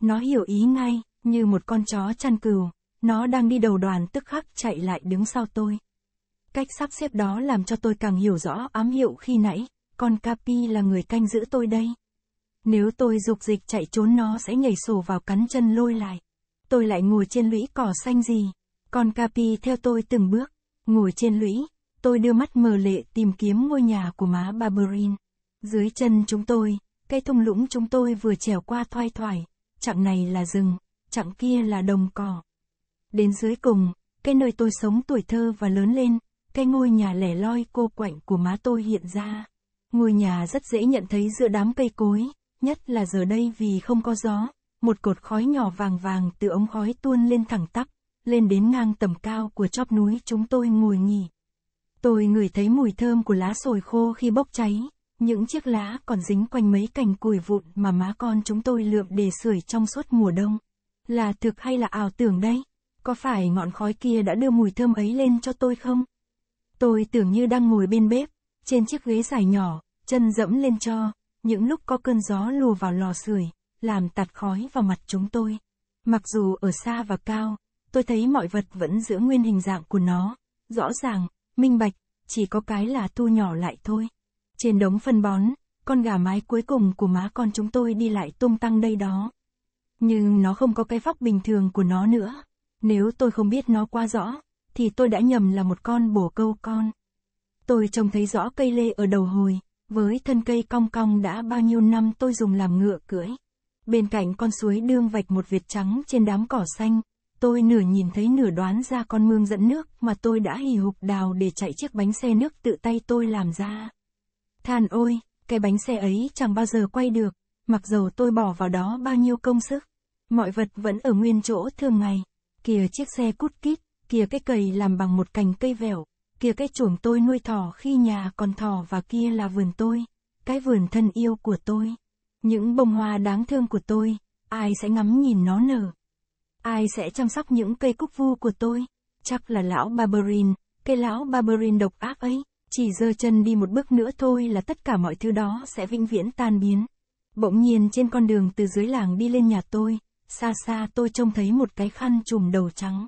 Nó hiểu ý ngay, như một con chó chăn cừu. Nó đang đi đầu đoàn tức khắc chạy lại đứng sau tôi. Cách sắp xếp đó làm cho tôi càng hiểu rõ ám hiệu khi nãy, con Capi là người canh giữ tôi đây. Nếu tôi dục dịch chạy trốn nó sẽ nhảy sổ vào cắn chân lôi lại. Tôi lại ngồi trên lũy cỏ xanh gì con Capi theo tôi từng bước, ngồi trên lũy, tôi đưa mắt mờ lệ tìm kiếm ngôi nhà của má Barberin. Dưới chân chúng tôi, cây thung lũng chúng tôi vừa trèo qua thoai thoải, chặng này là rừng, chặng kia là đồng cỏ. Đến dưới cùng, cái nơi tôi sống tuổi thơ và lớn lên, cái ngôi nhà lẻ loi cô quạnh của má tôi hiện ra. Ngôi nhà rất dễ nhận thấy giữa đám cây cối, nhất là giờ đây vì không có gió, một cột khói nhỏ vàng vàng từ ống khói tuôn lên thẳng tắp, lên đến ngang tầm cao của chóp núi chúng tôi ngồi nghỉ. Tôi ngửi thấy mùi thơm của lá sồi khô khi bốc cháy, những chiếc lá còn dính quanh mấy cành củi vụn mà má con chúng tôi lượm để sưởi trong suốt mùa đông. Là thực hay là ảo tưởng đây? Có phải ngọn khói kia đã đưa mùi thơm ấy lên cho tôi không? Tôi tưởng như đang ngồi bên bếp, trên chiếc ghế dài nhỏ, chân dẫm lên cho, những lúc có cơn gió lùa vào lò sưởi, làm tạt khói vào mặt chúng tôi. Mặc dù ở xa và cao, tôi thấy mọi vật vẫn giữ nguyên hình dạng của nó, rõ ràng, minh bạch, chỉ có cái là thu nhỏ lại thôi. Trên đống phân bón, con gà mái cuối cùng của má con chúng tôi đi lại tung tăng đây đó. Nhưng nó không có cái vóc bình thường của nó nữa. Nếu tôi không biết nó quá rõ, thì tôi đã nhầm là một con bổ câu con. Tôi trông thấy rõ cây lê ở đầu hồi, với thân cây cong cong đã bao nhiêu năm tôi dùng làm ngựa cưỡi. Bên cạnh con suối đương vạch một việt trắng trên đám cỏ xanh, Tôi nửa nhìn thấy nửa đoán ra con mương dẫn nước mà tôi đã hì hục đào để chạy chiếc bánh xe nước tự tay tôi làm ra. Than ôi, cái bánh xe ấy chẳng bao giờ quay được, mặc dầu tôi bỏ vào đó bao nhiêu công sức. Mọi vật vẫn ở nguyên chỗ thường ngày. Kìa chiếc xe cút kít, kìa cái cầy làm bằng một cành cây vẻo, kìa cái chuồng tôi nuôi thỏ khi nhà còn thỏ và kia là vườn tôi, cái vườn thân yêu của tôi. Những bông hoa đáng thương của tôi, ai sẽ ngắm nhìn nó nở. Ai sẽ chăm sóc những cây cúc vu của tôi? Chắc là lão Barberin, cây lão Barberin độc ác ấy. Chỉ dơ chân đi một bước nữa thôi là tất cả mọi thứ đó sẽ vĩnh viễn tan biến. Bỗng nhiên trên con đường từ dưới làng đi lên nhà tôi, xa xa tôi trông thấy một cái khăn trùm đầu trắng.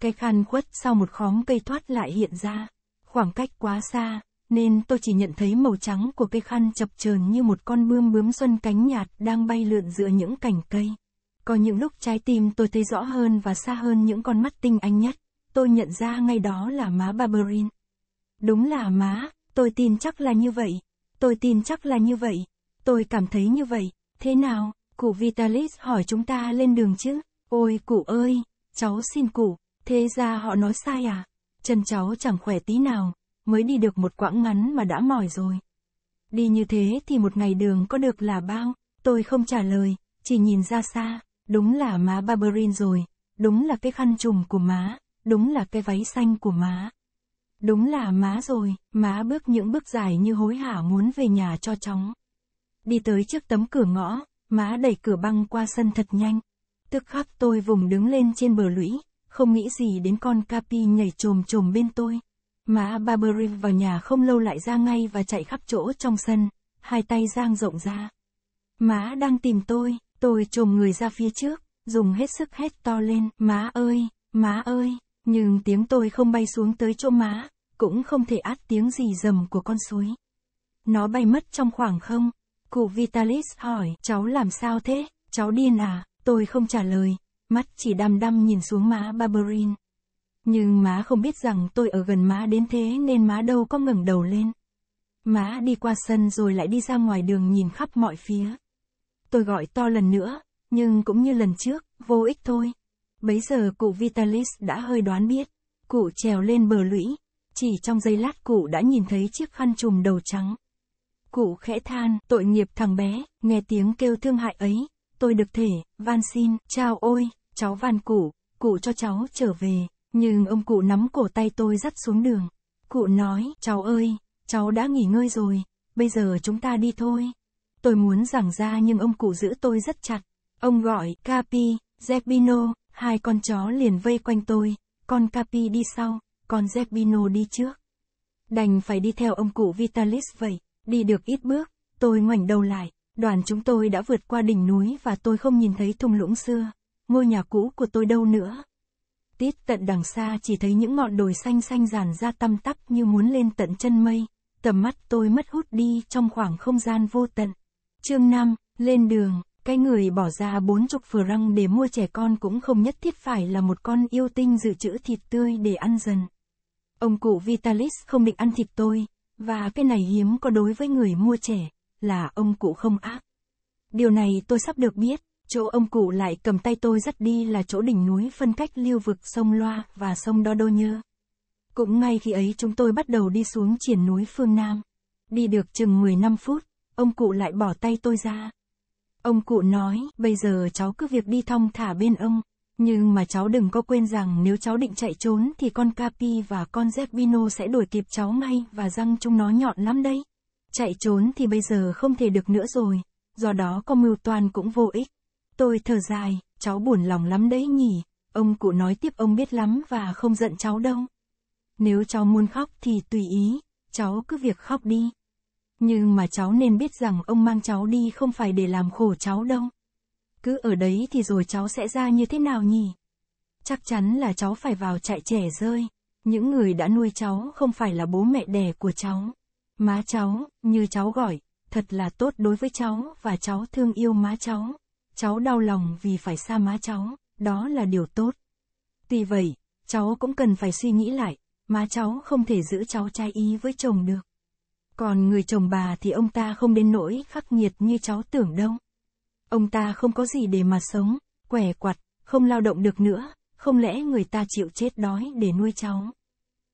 Cái khăn khuất sau một khóm cây thoát lại hiện ra. Khoảng cách quá xa, nên tôi chỉ nhận thấy màu trắng của cây khăn chập chờn như một con bươm bướm xuân cánh nhạt đang bay lượn giữa những cành cây. Có những lúc trái tim tôi thấy rõ hơn và xa hơn những con mắt tinh anh nhất. Tôi nhận ra ngay đó là má Barberin. Đúng là má, tôi tin chắc là như vậy. Tôi tin chắc là như vậy. Tôi cảm thấy như vậy. Thế nào, cụ Vitalis hỏi chúng ta lên đường chứ? Ôi cụ ơi, cháu xin cụ, thế ra họ nói sai à? Chân cháu chẳng khỏe tí nào, mới đi được một quãng ngắn mà đã mỏi rồi. Đi như thế thì một ngày đường có được là bao? Tôi không trả lời, chỉ nhìn ra xa đúng là má Barberin rồi, đúng là cái khăn trùm của má, đúng là cái váy xanh của má. Đúng là má rồi, má bước những bước dài như hối hả muốn về nhà cho chóng. Đi tới trước tấm cửa ngõ, má đẩy cửa băng qua sân thật nhanh. Tức khắc tôi vùng đứng lên trên bờ lũy, không nghĩ gì đến con Capi nhảy trồm trồm bên tôi. Má Barberin vào nhà không lâu lại ra ngay và chạy khắp chỗ trong sân, hai tay giang rộng ra. Má đang tìm tôi, Tôi trồm người ra phía trước, dùng hết sức hét to lên, má ơi, má ơi, nhưng tiếng tôi không bay xuống tới chỗ má, cũng không thể át tiếng gì rầm của con suối. Nó bay mất trong khoảng không. Cụ Vitalis hỏi, cháu làm sao thế, cháu điên à, tôi không trả lời, mắt chỉ đăm đăm nhìn xuống má Barberin. Nhưng má không biết rằng tôi ở gần má đến thế nên má đâu có ngẩng đầu lên. Má đi qua sân rồi lại đi ra ngoài đường nhìn khắp mọi phía. Tôi gọi to lần nữa, nhưng cũng như lần trước, vô ích thôi. Bấy giờ cụ Vitalis đã hơi đoán biết. Cụ trèo lên bờ lũy. Chỉ trong giây lát cụ đã nhìn thấy chiếc khăn trùm đầu trắng. Cụ khẽ than, tội nghiệp thằng bé, nghe tiếng kêu thương hại ấy. Tôi được thể, van xin, chào ôi, cháu van cụ, cụ cho cháu trở về. Nhưng ông cụ nắm cổ tay tôi dắt xuống đường. Cụ nói, cháu ơi, cháu đã nghỉ ngơi rồi, bây giờ chúng ta đi thôi. Tôi muốn giảng ra nhưng ông cụ giữ tôi rất chặt. Ông gọi, Capi, zebino hai con chó liền vây quanh tôi, con Capi đi sau, con zebino đi trước. Đành phải đi theo ông cụ Vitalis vậy, đi được ít bước, tôi ngoảnh đầu lại, đoàn chúng tôi đã vượt qua đỉnh núi và tôi không nhìn thấy thung lũng xưa, ngôi nhà cũ của tôi đâu nữa. Tít tận đằng xa chỉ thấy những ngọn đồi xanh xanh dàn ra tăm tắp như muốn lên tận chân mây, tầm mắt tôi mất hút đi trong khoảng không gian vô tận. Chương 5, lên đường, cái người bỏ ra 40 răng để mua trẻ con cũng không nhất thiết phải là một con yêu tinh dự trữ thịt tươi để ăn dần. Ông cụ Vitalis không định ăn thịt tôi, và cái này hiếm có đối với người mua trẻ, là ông cụ không ác. Điều này tôi sắp được biết, chỗ ông cụ lại cầm tay tôi dắt đi là chỗ đỉnh núi phân cách lưu vực sông Loa và sông Đo Đô Nhơ. Cũng ngay khi ấy chúng tôi bắt đầu đi xuống triển núi phương Nam. Đi được chừng 15 phút, ông cụ lại bỏ tay tôi ra. Ông cụ nói, bây giờ cháu cứ việc đi thong thả bên ông, nhưng mà cháu đừng có quên rằng nếu cháu định chạy trốn thì con Capi và con Zerbino sẽ đuổi kịp cháu ngay và răng chúng nó nhọn lắm đấy. Chạy trốn thì bây giờ không thể được nữa rồi, do đó có mưu toan cũng vô ích. Tôi thở dài, cháu buồn lòng lắm đấy nhỉ, ông cụ nói tiếp ông biết lắm và không giận cháu đâu. Nếu cháu muốn khóc thì tùy ý, cháu cứ việc khóc đi. Nhưng mà cháu nên biết rằng ông mang cháu đi không phải để làm khổ cháu đâu. Cứ ở đấy thì rồi cháu sẽ ra như thế nào nhỉ? Chắc chắn là cháu phải vào trại trẻ rơi. Những người đã nuôi cháu không phải là bố mẹ đẻ của cháu. Má cháu, như cháu gọi, thật là tốt đối với cháu và cháu thương yêu má cháu. Cháu đau lòng vì phải xa má cháu, đó là điều tốt. Tuy vậy, cháu cũng cần phải suy nghĩ lại, má cháu không thể giữ cháu trai ý với chồng được. Còn người chồng bà thì ông ta không đến nỗi khắc nghiệt như cháu tưởng đâu. Ông ta không có gì để mà sống, quẻ quặt, không lao động được nữa, không lẽ người ta chịu chết đói để nuôi cháu.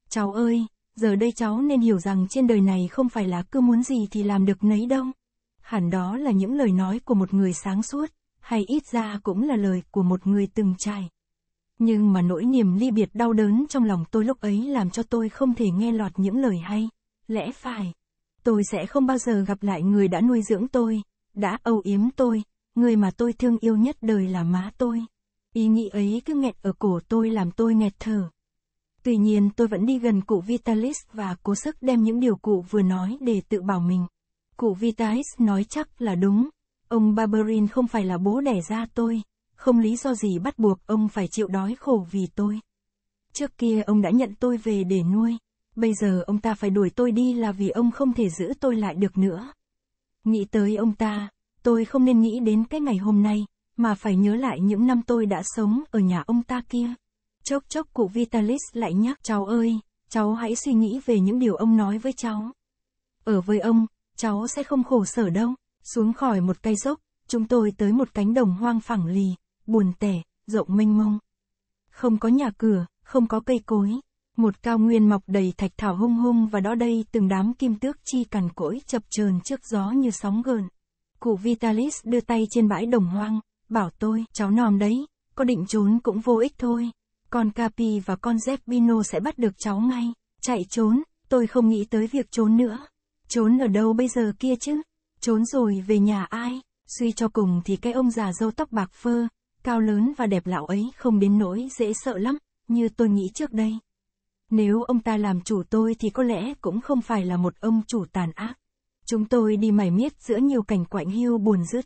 Cháu ơi, giờ đây cháu nên hiểu rằng trên đời này không phải là cứ muốn gì thì làm được nấy đâu. Hẳn đó là những lời nói của một người sáng suốt, hay ít ra cũng là lời của một người từng trải. Nhưng mà nỗi niềm ly biệt đau đớn trong lòng tôi lúc ấy làm cho tôi không thể nghe lọt những lời hay. Lẽ phải, tôi sẽ không bao giờ gặp lại người đã nuôi dưỡng tôi, đã âu yếm tôi, người mà tôi thương yêu nhất đời là má tôi. Ý nghĩ ấy cứ nghẹt ở cổ tôi làm tôi nghẹt thở. Tuy nhiên tôi vẫn đi gần cụ Vitalis và cố sức đem những điều cụ vừa nói để tự bảo mình. Cụ Vitalis nói chắc là đúng. Ông Barberin không phải là bố đẻ ra tôi. Không lý do gì bắt buộc ông phải chịu đói khổ vì tôi. Trước kia ông đã nhận tôi về để nuôi. Bây giờ ông ta phải đuổi tôi đi là vì ông không thể giữ tôi lại được nữa. Nghĩ tới ông ta, tôi không nên nghĩ đến cái ngày hôm nay, mà phải nhớ lại những năm tôi đã sống ở nhà ông ta kia. Chốc chốc cụ Vitalis lại nhắc cháu ơi, cháu hãy suy nghĩ về những điều ông nói với cháu. Ở với ông, cháu sẽ không khổ sở đâu. Xuống khỏi một cây dốc, chúng tôi tới một cánh đồng hoang phẳng lì, buồn tẻ, rộng mênh mông. Không có nhà cửa, không có cây cối, một cao nguyên mọc đầy thạch thảo hung hung và đó đây từng đám kim tước chi cằn cỗi chập chờn trước gió như sóng gợn. Cụ Vitalis đưa tay trên bãi đồng hoang, bảo tôi, cháu nòm đấy, có định trốn cũng vô ích thôi. Con Capi và con zepino sẽ bắt được cháu ngay, chạy trốn, tôi không nghĩ tới việc trốn nữa. Trốn ở đâu bây giờ kia chứ? Trốn rồi về nhà ai? Suy cho cùng thì cái ông già râu tóc bạc phơ, cao lớn và đẹp lão ấy không đến nỗi dễ sợ lắm, như tôi nghĩ trước đây. Nếu ông ta làm chủ tôi thì có lẽ cũng không phải là một ông chủ tàn ác. Chúng tôi đi mải miết giữa nhiều cảnh quạnh hiu buồn rứt.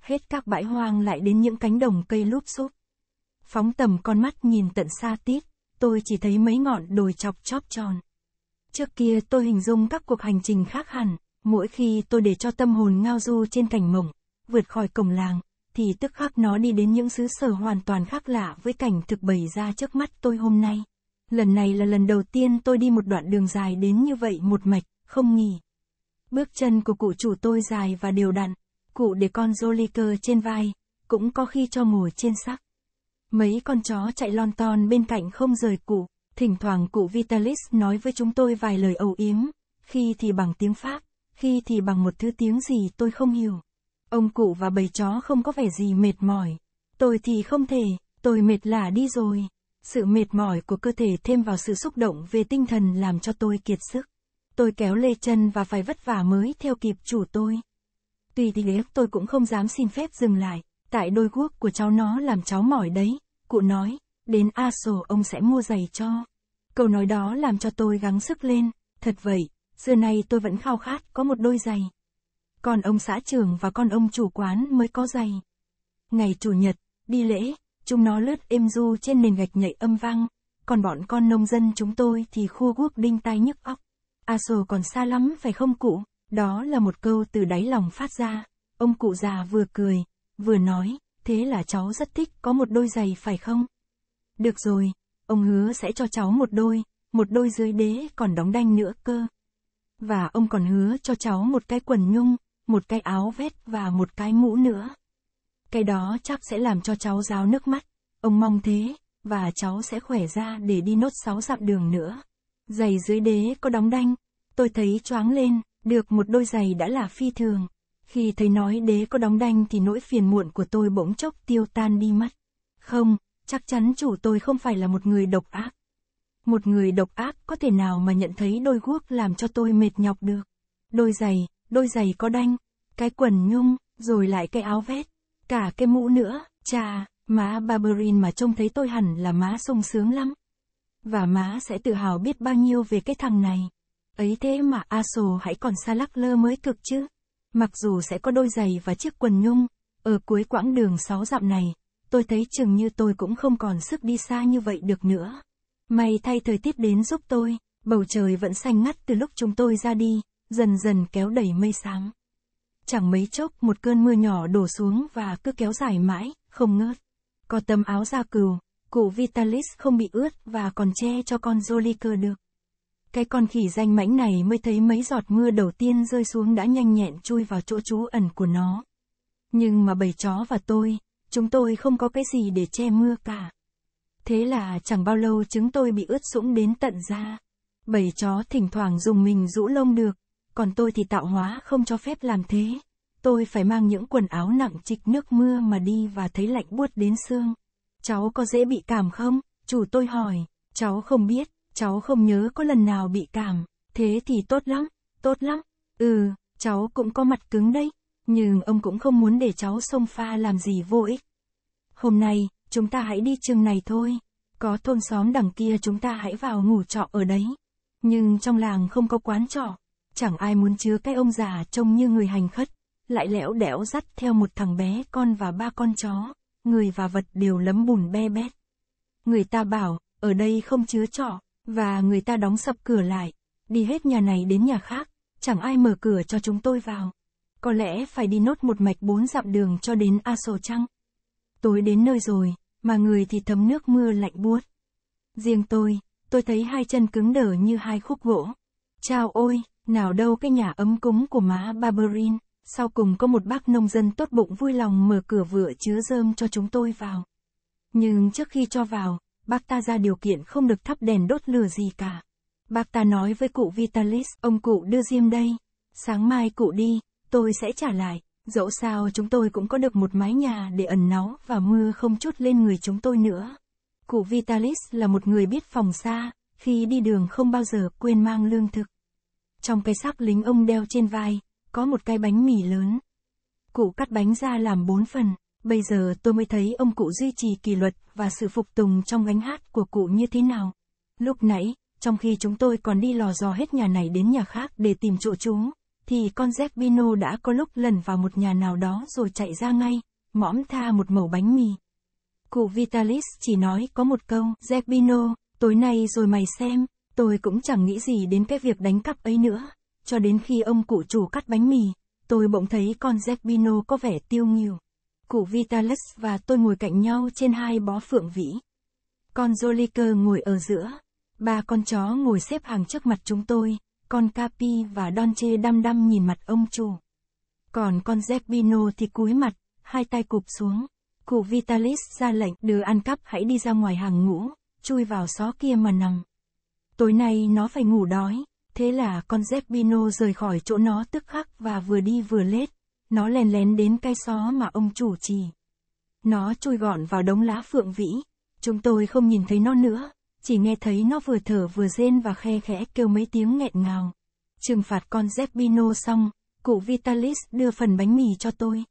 Hết các bãi hoang lại đến những cánh đồng cây lúp xúp. Phóng tầm con mắt nhìn tận xa tít, tôi chỉ thấy mấy ngọn đồi chọc chóp tròn. Trước kia tôi hình dung các cuộc hành trình khác hẳn, mỗi khi tôi để cho tâm hồn ngao du trên cảnh mộng, vượt khỏi cổng làng, thì tức khắc nó đi đến những xứ sở hoàn toàn khác lạ với cảnh thực bày ra trước mắt tôi hôm nay lần này là lần đầu tiên tôi đi một đoạn đường dài đến như vậy một mạch, không nghỉ. Bước chân của cụ chủ tôi dài và đều đặn, cụ để con Joliker trên vai, cũng có khi cho ngủ trên sắc. Mấy con chó chạy lon ton bên cạnh không rời cụ, thỉnh thoảng cụ Vitalis nói với chúng tôi vài lời âu yếm, khi thì bằng tiếng Pháp, khi thì bằng một thứ tiếng gì tôi không hiểu. Ông cụ và bầy chó không có vẻ gì mệt mỏi. Tôi thì không thể, tôi mệt lả đi rồi. Sự mệt mỏi của cơ thể thêm vào sự xúc động về tinh thần làm cho tôi kiệt sức. Tôi kéo lê chân và phải vất vả mới theo kịp chủ tôi. Tuy thế tôi cũng không dám xin phép dừng lại, tại đôi guốc của cháu nó làm cháu mỏi đấy, cụ nói, đến ASO ông sẽ mua giày cho. Câu nói đó làm cho tôi gắng sức lên, thật vậy, xưa nay tôi vẫn khao khát có một đôi giày. Còn ông xã trưởng và con ông chủ quán mới có giày. Ngày chủ nhật, đi lễ, Chúng nó lướt êm du trên nền gạch nhảy âm vang, còn bọn con nông dân chúng tôi thì khu guốc đinh tai nhức óc. A à sồ còn xa lắm phải không cụ? Đó là một câu từ đáy lòng phát ra. Ông cụ già vừa cười, vừa nói, thế là cháu rất thích có một đôi giày phải không? Được rồi, ông hứa sẽ cho cháu một đôi, một đôi dưới đế còn đóng đanh nữa cơ. Và ông còn hứa cho cháu một cái quần nhung, một cái áo vét và một cái mũ nữa cái đó chắc sẽ làm cho cháu ráo nước mắt, ông mong thế, và cháu sẽ khỏe ra để đi nốt sáu dặm đường nữa. Giày dưới đế có đóng đanh, tôi thấy choáng lên, được một đôi giày đã là phi thường. Khi thấy nói đế có đóng đanh thì nỗi phiền muộn của tôi bỗng chốc tiêu tan đi mất. Không, chắc chắn chủ tôi không phải là một người độc ác. Một người độc ác có thể nào mà nhận thấy đôi guốc làm cho tôi mệt nhọc được. Đôi giày, đôi giày có đanh, cái quần nhung, rồi lại cái áo vét. Cả cái mũ nữa, cha, má Barberin mà trông thấy tôi hẳn là má sung sướng lắm. Và má sẽ tự hào biết bao nhiêu về cái thằng này. Ấy thế mà Aso hãy còn xa lắc lơ mới cực chứ. Mặc dù sẽ có đôi giày và chiếc quần nhung, ở cuối quãng đường sáu dặm này, tôi thấy chừng như tôi cũng không còn sức đi xa như vậy được nữa. May thay thời tiết đến giúp tôi, bầu trời vẫn xanh ngắt từ lúc chúng tôi ra đi, dần dần kéo đầy mây sáng. Chẳng mấy chốc một cơn mưa nhỏ đổ xuống và cứ kéo dài mãi, không ngớt. Có tấm áo da cừu, cụ Vitalis không bị ướt và còn che cho con Joliker được. Cái con khỉ danh mãnh này mới thấy mấy giọt mưa đầu tiên rơi xuống đã nhanh nhẹn chui vào chỗ trú ẩn của nó. Nhưng mà bầy chó và tôi, chúng tôi không có cái gì để che mưa cả. Thế là chẳng bao lâu trứng tôi bị ướt sũng đến tận da. Bầy chó thỉnh thoảng dùng mình rũ lông được, còn tôi thì tạo hóa không cho phép làm thế. Tôi phải mang những quần áo nặng trịch nước mưa mà đi và thấy lạnh buốt đến xương. Cháu có dễ bị cảm không? Chủ tôi hỏi. Cháu không biết, cháu không nhớ có lần nào bị cảm. Thế thì tốt lắm, tốt lắm. Ừ, cháu cũng có mặt cứng đấy. Nhưng ông cũng không muốn để cháu xông pha làm gì vô ích. Hôm nay, chúng ta hãy đi chừng này thôi. Có thôn xóm đằng kia chúng ta hãy vào ngủ trọ ở đấy. Nhưng trong làng không có quán trọ, chẳng ai muốn chứa cái ông già trông như người hành khất, lại lẽo đẽo dắt theo một thằng bé con và ba con chó, người và vật đều lấm bùn be bét. Người ta bảo, ở đây không chứa trọ, và người ta đóng sập cửa lại, đi hết nhà này đến nhà khác, chẳng ai mở cửa cho chúng tôi vào. Có lẽ phải đi nốt một mạch bốn dặm đường cho đến A Sổ Trăng. Tối đến nơi rồi, mà người thì thấm nước mưa lạnh buốt. Riêng tôi, tôi thấy hai chân cứng đờ như hai khúc gỗ. Chao ôi! Nào đâu cái nhà ấm cúng của má Barberin, sau cùng có một bác nông dân tốt bụng vui lòng mở cửa vựa chứa rơm cho chúng tôi vào. Nhưng trước khi cho vào, bác ta ra điều kiện không được thắp đèn đốt lửa gì cả. Bác ta nói với cụ Vitalis, ông cụ đưa diêm đây, sáng mai cụ đi, tôi sẽ trả lại, dẫu sao chúng tôi cũng có được một mái nhà để ẩn náu và mưa không chút lên người chúng tôi nữa. Cụ Vitalis là một người biết phòng xa, khi đi đường không bao giờ quên mang lương thực. Trong cái xác lính ông đeo trên vai, có một cái bánh mì lớn. Cụ cắt bánh ra làm bốn phần, bây giờ tôi mới thấy ông cụ duy trì kỷ luật và sự phục tùng trong gánh hát của cụ như thế nào. Lúc nãy, trong khi chúng tôi còn đi lò dò hết nhà này đến nhà khác để tìm chỗ trú, thì con Zeppino đã có lúc lần vào một nhà nào đó rồi chạy ra ngay, mõm tha một mẩu bánh mì. Cụ Vitalis chỉ nói có một câu, Zeppino, tối nay rồi mày xem, Tôi cũng chẳng nghĩ gì đến cái việc đánh cắp ấy nữa. Cho đến khi ông cụ chủ cắt bánh mì, tôi bỗng thấy con Zerbino có vẻ tiêu nghiêu. Cụ Vitalis và tôi ngồi cạnh nhau trên hai bó phượng vĩ. Con Joliker ngồi ở giữa. Ba con chó ngồi xếp hàng trước mặt chúng tôi, con Capi và Don Chê đăm đăm nhìn mặt ông chủ. Còn con Zerbino thì cúi mặt, hai tay cụp xuống. Cụ Vitalis ra lệnh đưa ăn cắp hãy đi ra ngoài hàng ngũ, chui vào xó kia mà nằm. Tối nay nó phải ngủ đói. Thế là con Zeppino rời khỏi chỗ nó tức khắc và vừa đi vừa lết. Nó lèn lén đến cây xó mà ông chủ chỉ Nó chui gọn vào đống lá phượng vĩ. Chúng tôi không nhìn thấy nó nữa, chỉ nghe thấy nó vừa thở vừa rên và khe khẽ kêu mấy tiếng nghẹn ngào. Trừng phạt con Zeppino xong, cụ Vitalis đưa phần bánh mì cho tôi.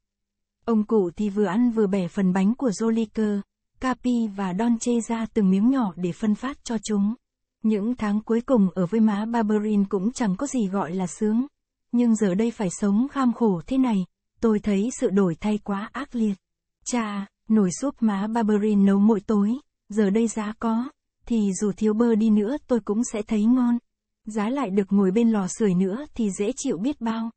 Ông cụ thì vừa ăn vừa bẻ phần bánh của Joliker, Capi và Don chê ra từng miếng nhỏ để phân phát cho chúng. Những tháng cuối cùng ở với má Barberin cũng chẳng có gì gọi là sướng. Nhưng giờ đây phải sống kham khổ thế này, tôi thấy sự đổi thay quá ác liệt. Cha, nồi súp má Barberin nấu mỗi tối, giờ đây giá có, thì dù thiếu bơ đi nữa tôi cũng sẽ thấy ngon. Giá lại được ngồi bên lò sưởi nữa thì dễ chịu biết bao.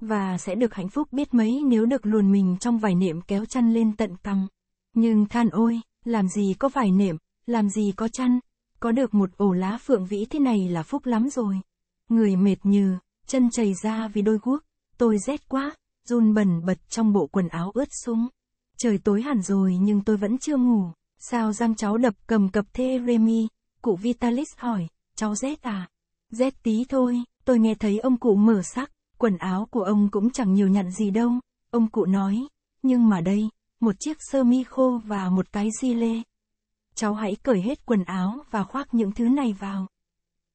Và sẽ được hạnh phúc biết mấy nếu được luồn mình trong vài nệm kéo chăn lên tận cằm. Nhưng than ôi, làm gì có vải nệm, làm gì có chăn, có được một ổ lá phượng vĩ thế này là phúc lắm rồi. Người mệt nhừ, chân chảy ra vì đôi guốc, tôi rét quá, run bẩn bật trong bộ quần áo ướt sũng. Trời tối hẳn rồi nhưng tôi vẫn chưa ngủ. Sao giang cháu đập cầm cập thế Remy? Cụ Vitalis hỏi, cháu rét à? Rét tí thôi, tôi nghe thấy ông cụ mở sắc, quần áo của ông cũng chẳng nhiều nhặn gì đâu. Ông cụ nói, nhưng mà đây, một chiếc sơ mi khô và một cái di lê cháu hãy cởi hết quần áo và khoác những thứ này vào.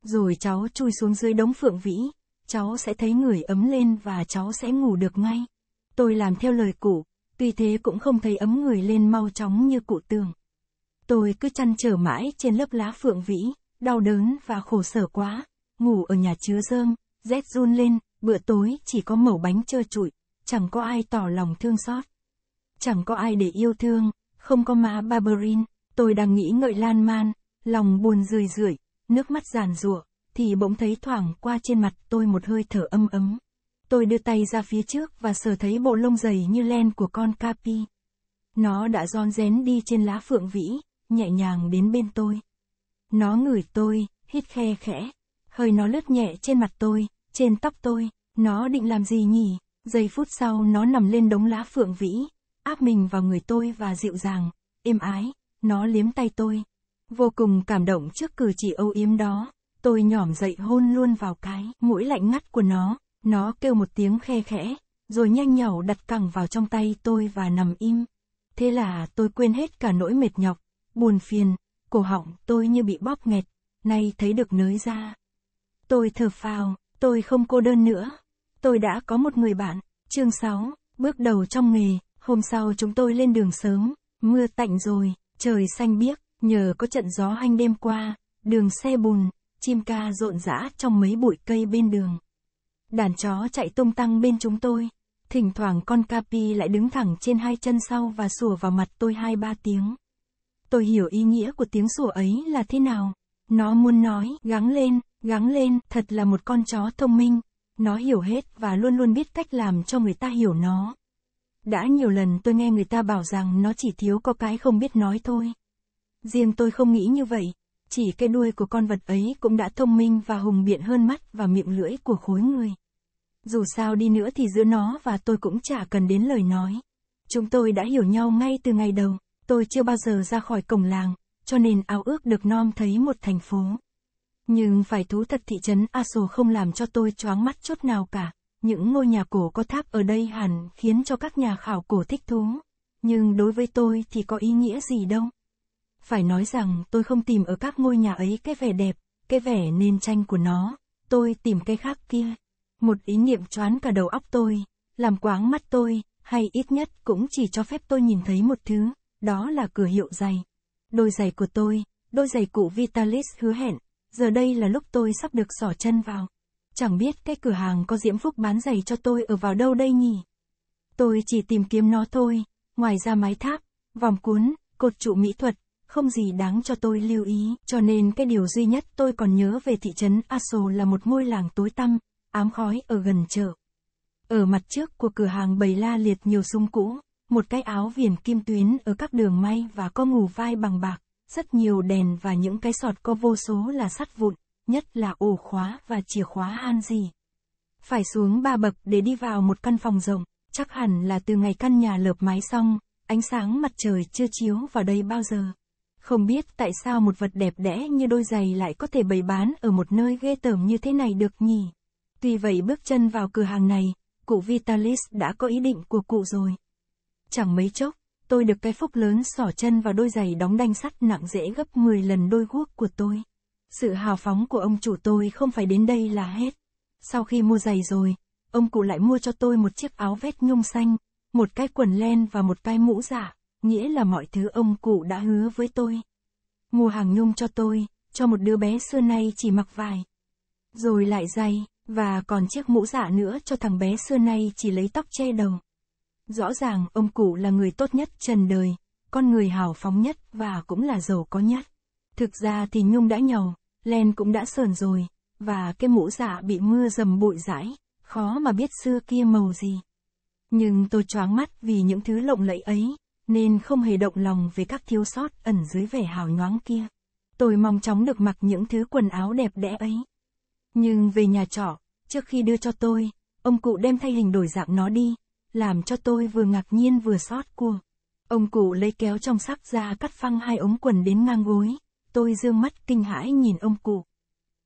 Rồi cháu chui xuống dưới đống phượng vĩ, cháu sẽ thấy người ấm lên và cháu sẽ ngủ được ngay. Tôi làm theo lời cụ, tuy thế cũng không thấy ấm người lên mau chóng như cụ tường. Tôi cứ chăn trở mãi trên lớp lá phượng vĩ, đau đớn và khổ sở quá, ngủ ở nhà chứa rơm, rét run lên, bữa tối chỉ có mẩu bánh trơ trụi, chẳng có ai tỏ lòng thương xót. Chẳng có ai để yêu thương, không có má Barberin. Tôi đang nghĩ ngợi lan man, lòng buồn rười rượi, nước mắt giàn rủa thì bỗng thấy thoảng qua trên mặt tôi một hơi thở âm ấm. Tôi đưa tay ra phía trước và sờ thấy bộ lông dày như len của con Capi. Nó đã ron rén đi trên lá phượng vĩ, nhẹ nhàng đến bên tôi. Nó ngửi tôi, hít khe khẽ. Hơi nó lướt nhẹ trên mặt tôi, trên tóc tôi. Nó định làm gì nhỉ? Giây phút sau nó nằm lên đống lá phượng vĩ, áp mình vào người tôi và dịu dàng, êm ái. Nó liếm tay tôi. Vô cùng cảm động trước cử chỉ âu yếm đó. Tôi nhỏm dậy hôn luôn vào cái mũi lạnh ngắt của nó. Nó kêu một tiếng khe khẽ, rồi nhanh nhảu đặt cẳng vào trong tay tôi và nằm im. Thế là tôi quên hết cả nỗi mệt nhọc, buồn phiền, cổ họng tôi như bị bóp nghẹt, nay thấy được nới ra. Tôi thở phào, tôi không cô đơn nữa. Tôi đã có một người bạn, chương 6, bước đầu trong nghề, hôm sau chúng tôi lên đường sớm, mưa tạnh rồi, Trời xanh biếc, nhờ có trận gió hanh đêm qua, đường xe bùn, chim ca rộn rã trong mấy bụi cây bên đường. Đàn chó chạy tung tăng bên chúng tôi. Thỉnh thoảng con Capi lại đứng thẳng trên hai chân sau và sủa vào mặt tôi hai ba tiếng. Tôi hiểu ý nghĩa của tiếng sủa ấy là thế nào. Nó muốn nói, gắng lên, gắng lên, thật là một con chó thông minh. Nó hiểu hết và luôn luôn biết cách làm cho người ta hiểu nó. Đã nhiều lần tôi nghe người ta bảo rằng nó chỉ thiếu có cái không biết nói thôi. Riêng tôi không nghĩ như vậy, chỉ cái đuôi của con vật ấy cũng đã thông minh và hùng biện hơn mắt và miệng lưỡi của khối người. Dù sao đi nữa thì giữa nó và tôi cũng chả cần đến lời nói. Chúng tôi đã hiểu nhau ngay từ ngày đầu, tôi chưa bao giờ ra khỏi cổng làng, cho nên ao ước được nom thấy một thành phố. Nhưng phải thú thật thị trấn Aso không làm cho tôi choáng mắt chút nào cả. Những ngôi nhà cổ có tháp ở đây hẳn khiến cho các nhà khảo cổ thích thú, nhưng đối với tôi thì có ý nghĩa gì đâu. Phải nói rằng tôi không tìm ở các ngôi nhà ấy cái vẻ đẹp, cái vẻ nên tranh của nó, tôi tìm cái khác kia. Một ý niệm choán cả đầu óc tôi, làm quáng mắt tôi, hay ít nhất cũng chỉ cho phép tôi nhìn thấy một thứ, đó là cửa hiệu giày. Đôi giày của tôi, đôi giày cụ Vitalis hứa hẹn, giờ đây là lúc tôi sắp được sỏ chân vào. Chẳng biết cái cửa hàng có Diễm Phúc bán giày cho tôi ở vào đâu đây nhỉ? Tôi chỉ tìm kiếm nó thôi, ngoài ra mái tháp, vòng cuốn, cột trụ mỹ thuật, không gì đáng cho tôi lưu ý, cho nên cái điều duy nhất tôi còn nhớ về thị trấn Aso là một ngôi làng tối tăm, ám khói ở gần chợ. Ở mặt trước của cửa hàng bầy la liệt nhiều sung cũ, một cái áo viền kim tuyến ở các đường may và có ngủ vai bằng bạc, rất nhiều đèn và những cái sọt có vô số là sắt vụn nhất là ổ khóa và chìa khóa gì Phải xuống ba bậc để đi vào một căn phòng rộng, chắc hẳn là từ ngày căn nhà lợp mái xong, ánh sáng mặt trời chưa chiếu vào đây bao giờ. Không biết tại sao một vật đẹp đẽ như đôi giày lại có thể bày bán ở một nơi ghê tởm như thế này được nhỉ. Tuy vậy bước chân vào cửa hàng này, cụ Vitalis đã có ý định của cụ rồi. Chẳng mấy chốc, tôi được cái phúc lớn xỏ chân vào đôi giày đóng đanh sắt nặng dễ gấp 10 lần đôi guốc của tôi. Sự hào phóng của ông chủ tôi không phải đến đây là hết. Sau khi mua giày rồi, ông cụ lại mua cho tôi một chiếc áo vest nhung xanh, một cái quần len và một cái mũ giả, dạ, nghĩa là mọi thứ ông cụ đã hứa với tôi. Mua hàng nhung cho tôi, cho một đứa bé xưa nay chỉ mặc vài, Rồi lại giày, và còn chiếc mũ giả dạ nữa cho thằng bé xưa nay chỉ lấy tóc che đầu. Rõ ràng ông cụ là người tốt nhất trần đời, con người hào phóng nhất và cũng là giàu có nhất. Thực ra thì Nhung đã nhầu, len cũng đã sờn rồi, và cái mũ dạ bị mưa dầm bụi rãi, khó mà biết xưa kia màu gì. Nhưng tôi choáng mắt vì những thứ lộng lẫy ấy, nên không hề động lòng về các thiếu sót ẩn dưới vẻ hào nhoáng kia. Tôi mong chóng được mặc những thứ quần áo đẹp đẽ ấy. Nhưng về nhà trọ, trước khi đưa cho tôi, ông cụ đem thay hình đổi dạng nó đi, làm cho tôi vừa ngạc nhiên vừa xót cua. Ông cụ lấy kéo trong sắc ra cắt phăng hai ống quần đến ngang gối, tôi dương mắt kinh hãi nhìn ông cụ.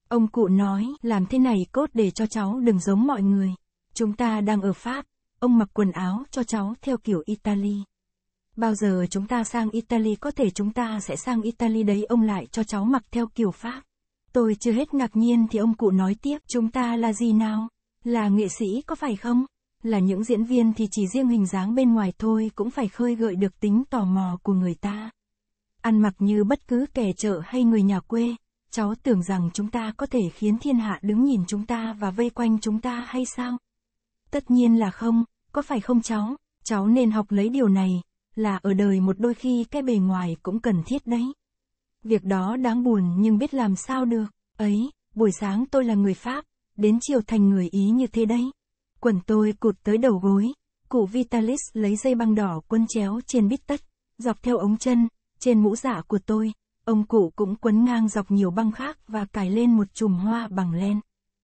Ông cụ nói, làm thế này cốt để cho cháu đừng giống mọi người. Chúng ta đang ở Pháp, ông mặc quần áo cho cháu theo kiểu Italy. Bao giờ chúng ta sang Italy có thể chúng ta sẽ sang Italy đấy ông lại cho cháu mặc theo kiểu Pháp. Tôi chưa hết ngạc nhiên thì ông cụ nói tiếp, chúng ta là gì nào? Là nghệ sĩ có phải không? Là những diễn viên thì chỉ riêng hình dáng bên ngoài thôi cũng phải khơi gợi được tính tò mò của người ta ăn mặc như bất cứ kẻ chợ hay người nhà quê. Cháu tưởng rằng chúng ta có thể khiến thiên hạ đứng nhìn chúng ta và vây quanh chúng ta hay sao? Tất nhiên là không, có phải không cháu? Cháu nên học lấy điều này, là ở đời một đôi khi cái bề ngoài cũng cần thiết đấy. Việc đó đáng buồn nhưng biết làm sao được, ấy, buổi sáng tôi là người Pháp, đến chiều thành người Ý như thế đấy. Quần tôi cụt tới đầu gối, cụ Vitalis lấy dây băng đỏ quân chéo trên bít tất, dọc theo ống chân, trên mũ giả dạ của tôi, ông cụ cũng quấn ngang dọc nhiều băng khác và cài lên một chùm hoa bằng len.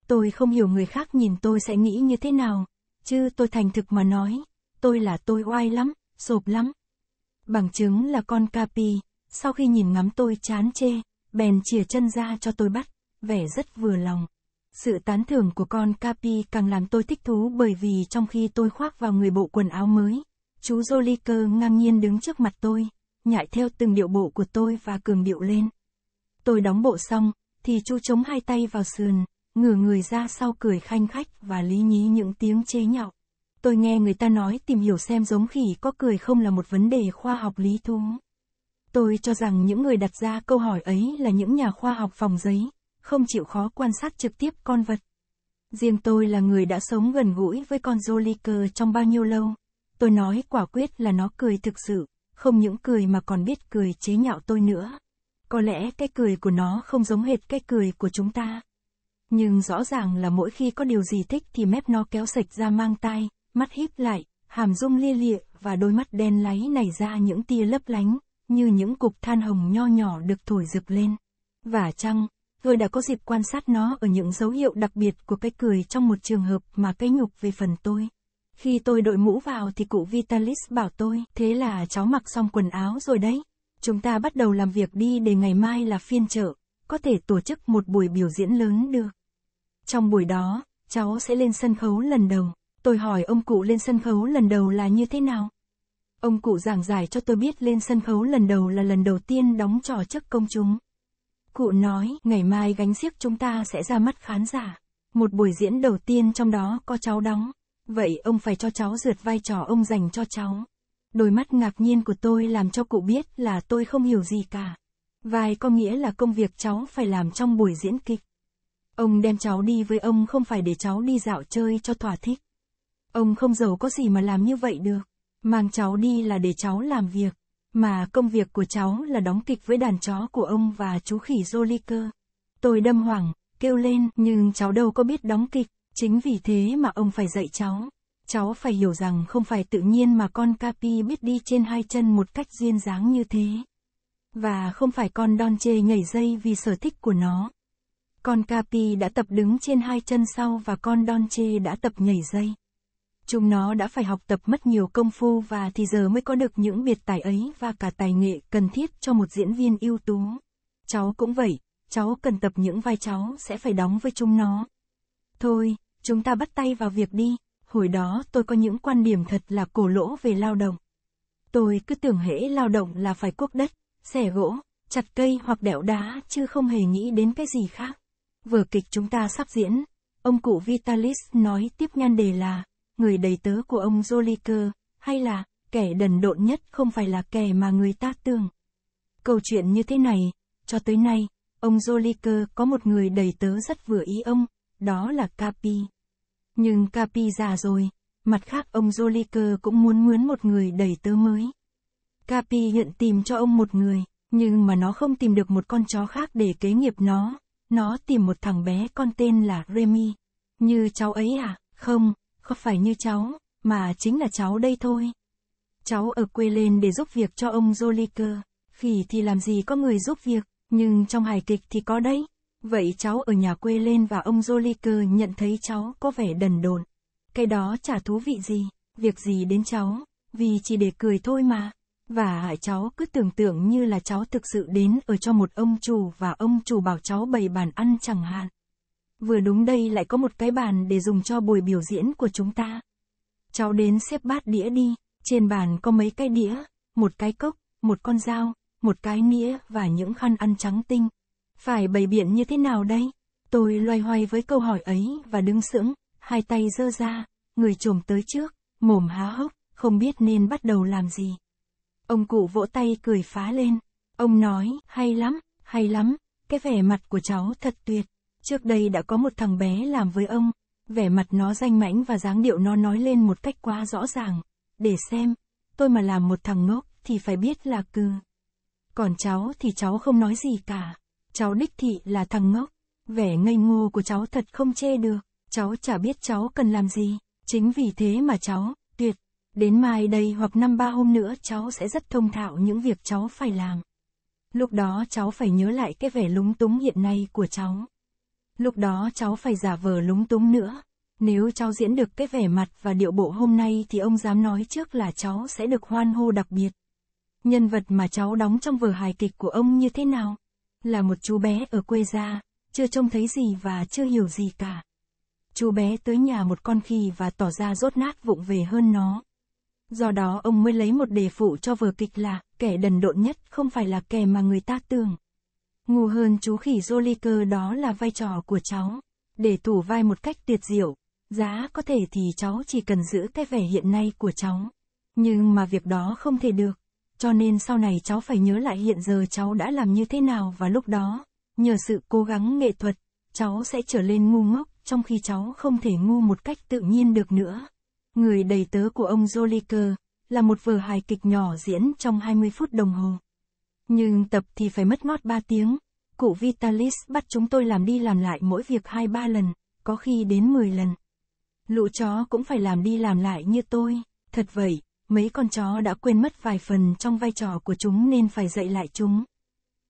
Tôi không hiểu người khác nhìn tôi sẽ nghĩ như thế nào, chứ tôi thành thực mà nói, tôi là tôi oai lắm, sộp lắm. Bằng chứng là con Capi, sau khi nhìn ngắm tôi chán chê, bèn chìa chân ra cho tôi bắt, vẻ rất vừa lòng. Sự tán thưởng của con Capi càng làm tôi thích thú bởi vì trong khi tôi khoác vào người bộ quần áo mới, chú Joliker ngang nhiên đứng trước mặt tôi, nhại theo từng điệu bộ của tôi và cường điệu lên. Tôi đóng bộ xong, thì chu chống hai tay vào sườn, ngửa người ra sau cười khanh khách và lý nhí những tiếng chế nhạo. Tôi nghe người ta nói tìm hiểu xem giống khỉ có cười không là một vấn đề khoa học lý thú. Tôi cho rằng những người đặt ra câu hỏi ấy là những nhà khoa học phòng giấy, không chịu khó quan sát trực tiếp con vật. Riêng tôi là người đã sống gần gũi với con Joliker trong bao nhiêu lâu. Tôi nói quả quyết là nó cười thực sự không những cười mà còn biết cười chế nhạo tôi nữa. Có lẽ cái cười của nó không giống hệt cái cười của chúng ta. Nhưng rõ ràng là mỗi khi có điều gì thích thì mép nó kéo sạch ra mang tai, mắt híp lại, hàm rung lia lịa và đôi mắt đen láy nảy ra những tia lấp lánh, như những cục than hồng nho nhỏ được thổi rực lên. Và chăng, tôi đã có dịp quan sát nó ở những dấu hiệu đặc biệt của cái cười trong một trường hợp mà cái nhục về phần tôi. Khi tôi đội mũ vào thì cụ Vitalis bảo tôi, thế là cháu mặc xong quần áo rồi đấy. Chúng ta bắt đầu làm việc đi để ngày mai là phiên chợ, có thể tổ chức một buổi biểu diễn lớn được. Trong buổi đó, cháu sẽ lên sân khấu lần đầu. Tôi hỏi ông cụ lên sân khấu lần đầu là như thế nào? Ông cụ giảng giải cho tôi biết lên sân khấu lần đầu là lần đầu tiên đóng trò trước công chúng. Cụ nói, ngày mai gánh xiếc chúng ta sẽ ra mắt khán giả. Một buổi diễn đầu tiên trong đó có cháu đóng. Vậy ông phải cho cháu rượt vai trò ông dành cho cháu. Đôi mắt ngạc nhiên của tôi làm cho cụ biết là tôi không hiểu gì cả. Vai có nghĩa là công việc cháu phải làm trong buổi diễn kịch. Ông đem cháu đi với ông không phải để cháu đi dạo chơi cho thỏa thích. Ông không giàu có gì mà làm như vậy được. Mang cháu đi là để cháu làm việc. Mà công việc của cháu là đóng kịch với đàn chó của ông và chú khỉ Joliker. Tôi đâm hoảng, kêu lên nhưng cháu đâu có biết đóng kịch. Chính vì thế mà ông phải dạy cháu. Cháu phải hiểu rằng không phải tự nhiên mà con Capi biết đi trên hai chân một cách duyên dáng như thế. Và không phải con Don Chê nhảy dây vì sở thích của nó. Con Capi đã tập đứng trên hai chân sau và con Don Chê đã tập nhảy dây. Chúng nó đã phải học tập mất nhiều công phu và thì giờ mới có được những biệt tài ấy và cả tài nghệ cần thiết cho một diễn viên ưu tú. Cháu cũng vậy, cháu cần tập những vai cháu sẽ phải đóng với chúng nó. Thôi, chúng ta bắt tay vào việc đi. Hồi đó tôi có những quan điểm thật là cổ lỗ về lao động. Tôi cứ tưởng hễ lao động là phải cuốc đất, xẻ gỗ, chặt cây hoặc đẽo đá chứ không hề nghĩ đến cái gì khác. vở kịch chúng ta sắp diễn, ông cụ Vitalis nói tiếp nhan đề là, người đầy tớ của ông Joliker, hay là, kẻ đần độn nhất không phải là kẻ mà người ta tưởng. Câu chuyện như thế này, cho tới nay, ông Joliker có một người đầy tớ rất vừa ý ông, đó là Capi. Nhưng Capi già rồi, mặt khác ông Joliker cũng muốn mướn một người đầy tớ mới. Capi nhận tìm cho ông một người, nhưng mà nó không tìm được một con chó khác để kế nghiệp nó. Nó tìm một thằng bé con tên là Remy. Như cháu ấy à? Không, không phải như cháu, mà chính là cháu đây thôi. Cháu ở quê lên để giúp việc cho ông Joliker. Khỉ thì làm gì có người giúp việc, nhưng trong hài kịch thì có đấy. Vậy cháu ở nhà quê lên và ông Joliker nhận thấy cháu có vẻ đần đồn. Cái đó chả thú vị gì, việc gì đến cháu, vì chỉ để cười thôi mà. Và hại cháu cứ tưởng tượng như là cháu thực sự đến ở cho một ông chủ và ông chủ bảo cháu bày bàn ăn chẳng hạn. Vừa đúng đây lại có một cái bàn để dùng cho buổi biểu diễn của chúng ta. Cháu đến xếp bát đĩa đi, trên bàn có mấy cái đĩa, một cái cốc, một con dao, một cái nĩa và những khăn ăn trắng tinh. Phải bày biện như thế nào đây? Tôi loay hoay với câu hỏi ấy và đứng sững, hai tay giơ ra, người trồm tới trước, mồm há hốc, không biết nên bắt đầu làm gì. Ông cụ vỗ tay cười phá lên. Ông nói, hay lắm, hay lắm, cái vẻ mặt của cháu thật tuyệt. Trước đây đã có một thằng bé làm với ông, vẻ mặt nó danh mãnh và dáng điệu nó nói lên một cách quá rõ ràng. Để xem, tôi mà làm một thằng ngốc thì phải biết là cư, Còn cháu thì cháu không nói gì cả cháu đích thị là thằng ngốc. Vẻ ngây ngô của cháu thật không che được, cháu chả biết cháu cần làm gì, chính vì thế mà cháu, tuyệt, đến mai đây hoặc năm ba hôm nữa cháu sẽ rất thông thạo những việc cháu phải làm. Lúc đó cháu phải nhớ lại cái vẻ lúng túng hiện nay của cháu. Lúc đó cháu phải giả vờ lúng túng nữa. Nếu cháu diễn được cái vẻ mặt và điệu bộ hôm nay thì ông dám nói trước là cháu sẽ được hoan hô đặc biệt. Nhân vật mà cháu đóng trong vở hài kịch của ông như thế nào? là một chú bé ở quê ra, chưa trông thấy gì và chưa hiểu gì cả. Chú bé tới nhà một con khỉ và tỏ ra rốt nát vụng về hơn nó. Do đó ông mới lấy một đề phụ cho vở kịch là, kẻ đần độn nhất không phải là kẻ mà người ta tưởng. Ngu hơn chú khỉ Joliker đó là vai trò của cháu. Để tủ vai một cách tuyệt diệu, giá có thể thì cháu chỉ cần giữ cái vẻ hiện nay của cháu. Nhưng mà việc đó không thể được cho nên sau này cháu phải nhớ lại hiện giờ cháu đã làm như thế nào và lúc đó, nhờ sự cố gắng nghệ thuật, cháu sẽ trở lên ngu ngốc, trong khi cháu không thể ngu một cách tự nhiên được nữa. Người đầy tớ của ông Joliker là một vở hài kịch nhỏ diễn trong 20 phút đồng hồ. Nhưng tập thì phải mất ngót 3 tiếng. Cụ Vitalis bắt chúng tôi làm đi làm lại mỗi việc 2-3 lần, có khi đến 10 lần. Lũ chó cũng phải làm đi làm lại như tôi, thật vậy mấy con chó đã quên mất vài phần trong vai trò của chúng nên phải dạy lại chúng.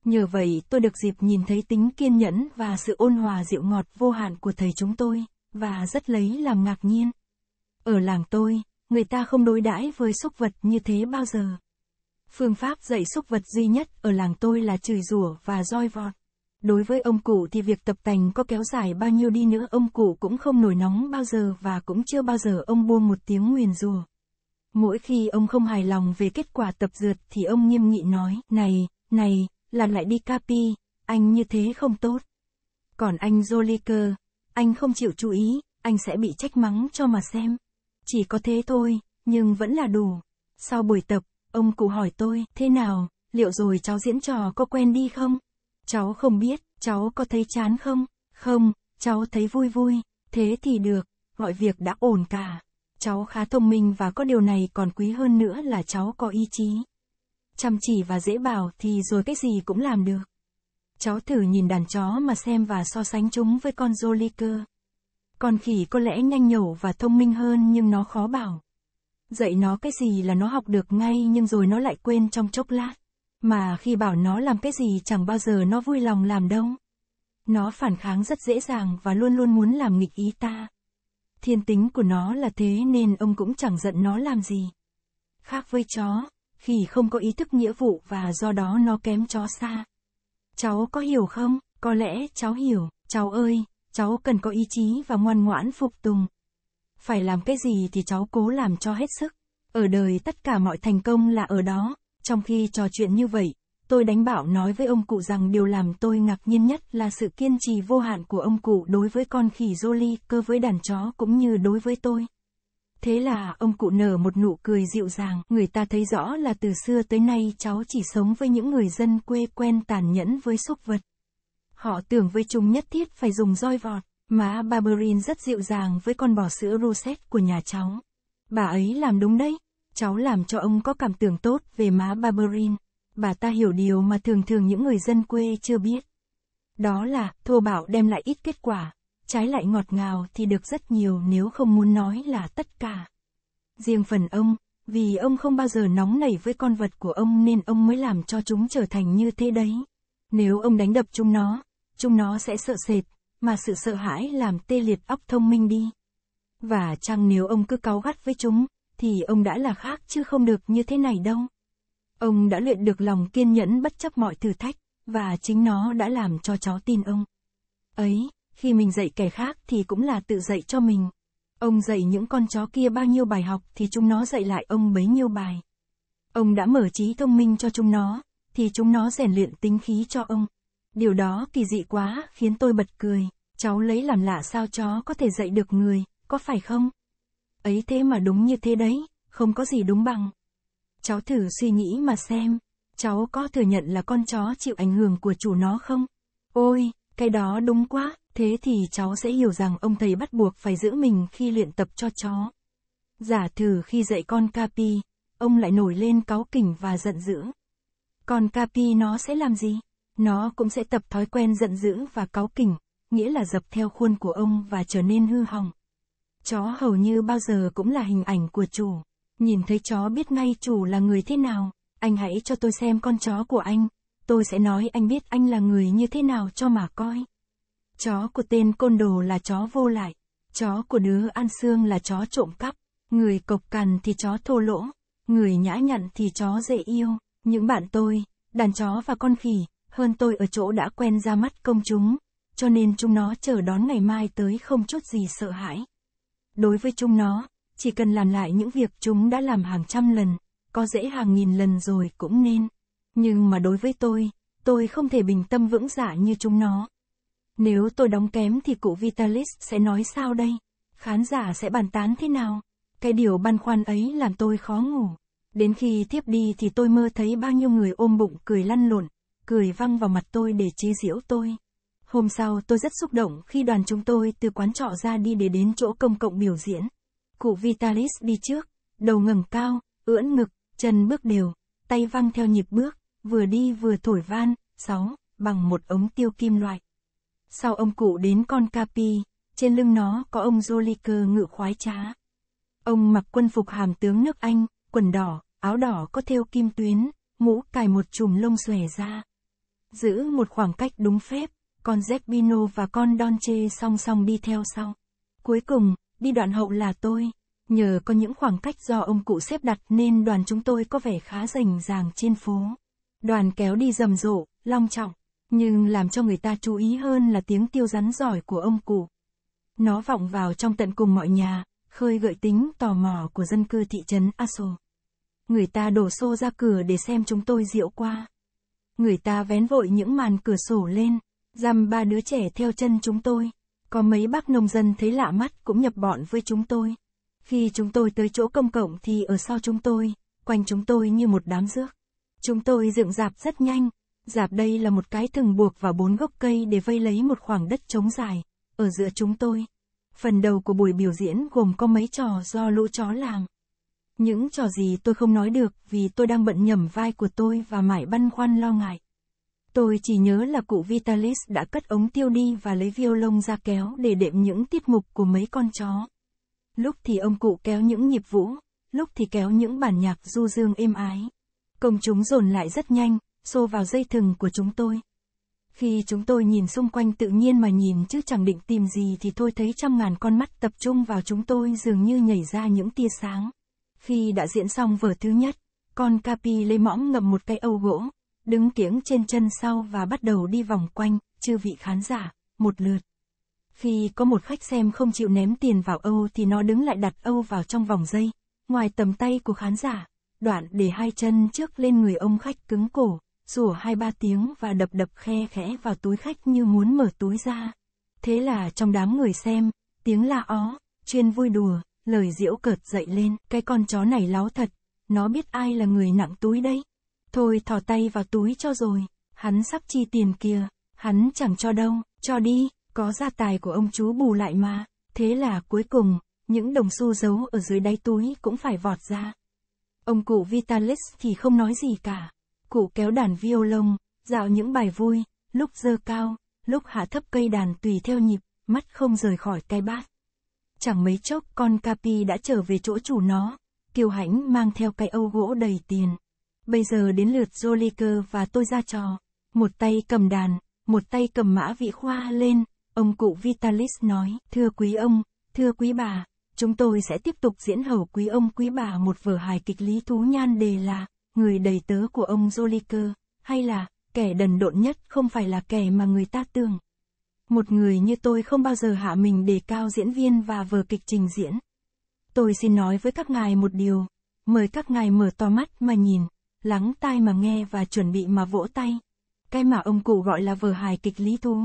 Nhờ vậy tôi được dịp nhìn thấy tính kiên nhẫn và sự ôn hòa dịu ngọt vô hạn của thầy chúng tôi, và rất lấy làm ngạc nhiên. Ở làng tôi, người ta không đối đãi với súc vật như thế bao giờ. Phương pháp dạy súc vật duy nhất ở làng tôi là chửi rủa và roi vọt. Đối với ông cụ thì việc tập tành có kéo dài bao nhiêu đi nữa ông cụ cũng không nổi nóng bao giờ và cũng chưa bao giờ ông buông một tiếng nguyền rủa. Mỗi khi ông không hài lòng về kết quả tập dượt thì ông nghiêm nghị nói, này, này, là lại đi capi, anh như thế không tốt. Còn anh Joliker, anh không chịu chú ý, anh sẽ bị trách mắng cho mà xem. Chỉ có thế thôi, nhưng vẫn là đủ. Sau buổi tập, ông cụ hỏi tôi, thế nào, liệu rồi cháu diễn trò có quen đi không? Cháu không biết, cháu có thấy chán không? Không, cháu thấy vui vui, thế thì được, mọi việc đã ổn cả. Cháu khá thông minh và có điều này còn quý hơn nữa là cháu có ý chí. Chăm chỉ và dễ bảo thì rồi cái gì cũng làm được. Cháu thử nhìn đàn chó mà xem và so sánh chúng với con Joliker. Con khỉ có lẽ nhanh nhẩu và thông minh hơn nhưng nó khó bảo. Dạy nó cái gì là nó học được ngay nhưng rồi nó lại quên trong chốc lát. Mà khi bảo nó làm cái gì chẳng bao giờ nó vui lòng làm đâu. Nó phản kháng rất dễ dàng và luôn luôn muốn làm nghịch ý ta. Thiên tính của nó là thế nên ông cũng chẳng giận nó làm gì. Khác với chó, khỉ không có ý thức nghĩa vụ và do đó nó kém chó xa. Cháu có hiểu không? Có lẽ cháu hiểu, cháu ơi, cháu cần có ý chí và ngoan ngoãn phục tùng. Phải làm cái gì thì cháu cố làm cho hết sức. Ở đời tất cả mọi thành công là ở đó, trong khi trò chuyện như vậy, Tôi đánh bảo nói với ông cụ rằng điều làm tôi ngạc nhiên nhất là sự kiên trì vô hạn của ông cụ đối với con khỉ Jolly cơ với đàn chó cũng như đối với tôi. Thế là ông cụ nở một nụ cười dịu dàng, người ta thấy rõ là từ xưa tới nay cháu chỉ sống với những người dân quê quen tàn nhẫn với súc vật. Họ tưởng với chúng nhất thiết phải dùng roi vọt, mà Barberin rất dịu dàng với con bò sữa Rosette của nhà cháu. Bà ấy làm đúng đấy, cháu làm cho ông có cảm tưởng tốt về má Barberin bà ta hiểu điều mà thường thường những người dân quê chưa biết. Đó là, thô bạo đem lại ít kết quả, trái lại ngọt ngào thì được rất nhiều nếu không muốn nói là tất cả. Riêng phần ông, vì ông không bao giờ nóng nảy với con vật của ông nên ông mới làm cho chúng trở thành như thế đấy. Nếu ông đánh đập chúng nó, chúng nó sẽ sợ sệt, mà sự sợ hãi làm tê liệt óc thông minh đi. Và chăng nếu ông cứ cáu gắt với chúng, thì ông đã là khác chứ không được như thế này đâu. Ông đã luyện được lòng kiên nhẫn bất chấp mọi thử thách, và chính nó đã làm cho cháu tin ông. Ấy, khi mình dạy kẻ khác thì cũng là tự dạy cho mình. Ông dạy những con chó kia bao nhiêu bài học thì chúng nó dạy lại ông bấy nhiêu bài. Ông đã mở trí thông minh cho chúng nó, thì chúng nó rèn luyện tính khí cho ông. Điều đó kỳ dị quá, khiến tôi bật cười. Cháu lấy làm lạ sao chó có thể dạy được người, có phải không? Ấy thế mà đúng như thế đấy, không có gì đúng bằng. Cháu thử suy nghĩ mà xem, cháu có thừa nhận là con chó chịu ảnh hưởng của chủ nó không? Ôi, cái đó đúng quá, thế thì cháu sẽ hiểu rằng ông thầy bắt buộc phải giữ mình khi luyện tập cho chó. Giả thử khi dạy con Capi, ông lại nổi lên cáu kỉnh và giận dữ. Còn Capi nó sẽ làm gì? Nó cũng sẽ tập thói quen giận dữ và cáu kỉnh, nghĩa là dập theo khuôn của ông và trở nên hư hỏng. Chó hầu như bao giờ cũng là hình ảnh của chủ. Nhìn thấy chó biết ngay chủ là người thế nào, anh hãy cho tôi xem con chó của anh, tôi sẽ nói anh biết anh là người như thế nào cho mà coi. Chó của tên côn đồ là chó vô lại, chó của đứa ăn xương là chó trộm cắp, người cộc cằn thì chó thô lỗ, người nhã nhặn thì chó dễ yêu. Những bạn tôi, đàn chó và con khỉ, hơn tôi ở chỗ đã quen ra mắt công chúng, cho nên chúng nó chờ đón ngày mai tới không chút gì sợ hãi. Đối với chúng nó, chỉ cần làm lại những việc chúng đã làm hàng trăm lần, có dễ hàng nghìn lần rồi cũng nên. Nhưng mà đối với tôi, tôi không thể bình tâm vững dạ như chúng nó. Nếu tôi đóng kém thì cụ Vitalis sẽ nói sao đây? Khán giả sẽ bàn tán thế nào? Cái điều băn khoăn ấy làm tôi khó ngủ. Đến khi thiếp đi thì tôi mơ thấy bao nhiêu người ôm bụng cười lăn lộn, cười văng vào mặt tôi để chế giễu tôi. Hôm sau tôi rất xúc động khi đoàn chúng tôi từ quán trọ ra đi để đến chỗ công cộng biểu diễn. Cụ Vitalis đi trước, đầu ngẩng cao, ưỡn ngực, chân bước đều, tay văng theo nhịp bước, vừa đi vừa thổi van, sáu, bằng một ống tiêu kim loại. Sau ông cụ đến con Capi, trên lưng nó có ông Joliker ngự khoái trá. Ông mặc quân phục hàm tướng nước Anh, quần đỏ, áo đỏ có thêu kim tuyến, mũ cài một chùm lông xòe ra. Giữ một khoảng cách đúng phép, con Zepino và con Donche song song đi theo sau. Cuối cùng, đi đoạn hậu là tôi. Nhờ có những khoảng cách do ông cụ xếp đặt nên đoàn chúng tôi có vẻ khá rành ràng trên phố. Đoàn kéo đi rầm rộ, long trọng, nhưng làm cho người ta chú ý hơn là tiếng tiêu rắn giỏi của ông cụ. Nó vọng vào trong tận cùng mọi nhà, khơi gợi tính tò mò của dân cư thị trấn Aso. Người ta đổ xô ra cửa để xem chúng tôi diệu qua. Người ta vén vội những màn cửa sổ lên, dăm ba đứa trẻ theo chân chúng tôi. Có mấy bác nông dân thấy lạ mắt cũng nhập bọn với chúng tôi. Khi chúng tôi tới chỗ công cộng thì ở sau chúng tôi, quanh chúng tôi như một đám rước. Chúng tôi dựng dạp rất nhanh. Dạp đây là một cái thừng buộc vào bốn gốc cây để vây lấy một khoảng đất trống dài, ở giữa chúng tôi. Phần đầu của buổi biểu diễn gồm có mấy trò do lũ chó làm. Những trò gì tôi không nói được vì tôi đang bận nhầm vai của tôi và mãi băn khoăn lo ngại. Tôi chỉ nhớ là cụ Vitalis đã cất ống tiêu đi và lấy violon ra kéo để đệm những tiết mục của mấy con chó. Lúc thì ông cụ kéo những nhịp vũ, lúc thì kéo những bản nhạc du dương êm ái. Công chúng dồn lại rất nhanh, xô vào dây thừng của chúng tôi. Khi chúng tôi nhìn xung quanh tự nhiên mà nhìn chứ chẳng định tìm gì thì tôi thấy trăm ngàn con mắt tập trung vào chúng tôi dường như nhảy ra những tia sáng. Khi đã diễn xong vở thứ nhất, con Capi lấy mõm ngậm một cây âu gỗ, đứng kiễng trên chân sau và bắt đầu đi vòng quanh, chư vị khán giả, một lượt. Khi có một khách xem không chịu ném tiền vào Âu thì nó đứng lại đặt Âu vào trong vòng dây, ngoài tầm tay của khán giả, đoạn để hai chân trước lên người ông khách cứng cổ, rủa hai ba tiếng và đập đập khe khẽ vào túi khách như muốn mở túi ra. Thế là trong đám người xem, tiếng la ó, chuyên vui đùa, lời diễu cợt dậy lên, cái con chó này láo thật, nó biết ai là người nặng túi đấy. Thôi thò tay vào túi cho rồi, hắn sắp chi tiền kia hắn chẳng cho đâu, cho đi, có gia tài của ông chú bù lại mà. Thế là cuối cùng, những đồng xu giấu ở dưới đáy túi cũng phải vọt ra. Ông cụ Vitalis thì không nói gì cả. Cụ kéo đàn violon, dạo những bài vui, lúc dơ cao, lúc hạ thấp cây đàn tùy theo nhịp, mắt không rời khỏi cái bát. Chẳng mấy chốc con Capi đã trở về chỗ chủ nó. Kiều Hãnh mang theo cây âu gỗ đầy tiền, Bây giờ đến lượt Joliker và tôi ra trò. Một tay cầm đàn, một tay cầm mã vị khoa lên. Ông cụ Vitalis nói, thưa quý ông, thưa quý bà, chúng tôi sẽ tiếp tục diễn hầu quý ông quý bà một vở hài kịch lý thú nhan đề là, người đầy tớ của ông Joliker, hay là, kẻ đần độn nhất không phải là kẻ mà người ta tưởng. Một người như tôi không bao giờ hạ mình để cao diễn viên và vở kịch trình diễn. Tôi xin nói với các ngài một điều, mời các ngài mở to mắt mà nhìn lắng tai mà nghe và chuẩn bị mà vỗ tay. Cái mà ông cụ gọi là vở hài kịch lý thú,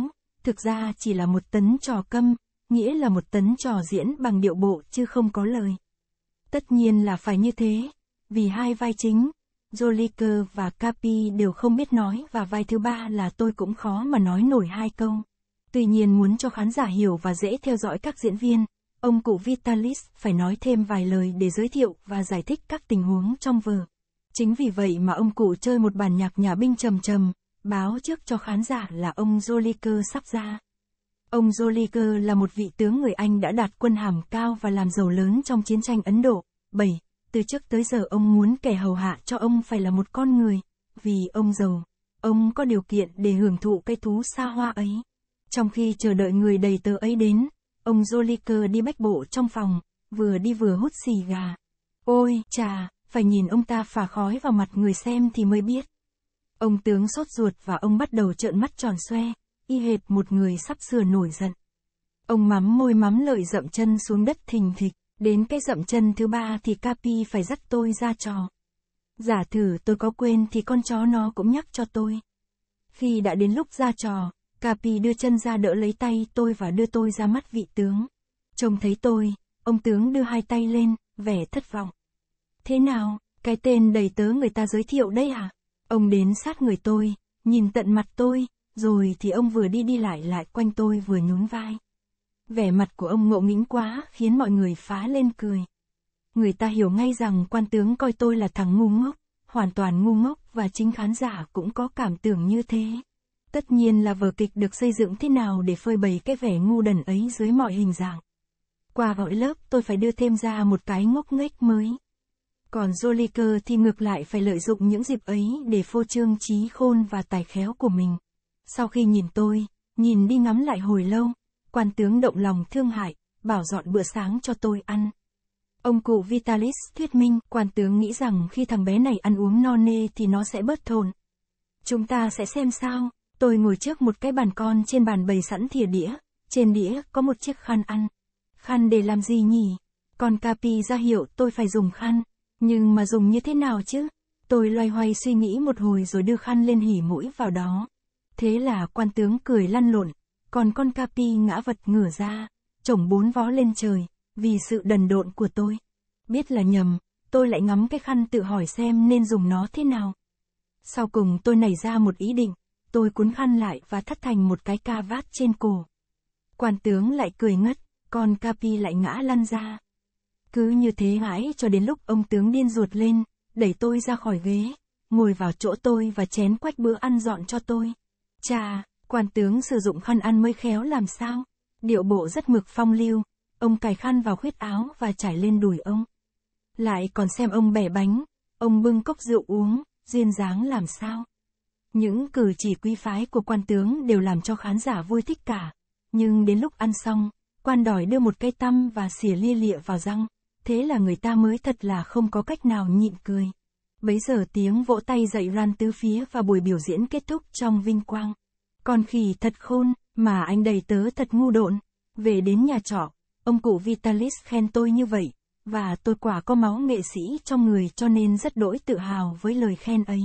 thực ra chỉ là một tấn trò câm, nghĩa là một tấn trò diễn bằng điệu bộ chứ không có lời. Tất nhiên là phải như thế, vì hai vai chính, Joliker và Capi đều không biết nói và vai thứ ba là tôi cũng khó mà nói nổi hai câu. Tuy nhiên muốn cho khán giả hiểu và dễ theo dõi các diễn viên, ông cụ Vitalis phải nói thêm vài lời để giới thiệu và giải thích các tình huống trong vở. Chính vì vậy mà ông cụ chơi một bản nhạc nhà binh trầm trầm, báo trước cho khán giả là ông Joliker sắp ra. Ông Joliker là một vị tướng người Anh đã đạt quân hàm cao và làm giàu lớn trong chiến tranh Ấn Độ. 7. Từ trước tới giờ ông muốn kẻ hầu hạ cho ông phải là một con người, vì ông giàu, ông có điều kiện để hưởng thụ cái thú xa hoa ấy. Trong khi chờ đợi người đầy tớ ấy đến, ông Joliker đi bách bộ trong phòng, vừa đi vừa hút xì gà. Ôi, trà! phải nhìn ông ta phà khói vào mặt người xem thì mới biết. Ông tướng sốt ruột và ông bắt đầu trợn mắt tròn xoe, y hệt một người sắp sửa nổi giận. Ông mắm môi mắm lợi dậm chân xuống đất thình thịch, đến cái dậm chân thứ ba thì Capi phải dắt tôi ra trò. Giả thử tôi có quên thì con chó nó cũng nhắc cho tôi. Khi đã đến lúc ra trò, Capi đưa chân ra đỡ lấy tay tôi và đưa tôi ra mắt vị tướng. Trông thấy tôi, ông tướng đưa hai tay lên, vẻ thất vọng. Thế nào, cái tên đầy tớ người ta giới thiệu đây à? Ông đến sát người tôi, nhìn tận mặt tôi, rồi thì ông vừa đi đi lại lại quanh tôi vừa nhún vai. Vẻ mặt của ông ngộ nghĩnh quá khiến mọi người phá lên cười. Người ta hiểu ngay rằng quan tướng coi tôi là thằng ngu ngốc, hoàn toàn ngu ngốc và chính khán giả cũng có cảm tưởng như thế. Tất nhiên là vở kịch được xây dựng thế nào để phơi bày cái vẻ ngu đần ấy dưới mọi hình dạng. Qua gọi lớp tôi phải đưa thêm ra một cái ngốc nghếch mới. Còn Joliker thì ngược lại phải lợi dụng những dịp ấy để phô trương trí khôn và tài khéo của mình. Sau khi nhìn tôi, nhìn đi ngắm lại hồi lâu, quan tướng động lòng thương hại, bảo dọn bữa sáng cho tôi ăn. Ông cụ Vitalis thuyết minh, quan tướng nghĩ rằng khi thằng bé này ăn uống no nê thì nó sẽ bớt thồn. Chúng ta sẽ xem sao, tôi ngồi trước một cái bàn con trên bàn bày sẵn thìa đĩa, trên đĩa có một chiếc khăn ăn. Khăn để làm gì nhỉ? Còn Capi ra hiệu tôi phải dùng khăn. Nhưng mà dùng như thế nào chứ? Tôi loay hoay suy nghĩ một hồi rồi đưa khăn lên hỉ mũi vào đó. Thế là quan tướng cười lăn lộn, còn con Capi ngã vật ngửa ra, chổng bốn vó lên trời, vì sự đần độn của tôi. Biết là nhầm, tôi lại ngắm cái khăn tự hỏi xem nên dùng nó thế nào. Sau cùng tôi nảy ra một ý định, tôi cuốn khăn lại và thắt thành một cái ca vát trên cổ. Quan tướng lại cười ngất, con Capi lại ngã lăn ra. Cứ như thế mãi cho đến lúc ông tướng điên ruột lên, đẩy tôi ra khỏi ghế, ngồi vào chỗ tôi và chén quách bữa ăn dọn cho tôi. Chà, quan tướng sử dụng khăn ăn mới khéo làm sao? Điệu bộ rất mực phong lưu, ông cài khăn vào khuyết áo và trải lên đùi ông. Lại còn xem ông bẻ bánh, ông bưng cốc rượu uống, duyên dáng làm sao? Những cử chỉ quý phái của quan tướng đều làm cho khán giả vui thích cả. Nhưng đến lúc ăn xong, quan đòi đưa một cây tăm và xỉa lia lịa vào răng thế là người ta mới thật là không có cách nào nhịn cười. Bấy giờ tiếng vỗ tay dậy ran tứ phía và buổi biểu diễn kết thúc trong vinh quang. Con khỉ thật khôn, mà anh đầy tớ thật ngu độn. Về đến nhà trọ, ông cụ Vitalis khen tôi như vậy, và tôi quả có máu nghệ sĩ trong người cho nên rất đỗi tự hào với lời khen ấy.